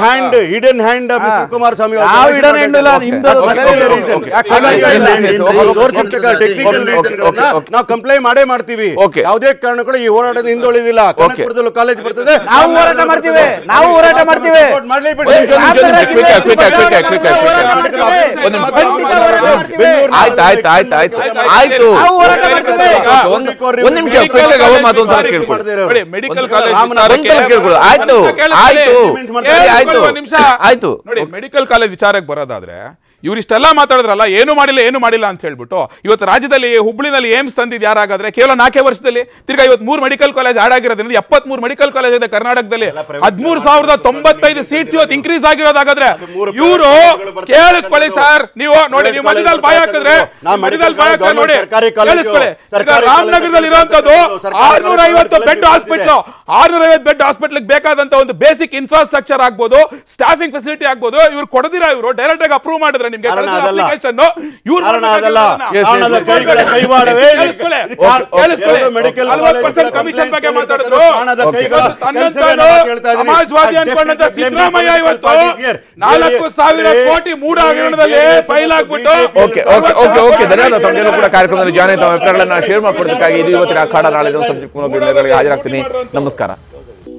[SPEAKER 5] ಹ್ಯಾಂಡ್ ಹಿಡನ್ ಹ್ಯಾಂಡ್ ನಾವು ಕಂಪ್ಲೈಂಟ್ ಮಾಡೇ ಮಾಡ್ತೀವಿ ಯಾವುದೇ ಕಾರಣಕ್ಕೂ ಈ ಹೋರಾಟದ ಹಿಂದುಳಿದಿಲ್ಲ ಕನಕಪುರದಲ್ಲೂ ಕಾಲೇಜ್ ಬರ್ತದೆ ನಾವು ಹೋರಾಟ ಮಾಡ್ತೀವಿ ನಾವು ಹೋರಾಟ ಮಾಡ್ತೀವಿ
[SPEAKER 3] ನಿಮಿಷ ಮೆಡಿಕಲ್ ಕಾಲೇಜ್ ವಿಚಾರಕ್ಕೆ ಬರೋದಾದ್ರೆ ಇವರಿಷ್ಟೆಲ್ಲ ಮಾತಾಡಿದ್ರಲ್ಲ ಏನು ಮಾಡಿಲ್ಲ ಏನು ಮಾಡಿಲ್ಲ ಅಂತ ಹೇಳ್ಬಿಟ್ಟು ಇವತ್ತು ರಾಜ್ಯದಲ್ಲಿ ಹುಬ್ಳಿನಲ್ಲಿ ಏಮ್ಸ್ ತಂದಿದ್ದು ಯಾರಾಗಾದ್ರೆ ಕೇವಲ ನಾಲ್ಕೇ ವರ್ಷದಲ್ಲಿ ತಿರ್ಗಾ ಇವತ್ತು ಮೂರು ಮೆಡಿಕಲ್ ಕಾಲೇಜ್ ಹಾಡಾಗಿರೋದ್ರಿಂದ ಎಪ್ಪತ್ಮೂರು ಮೆಡಿಕಲ್ ಕಾಲೇಜ್ ಇದೆ ಕರ್ನಾಟಕದಲ್ಲಿ ಹದಿಮೂರು ಸಾವಿರದ ತೊಂಬತ್ತೈದು ಸೀಟ್ಸ್ ಇವತ್ತು ಇನ್ಕ್ರೀಸ್ ಆಗಿರೋದಾಗಾದ್ರೆ ಇವರು ಕೇಳಿಸ್ಕೊಳ್ಳಿ ಸರ್ ನೀವು ನೋಡಿ ನೀವು ಮಧ್ಯದಲ್ಲಿ ಬಾಯ್ ಹಾಕಿದ್ರೆ ನೋಡಿ ಕೇಳಿಸ್ಕೊಳ್ಳಿ ರಾಮನಗರದಲ್ಲಿ ಇರುವಂತದ್ದು ಆರ್ನೂರ ಐವತ್ತು ಬೆಡ್ ಹಾಸ್ಪಿಟಲ್ ಆರ್ನೂರ ಐವತ್ತು ಬೆಡ್ ಹಾಸ್ಪಿಟ್ಲಿಗೆ ಬೇಕಾದಂತ ಒಂದು ಬೇಸಿಕ್ ಇನ್ಫ್ರಾಸ್ಟ್ರಕ್ಚರ್ ಆಗ್ಬೋದು ಸ್ಟಾಫಿಂಗ್ ಫೆಸಿಲಿಟಿ ಆಗ್ಬೋದು ಇವ್ರು ಕೊಡದಿರ ಇವರು ಡೈರೆಕ್ಟ್ ಆಗಿ ಅಪ್ರೂವ್ ಮಾಡಿದ್ರೆ ನಿಮ್ಗೆ ನಾಲ್ಕು ಸಾವಿರ ಕೋಟಿ ಫೈಲ್
[SPEAKER 1] ಧನ್ಯವಾದ ಕಾರ್ಯಕ್ರಮದಲ್ಲಿ ಜಾನೆ ಅಭಿಪ್ರಾಯಗಳನ್ನ ಶೇರ್ ಮಾಡ್ಕೊಡೋದಕ್ಕಾಗಿ ಇದು ಇವತ್ತಿನ ಅಖಾಡ ನಾಳೆ ಹಾಜರಾಗ್ತೀನಿ ನಮಸ್ಕಾರ